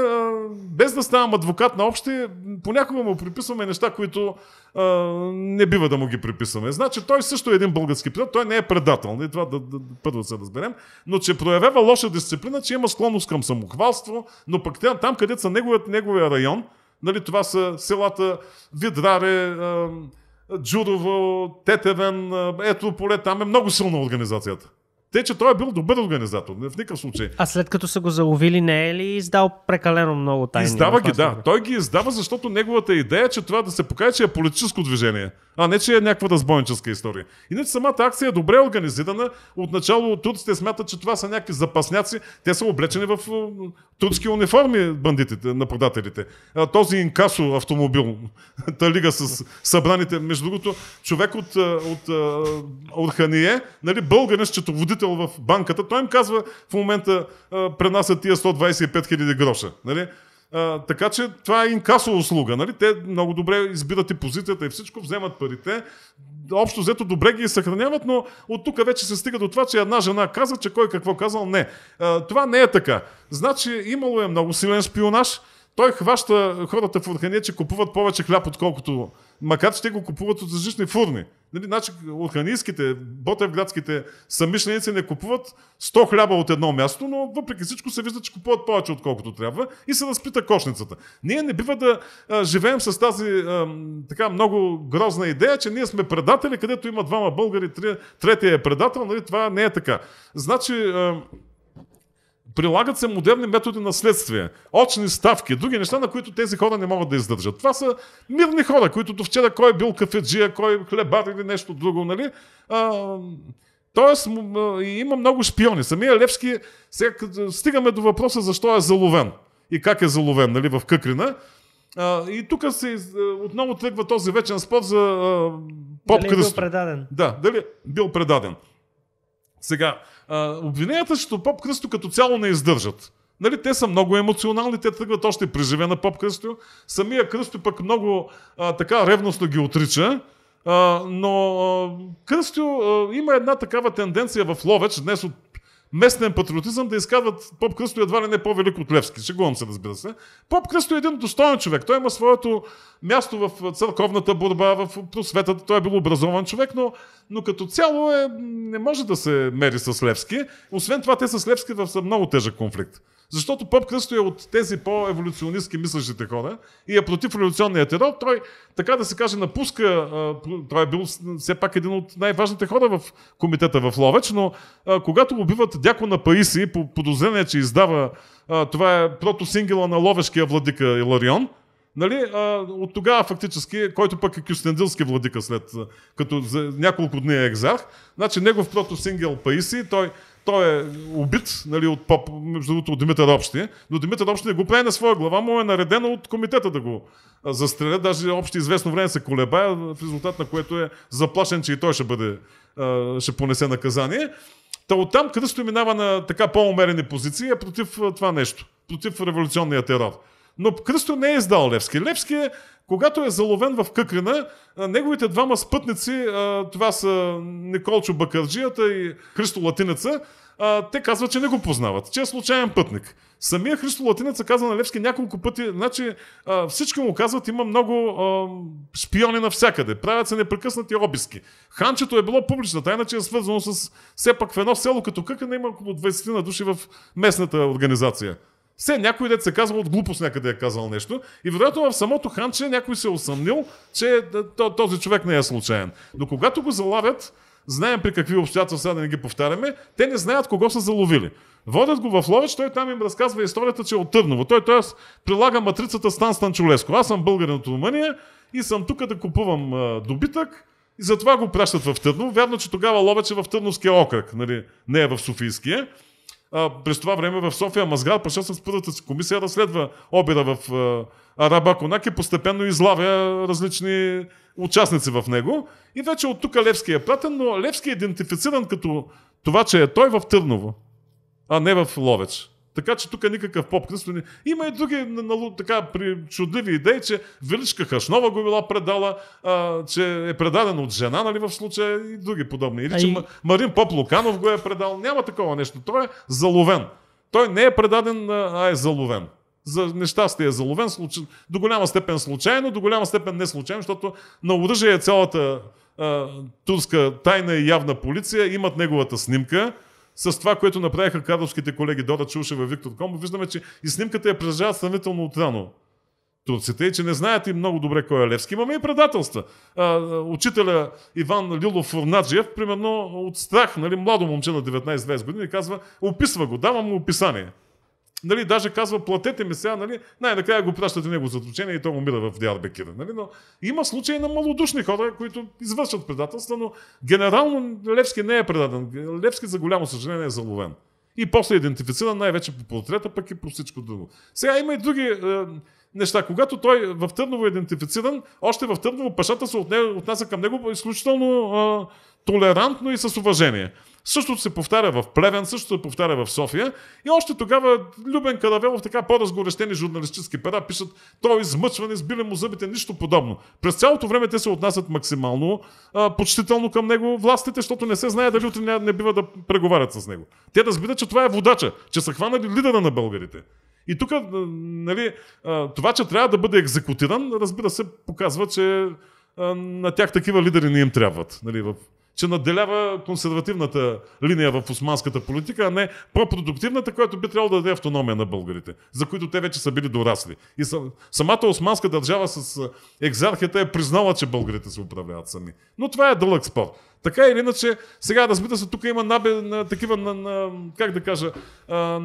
без да ставам адвокат на общи, понякога му приписваме неща, които а, не бива да му ги приписваме. Значи той също е един български пилот, той не е предател. И нали? това да, да, да, първо се разберем. Но че проявява лоша дисциплина, че има склонност към самохвалство, но пък там, където са неговият, неговия район, Нали, това са селата Видраре, Джурово, Тетевен, ето поле, там е много силна организацията. Те, че той е бил добър организатор, в никакъв случай. А след като са го заловили, не е ли издал прекалено много тайни? Издава ги, да. Той ги издава, защото неговата идея е, че това да се покаже, че е политическо движение, а не, че е някаква разбойническа история. Иначе самата акция е добре организирана. Отначало турците смятат, че това са някакви запасняци. Те са облечени в турски униформи бандитите, на продателите. Този инкасо автомобил, (laughs) та лига с събраните. Между другото, човек от, от, от, Хание, нали, българен счетоводител в банката, той им казва в момента пренасят тия 125 000 гроша. Нали? А, така че това е инкасова услуга. Нали? Те много добре избират и позицията и всичко, вземат парите, общо взето добре ги съхраняват, но от тук вече се стига до това, че една жена каза, че кой какво казал. Не. А, това не е така. Значи имало е много силен шпионаж, той хваща хората в Урхания, че купуват повече хляб, отколкото. Макар че те го купуват от различни фурни. Нали, значи, урханийските, ботевградските самишленици не купуват 100 хляба от едно място, но въпреки всичко се вижда, че купуват повече отколкото трябва и се разпита кошницата. Ние не бива да а, живеем с тази а, така много грозна идея, че ние сме предатели, където има двама българи, третия е предател, нали, това не е така. Значи, а, прилагат се модерни методи на следствие, очни ставки, други неща, на които тези хора не могат да издържат. Това са мирни хора, които до вчера кой е бил кафеджия, кой е хлебар или нещо друго, нали? А, Тоест, има много шпиони. Самия Левски, сега стигаме до въпроса защо е заловен и как е заловен, нали, в Къкрина. А, и тук се отново тръгва този вечен спор за а, е поп Дали е бил предаден. Да, дали бил предаден. Сега, обвиненията срещу Поп Кръсто като цяло не издържат. Нали, те са много емоционални, те тръгват още при живе на Поп Кръсто. Самия Кръсто пък много а, така ревностно ги отрича. А, но а, Кръстю а, има една такава тенденция в Ловеч. Днес от местен патриотизъм да изказват Поп Кръсто едва ли не по-велик от Левски. Шегувам се, разбира се. Поп Кръсто е един достоен човек. Той има своето място в църковната борба, в просветата. Той е бил образован човек, но, но като цяло е, не може да се мери с Левски. Освен това, те с Левски в много тежък конфликт. Защото Пъп Кръсто е от тези по-еволюционистки мислещите хора и е против революционния терор. Той, така да се каже, напуска. Той е бил все пак един от най-важните хора в комитета в Ловеч, но когато убиват дяко на Паиси по подозрение, че издава това е протосингела на ловешкия владика Иларион, Нали, а, от тогава фактически, който пък е кюстендилски владика след като за няколко дни е екзарх, значи негов протосингел Паиси, той той е убит нали, от, поп, между другото, от Димитър Общи, но Димитър Общи не го прави на своя глава, му е наредено от комитета да го застреля. Даже общо известно време се колебае, в резултат на което е заплашен, че и той ще, бъде, ще понесе наказание. Та оттам Кръсто минава на така по-умерени позиции е против това нещо, против революционния терор. Но Кръсто не е издал Левски. Левски е когато е заловен в Къкрина, неговите двама спътници, това са Николчо Бакарджията и Христо Латинеца, те казват, че не го познават, че е случайен пътник. Самия Христо Латинеца казва на Левски няколко пъти, значи всички му казват, има много шпиони навсякъде, правят се непрекъснати обиски. Ханчето е било публична тайна, че е свързано с все пак в едно село като Къкана има около 20 на души в местната организация. Все някой дет се казва от глупост някъде е казал нещо. И вероятно в самото ханче някой се е усъмнил, че е, този човек не е случайен. Но когато го залавят, знаем при какви обстоятелства, да не ги повтаряме, те не знаят кого са заловили. Водят го в Ловеч, той там им разказва историята, че е от Търново. Той, т.е. прилага матрицата Стан Станчулеско. Аз съм българин от Румъния и съм тук да купувам а, добитък и затова го пращат в Търново. Вярно, че тогава Ловеч е в Търновския окръг, нали? не е в Софийския през това време в София Мазгар Паша с първата си комисия разследва обира в а, Конак и постепенно излавя различни участници в него. И вече от тук Левски е пратен, но Левски е идентифициран като това, че е той в Търново, а не в Ловеч. Така че тук е никакъв поп не... Има и други така, при чудливи идеи, че Величка Хашнова го е била предала, а, че е предаден от жена, нали, в случая и други подобни. Или а че и... Марин Поп Луканов го е предал. Няма такова нещо. Той е заловен. Той не е предаден, а е заловен за нещастие е заловен, случ... до голяма степен случайно, до голяма степен не случайно, защото на оръжие е цялата а, турска тайна и явна полиция, имат неговата снимка, с това, което направиха кадровските колеги Дора Чушева и Виктор Комбо, виждаме, че и снимката я прежава сравнително отрано турците че не знаят и много добре кой е Левски. Имаме и предателства. А, учителя Иван Лилов Фурнаджиев, примерно от страх, нали, младо момче на 19-20 години, казва, описва го, давам му описание. Нали, даже казва, платете ми сега, нали, най-накрая го пращате него за и то умира в Диарбекир. Нали, но има случаи на малодушни хора, които извършват предателства, но генерално Левски не е предаден. Левски за голямо съжаление е заловен. И после е идентифициран най-вече по портрета, пък и по всичко друго. Сега има и други е, неща. Когато той в Търново е идентифициран, още в Търново пашата се отнася към него изключително е, толерантно и с уважение. Същото се повтаря в Плевен, същото се повтаря в София. И още тогава Любен Каравелов, така по-разгорещени журналистически пера, пишат, той е измъчване, сбили му зъбите, нищо подобно. През цялото време те се отнасят максимално а, почтително към него властите, защото не се знае дали утре не, не бива да преговарят с него. Те разбират, че това е водача, че са хванали лидера на българите. И тук, нали, това, че трябва да бъде екзекутиран, разбира се, показва, че на тях такива лидери не им трябват. Нали, в че наделява консервативната линия в османската политика, а не пропродуктивната, която би трябвало да даде автономия на българите, за които те вече са били дорасли. И самата османска държава с екзархията е признала, че българите се управляват сами. Но това е дълъг спор. Така или иначе, сега разбира се, тук има набе на такива, на, на, как да кажа, а,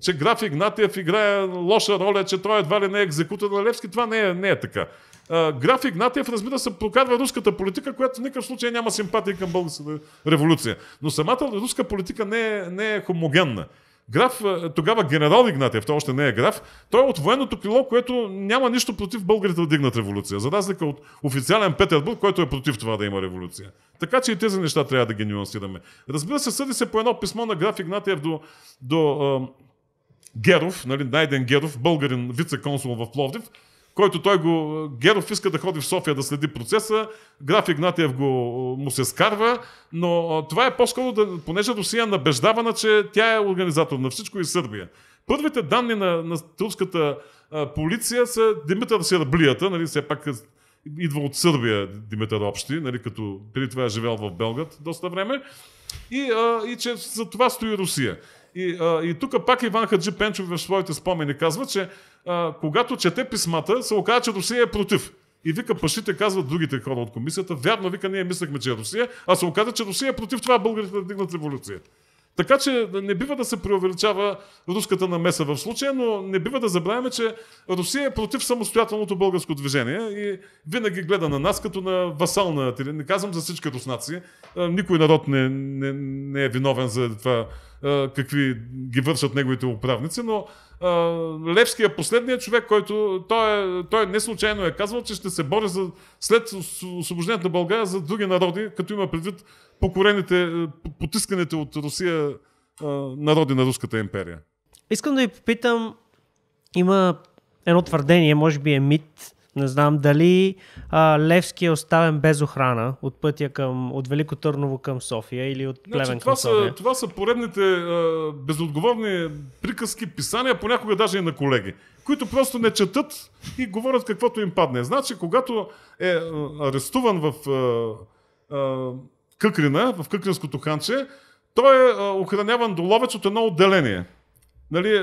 че граф Игнатиев играе лоша роля, че той едва ли не е екзекутор на Левски. Това не е, не е така граф Игнатиев, разбира се, прокарва руската политика, която в никакъв случай няма симпатия към българската революция. Но самата руска политика не е, не е хомогенна. Граф, тогава генерал Игнатиев, той още не е граф, той е от военното крило, което няма нищо против българите да дигнат революция, за разлика от официален Петербург, който е против това да има революция. Така че и тези неща трябва да ги нюансираме. Разбира се, съди се по едно писмо на граф Игнатиев до, до Геров, нали, Найден Геров, българин вице-консул в Пловдив, който той го... Геров иска да ходи в София да следи процеса, граф Игнатиев го, му се скарва, но това е по-скоро, да, понеже Русия е набеждавана, че тя е организатор на всичко и Сърбия. Първите данни на, на турската а, полиция са Димитър Сърблията, нали, все пак идва от Сърбия Димитър Общи, нали, като преди това е живял в Белград доста време, и, а, и че за това стои Русия. И, а, и тук пак Иван Хаджи Пенчов в своите спомени казва, че а, когато чете писмата, се оказва, че Русия е против. И вика, пашите казват другите хора от комисията. Вярно, вика, ние мислехме, че е Русия, а се оказа, че Русия е против това българите да дигнат революция. Така че не бива да се преувеличава руската намеса в случая, но не бива да забравяме, че Русия е против самостоятелното българско движение и винаги гледа на нас като на васална. Не казвам за всички руснаци. Никой народ не, не, не е виновен за това какви ги вършат неговите управници, но Левски е последният човек, който той, е, той не случайно е казвал, че ще се бори за, след освобождението на България за други народи, като има предвид покорените, е, потисканите от Русия е, народи на Руската империя. Искам да ви попитам, има едно твърдение, може би е мит, не знам дали а, Левски е оставен без охрана от пътя към, от Велико Търново към София или от значи, Плевен значи, това към София. Са, това са поредните а, е, безотговорни приказки, писания, понякога даже и на колеги, които просто не четат и говорят каквото им падне. Значи, когато е арестуван в а, а, Къкрина, в Къкринското ханче, той е охраняван до ловец от едно отделение. Нали,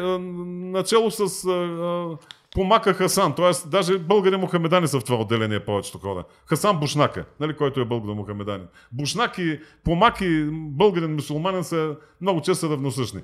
начало с а, помака Хасан, т.е. даже българи мухамедани са в това отделение повечето хора. Хасан Бушнака, нали, който е българ мухамедани. Бушнак и помак и българин мусулманин са много често равносъщни.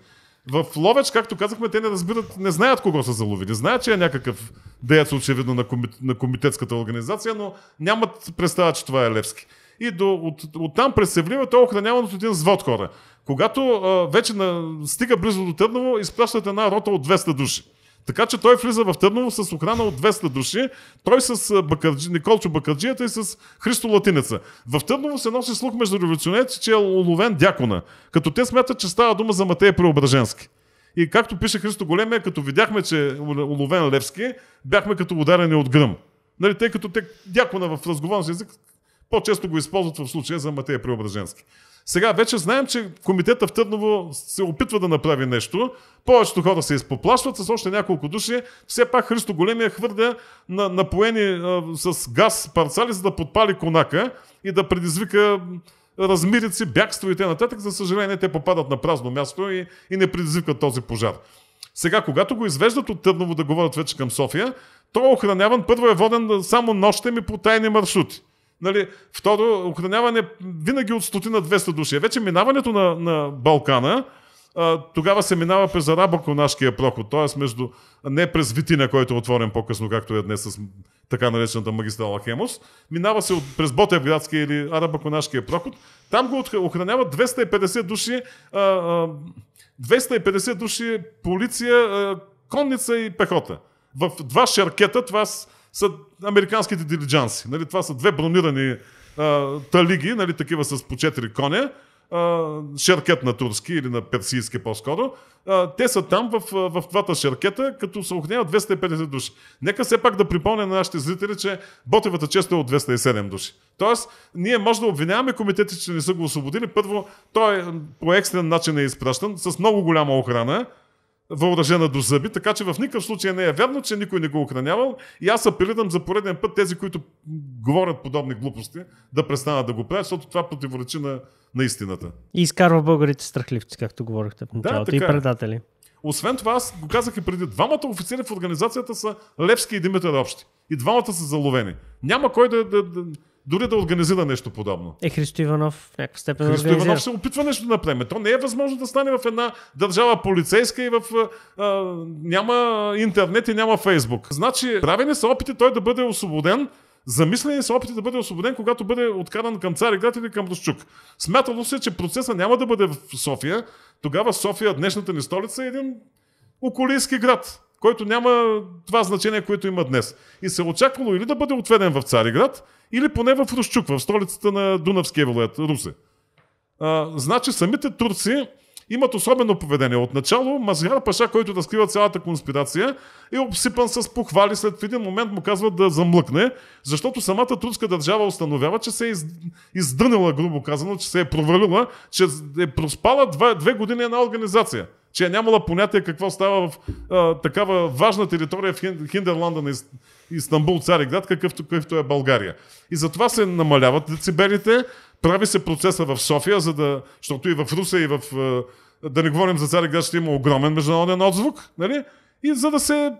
В Ловеч, както казахме, те не разбират, не знаят кого са заловили. Знаят, че е някакъв деец, очевидно, на, комит, на комитетската организация, но нямат представа, че това е Левски и до, от, оттам през Севлива той е охраняван от един звод хора. Когато а, вече на, стига близо до Търново, изпращат една рота от 200 души. Така че той влиза в Търново с охрана от 200 души, той с Бакарджи, Николчо Бакарджията и с Христо Латинеца. В Търново се носи слух между революционерите, че е уловен дякона, като те смятат, че става дума за Матей Преображенски. И както пише Христо Големия, като видяхме, че е уловен Левски, бяхме като ударени от гръм. Нали, тъй като те дякона в разговорен език по-често го използват в случая за Матея Преображенски. Сега вече знаем, че комитета в Търново се опитва да направи нещо. Повечето хора се изпоплашват с още няколко души. Все пак Христо Големия хвърля на, напоени а, с газ парцали, за да подпали конака и да предизвика размирици, бягство и т.н. За съжаление, те попадат на празно място и, и не предизвикат този пожар. Сега, когато го извеждат от Търново да говорят вече към София, той е охраняван, първо е воден само нощем и по тайни маршрути. Нали, второ, охраняване винаги от стотина на 200 души. Е, вече минаването на, на Балкана, а, тогава се минава през арабо-конашкия проход, т.е. между не през Витина, който е отворен по-късно, както е днес с така наречената магистрала Хемос, минава се от, през Ботевградския или арабо-конашкия проход. Там го охраняват 250 души, а, а, 250 души полиция, а, конница и пехота. В два шаркета, това са са американските дилиджанси. Нали, това са две бронирани а, талиги, нали, такива с по 4 коня, а, шеркет на турски или на персийски по-скоро. А, те са там в, в двата шеркета, като се охраняват 250 души. Нека все пак да припомня на нашите зрители, че Ботевата чест е от 207 души. Тоест, ние може да обвиняваме комитети, че не са го освободили. Първо, той по екстрен начин е изпращан, с много голяма охрана въоръжена до зъби, така че в никакъв случай не е вярно, че никой не го охранявал и аз апелирам за пореден път тези, които говорят подобни глупости, да престанат да го правят, защото това противоречи на, на истината. И изкарва българите страхливци, както говорихте в началото, да, така. и е. предатели. Освен това, аз го казах и преди, двамата офицери в организацията са Левски и Димитър Общи. И двамата са заловени. Няма кой да, да, да дори да организира нещо подобно. Е, Христо Иванов в някаква степен Христо организира. Иванов се опитва нещо да направи. То не е възможно да стане в една държава полицейска и в... А, няма интернет и няма фейсбук. Значи, правени са опити той да бъде освободен Замислени са опити е да бъде освободен, когато бъде откаран към Цареград или към Русчук. Смятало се, че процесът няма да бъде в София. Тогава София, днешната ни столица, е един околийски град, който няма това значение, което има днес. И се е очаквало или да бъде отведен в Цареград, или поне в Русчук, в столицата на Дунавския вилет, Русе. А, значи самите турци имат особено поведение. Отначало Мазгар Паша, който разкрива цялата конспирация, е обсипан с похвали. След в един момент му казват да замлъкне, защото самата турска държава установява, че се е издънила, грубо казано, че се е провалила, че е проспала два, две години една организация че е нямала понятие какво става в а, такава важна територия в Хиндерланда на Истанбул, Цариград, какъвто, какъвто е България. И затова се намаляват децибелите, прави се процеса в София, за да, защото и в Руса, и в... Е, да не говорим за царя град, ще има огромен международен отзвук, нали? И за да се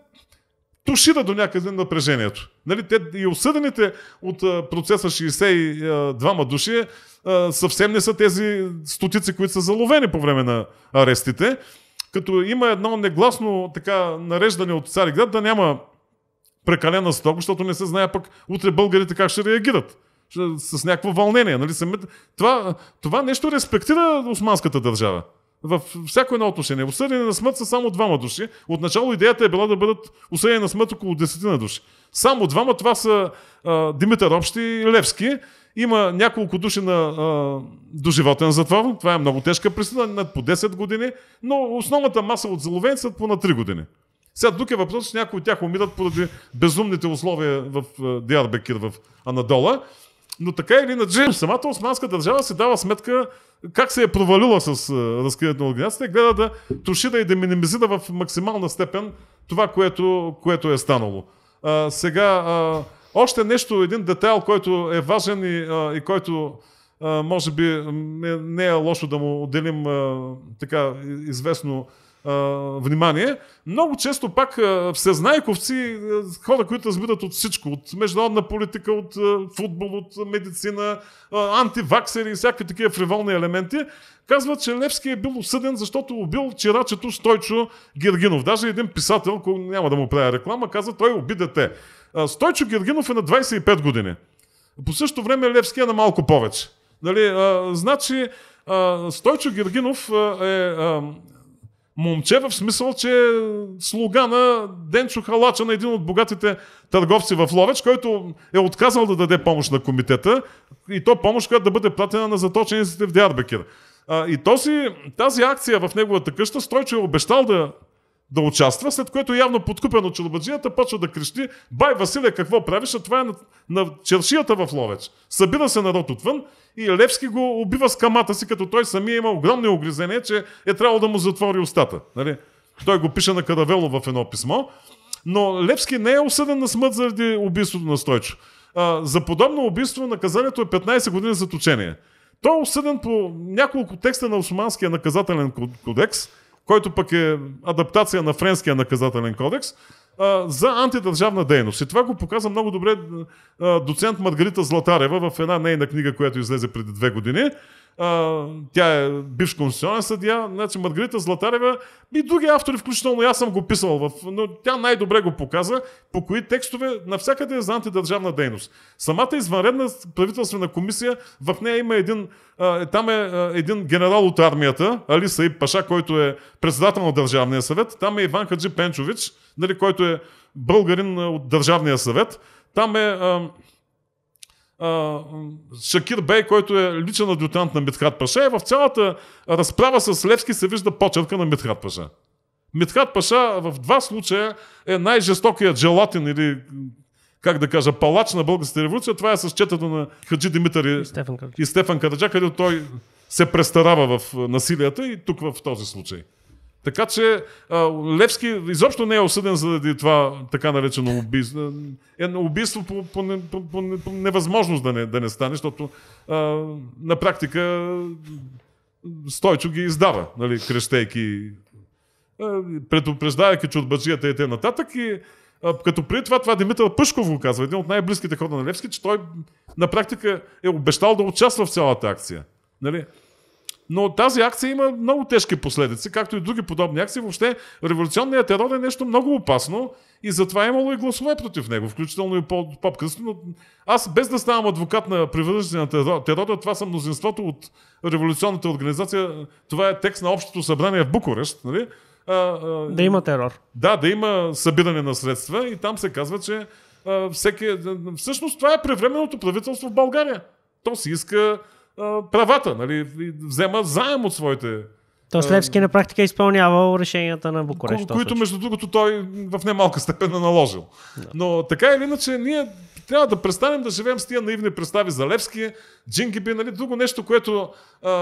тушира до някъде напрежението. Нали, те и осъдените от е, процеса 62 ма души е, съвсем не са тези стотици, които са заловени по време на арестите, като има едно негласно така нареждане от Цариград да няма прекалена стока, защото не се знае пък утре българите как ще реагират с някакво вълнение. Нали? Това, това нещо респектира османската държава. В всяко едно отношение. Осъдени на смърт са само двама души. Отначало идеята е била да бъдат осъдени на смърт около десетина души. Само двама, това са а, Димитър Общи и Левски. Има няколко души на а, доживотен затвор. Това е много тежка присъда, над по 10 години, но основната маса от заловени са по на 3 години. Сега тук е въпрос, че някои от тях умират поради безумните условия в Диарбекир в Анадола. Но така или иначе, самата османска държава се дава сметка как се е провалила с разкриването на организацията и гледа да туши да и да минимизира в максимална степен това, което, което е станало. А, сега, а, още нещо, един детайл, който е важен и, а, и който а, може би не, не е лошо да му отделим а, така известно внимание. Много често пак всезнайковци, хора, които разбират от всичко, от международна политика, от футбол, от медицина, антиваксери и всякакви такива фриволни елементи, казват, че Левски е бил осъден, защото е убил чирачето Стойчо Гергинов. Даже един писател, няма да му правя реклама, каза, той уби дете. Стойчо Гергинов е на 25 години. По същото време Левски е на малко повече. Нали, а, значи, а, Стойчо Гергинов а, е а, момче в смисъл, че слуга на Денчо Халача на един от богатите търговци в Ловеч, който е отказал да даде помощ на комитета и то помощ, която да бъде платена на заточениците в Диарбекир. А, и този, тази акция в неговата къща, Стойчо е обещал да да участва, след което явно подкупено челобаджията почва да крещи «Бай, Василе, какво правиш?» А това е на, на чершията в Ловеч. Събира се народ отвън и Левски го убива с камата си, като той самия има огромни огризения, че е трябвало да му затвори устата. Нали? Той го пише на Каравело в едно писмо. Но Левски не е осъден на смърт заради убийството на Стойчо. А, за подобно убийство наказанието е 15 години заточение. Той е осъден по няколко текста на Османския наказателен кодекс – който пък е адаптация на френския наказателен кодекс, за антидържавна дейност. И това го показа много добре доцент Маргарита Златарева в една нейна книга, която излезе преди две години а, тя е бивш конституционен съдия, значи Маргарита Златарева и други автори, включително аз съм го писал, в, но тя най-добре го показа, по кои текстове навсякъде е за антидържавна дейност. Самата извънредна правителствена комисия, в нея има един, а, е, там е а, един генерал от армията, Алиса и Паша, който е председател на Държавния съвет, там е Иван Хаджи Пенчович, нали, който е българин от Държавния съвет, там е... А, Шакир Бей, който е личен адютант на Митхат Паша и е в цялата разправа с Левски се вижда почерка на Митхат Паша. Митхат Паша в два случая е най-жестокият желатин или как да кажа, палач на българската революция. Това е с четата на Хаджи Димитър и, Стефан Караджа, където той се престарава в насилията и тук в този случай. Така че а, Левски изобщо не е осъден заради това така наречено убийство. Е убийство по, по, по, по, по невъзможност да не, да не стане, защото а, на практика Стойчо ги издава, нали, крещейки, от чудбаджията и т.н. И а, като преди това, това Димитър Пъшков го казва, един от най-близките хора на Левски, че той на практика е обещал да участва в цялата акция. Нали? Но тази акция има много тежки последици, както и други подобни акции. Въобще революционният терор е нещо много опасно и затова е имало и гласове против него, включително и по-късно. Но аз без да ставам адвокат на привържените на терора, това са мнозинството от революционната организация. Това е текст на Общото събрание в Букурещ. Нали? А, а, да има терор. Да, да има събиране на средства и там се казва, че а, всеки... Е- всъщност това е превременното правителство в България. То си иска правата, нали, взема заем от своите Тоест Левски на практика е изпълнявал решенията на Букурещ. Ко- които, между другото, той в немалка степен е наложил. Да. Но така или иначе, ние трябва да престанем да живеем с тия наивни представи за Левски, Джингиби, нали, друго нещо, което а, а,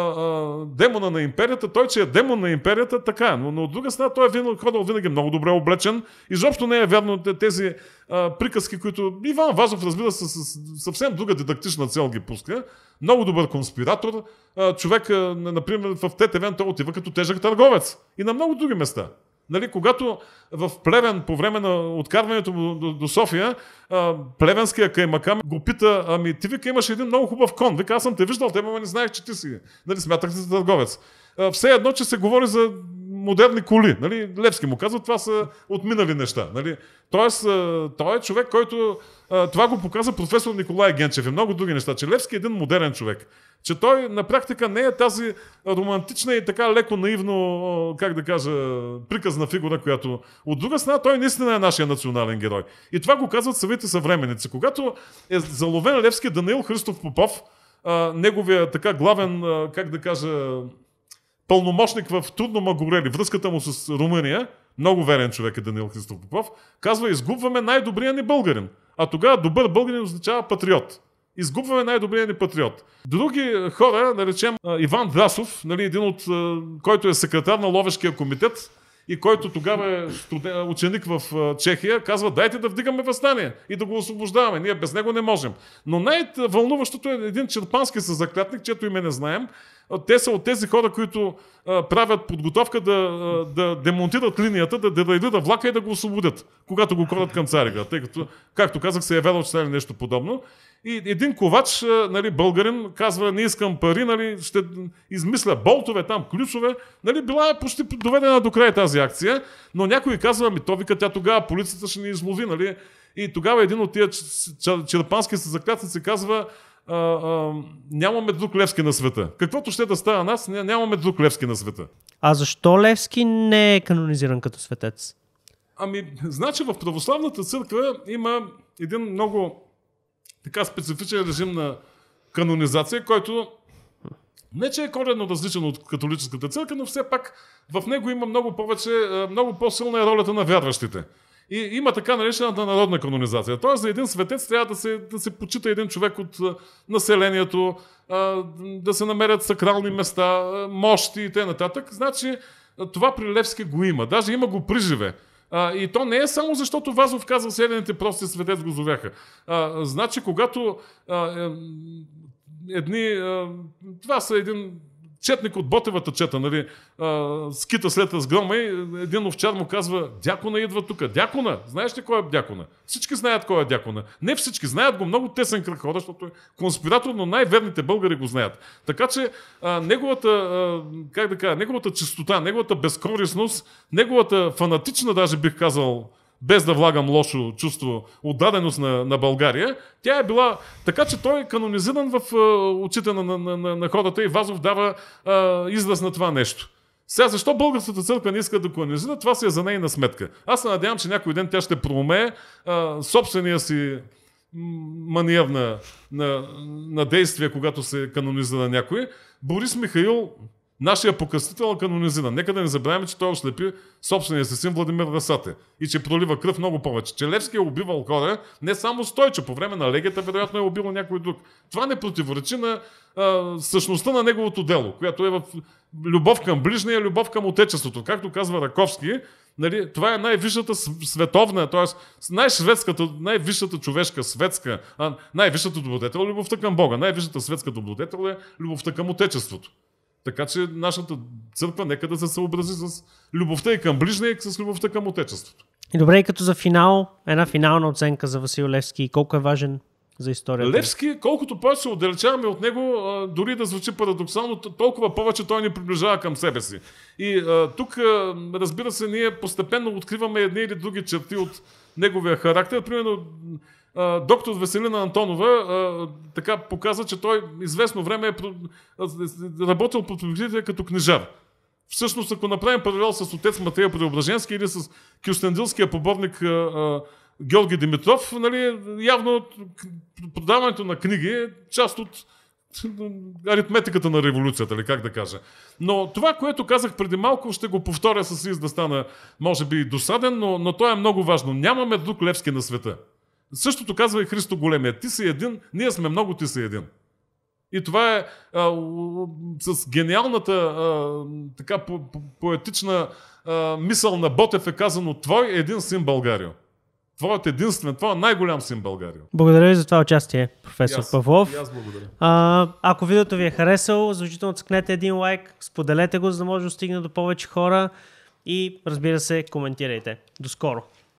демона на империята, той, че е демон на империята, така, е. но, но от друга страна той е винаги, ходил винаги много добре облечен. Изобщо не е вярно тези а, приказки, които Иван Вазов, разбира се, с съвсем друга дидактична цел ги пуска. Много добър конспиратор. А, човек, а, например, в ТТВ той отива като тежък търговец. И на много други места. Нали, когато в Плевен, по време на откарването му до, до София, а, плевенския каймакам го пита, ами ти вика имаш един много хубав кон. Вика, аз съм те виждал, те ама не знаех, че ти си. Нали, смятах се за търговец. все едно, че се говори за модерни коли. Нали? Левски му казва, това са отминали неща. Нали? Тоест, той е човек, който... Това го показва професор Николай Генчев и много други неща, че Левски е един модерен човек. Че той на практика не е тази романтична и така леко наивно, как да кажа, приказна фигура, която от друга страна той наистина е нашия национален герой. И това го казват самите съвременици. Когато е заловен Левски Даниил Христов Попов, неговия така главен, как да кажа, пълномощник в трудно Магорели, връзката му с Румъния, много верен човек е Данил Христов Попов, казва изгубваме най-добрия ни българин. А тогава добър българин означава патриот. Изгубваме най-добрия ни патриот. Други хора, наречем Иван Драсов, нали, един от, който е секретар на Ловешкия комитет, и който тогава е студен, ученик в Чехия, казва, дайте да вдигаме възстание и да го освобождаваме. Ние без него не можем. Но най-вълнуващото е един черпански със заклятник, чето име не знаем, те са от тези хора, които а, правят подготовка да, а, да демонтират линията, да дерайлират влака и да го освободят, когато го корят към царя. Тъй като, както казах, се е вярвал, че стане нещо подобно. И един ковач, а, нали, българин, казва, не искам пари, нали, ще измисля болтове там, ключове. Нали, била е почти доведена до край тази акция, но някой казва, ми то вика, тя тогава полицията ще ни излови, нали. И тогава един от тия черпански се заклятници казва, а, а, нямаме друг Левски на света. Каквото ще да става нас, нямаме друг Левски на света. А защо Левски не е канонизиран като светец? Ами, значи в православната църква има един много така специфичен режим на канонизация, който не, че е коренно различен от католическата църква, но все пак в него има много повече, много по-силна е ролята на вярващите. И има така наречената народна канонизация. Тоест за един светец трябва да се, да се почита един човек от населението, да се намерят сакрални места, мощи и т.н. Значи това при Левски го има. Даже има го приживе. и то не е само защото Вазов казва, селените прости светец го зовяха. значи, когато едни... това са един четник от Ботевата чета, нали, а, скита след разгрома и един овчар му казва, дякона идва тук. Дякона! Знаеш ли кой е дякона? Всички знаят кой е дякона. Не всички знаят го, много тесен кръг хора, защото е конспиратор, но най-верните българи го знаят. Така че а, неговата, а, как да кажа, неговата чистота, неговата безкорисност, неговата фанатична, даже бих казал, без да влагам лошо чувство, отдаденост на, на България, тя е била така, че той е канонизиран в е, очите на, на, на, на хората и Вазов дава е, израз на това нещо. Сега, защо българската църква не иска да канонизира, това си е за нейна сметка. Аз се надявам, че някой ден тя ще проумее е, собствения си маниев на, на, на действие, когато се канонизира някой. Борис Михаил нашия покъснител канонизира. Нека да не забравяме, че той ослепи собствения си син Владимир Расате и че пролива кръв много повече. Че Левски е убивал хора не само че по време на легията вероятно е убил някой друг. Това не противоречи на а, същността на неговото дело, която е в любов към ближния, любов към отечеството. Както казва Раковски, Нали, това е най-висшата световна, т.е. най-шведската, най-висшата човешка светска, най-висшата добродетел е любовта към Бога, най-висшата светска добродетел е любовта към Отечеството. Така че нашата църква нека да се съобрази с любовта и към ближния, и с любовта към Отечеството. И добре, и като за финал, една финална оценка за Васил Левски и колко е важен за историята. Левски, колкото повече се отдалечаваме от него, дори да звучи парадоксално, толкова повече той ни приближава към себе си. И тук, разбира се, ние постепенно откриваме едни или други черти от неговия характер. Примерно, доктор Веселина Антонова така показа, че той известно време е работил под като книжар. Всъщност, ако направим паралел с отец Матея Преображенски или с кюстендилския поборник а, а, Георги Димитров, нали, явно продаването на книги е част от (laughs) аритметиката на революцията, или как да кажа. Но това, което казах преди малко, ще го повторя с из да стана, може би, досаден, но, но то е много важно. Нямаме друг Левски на света. Същото казва и Христо Големия. Ти си един, ние сме много, ти си един. И това е а, с гениалната а, така по, по, поетична а, мисъл на Ботев е казано Твой е един син България. Твоят е единствен, твой най-голям син България. Благодаря ви за това участие, професор yes, Павлов. Yes, благодаря. А, ако видеото ви е харесало, задължително цъкнете един лайк, споделете го, за да може да стигне до повече хора и разбира се, коментирайте. До скоро!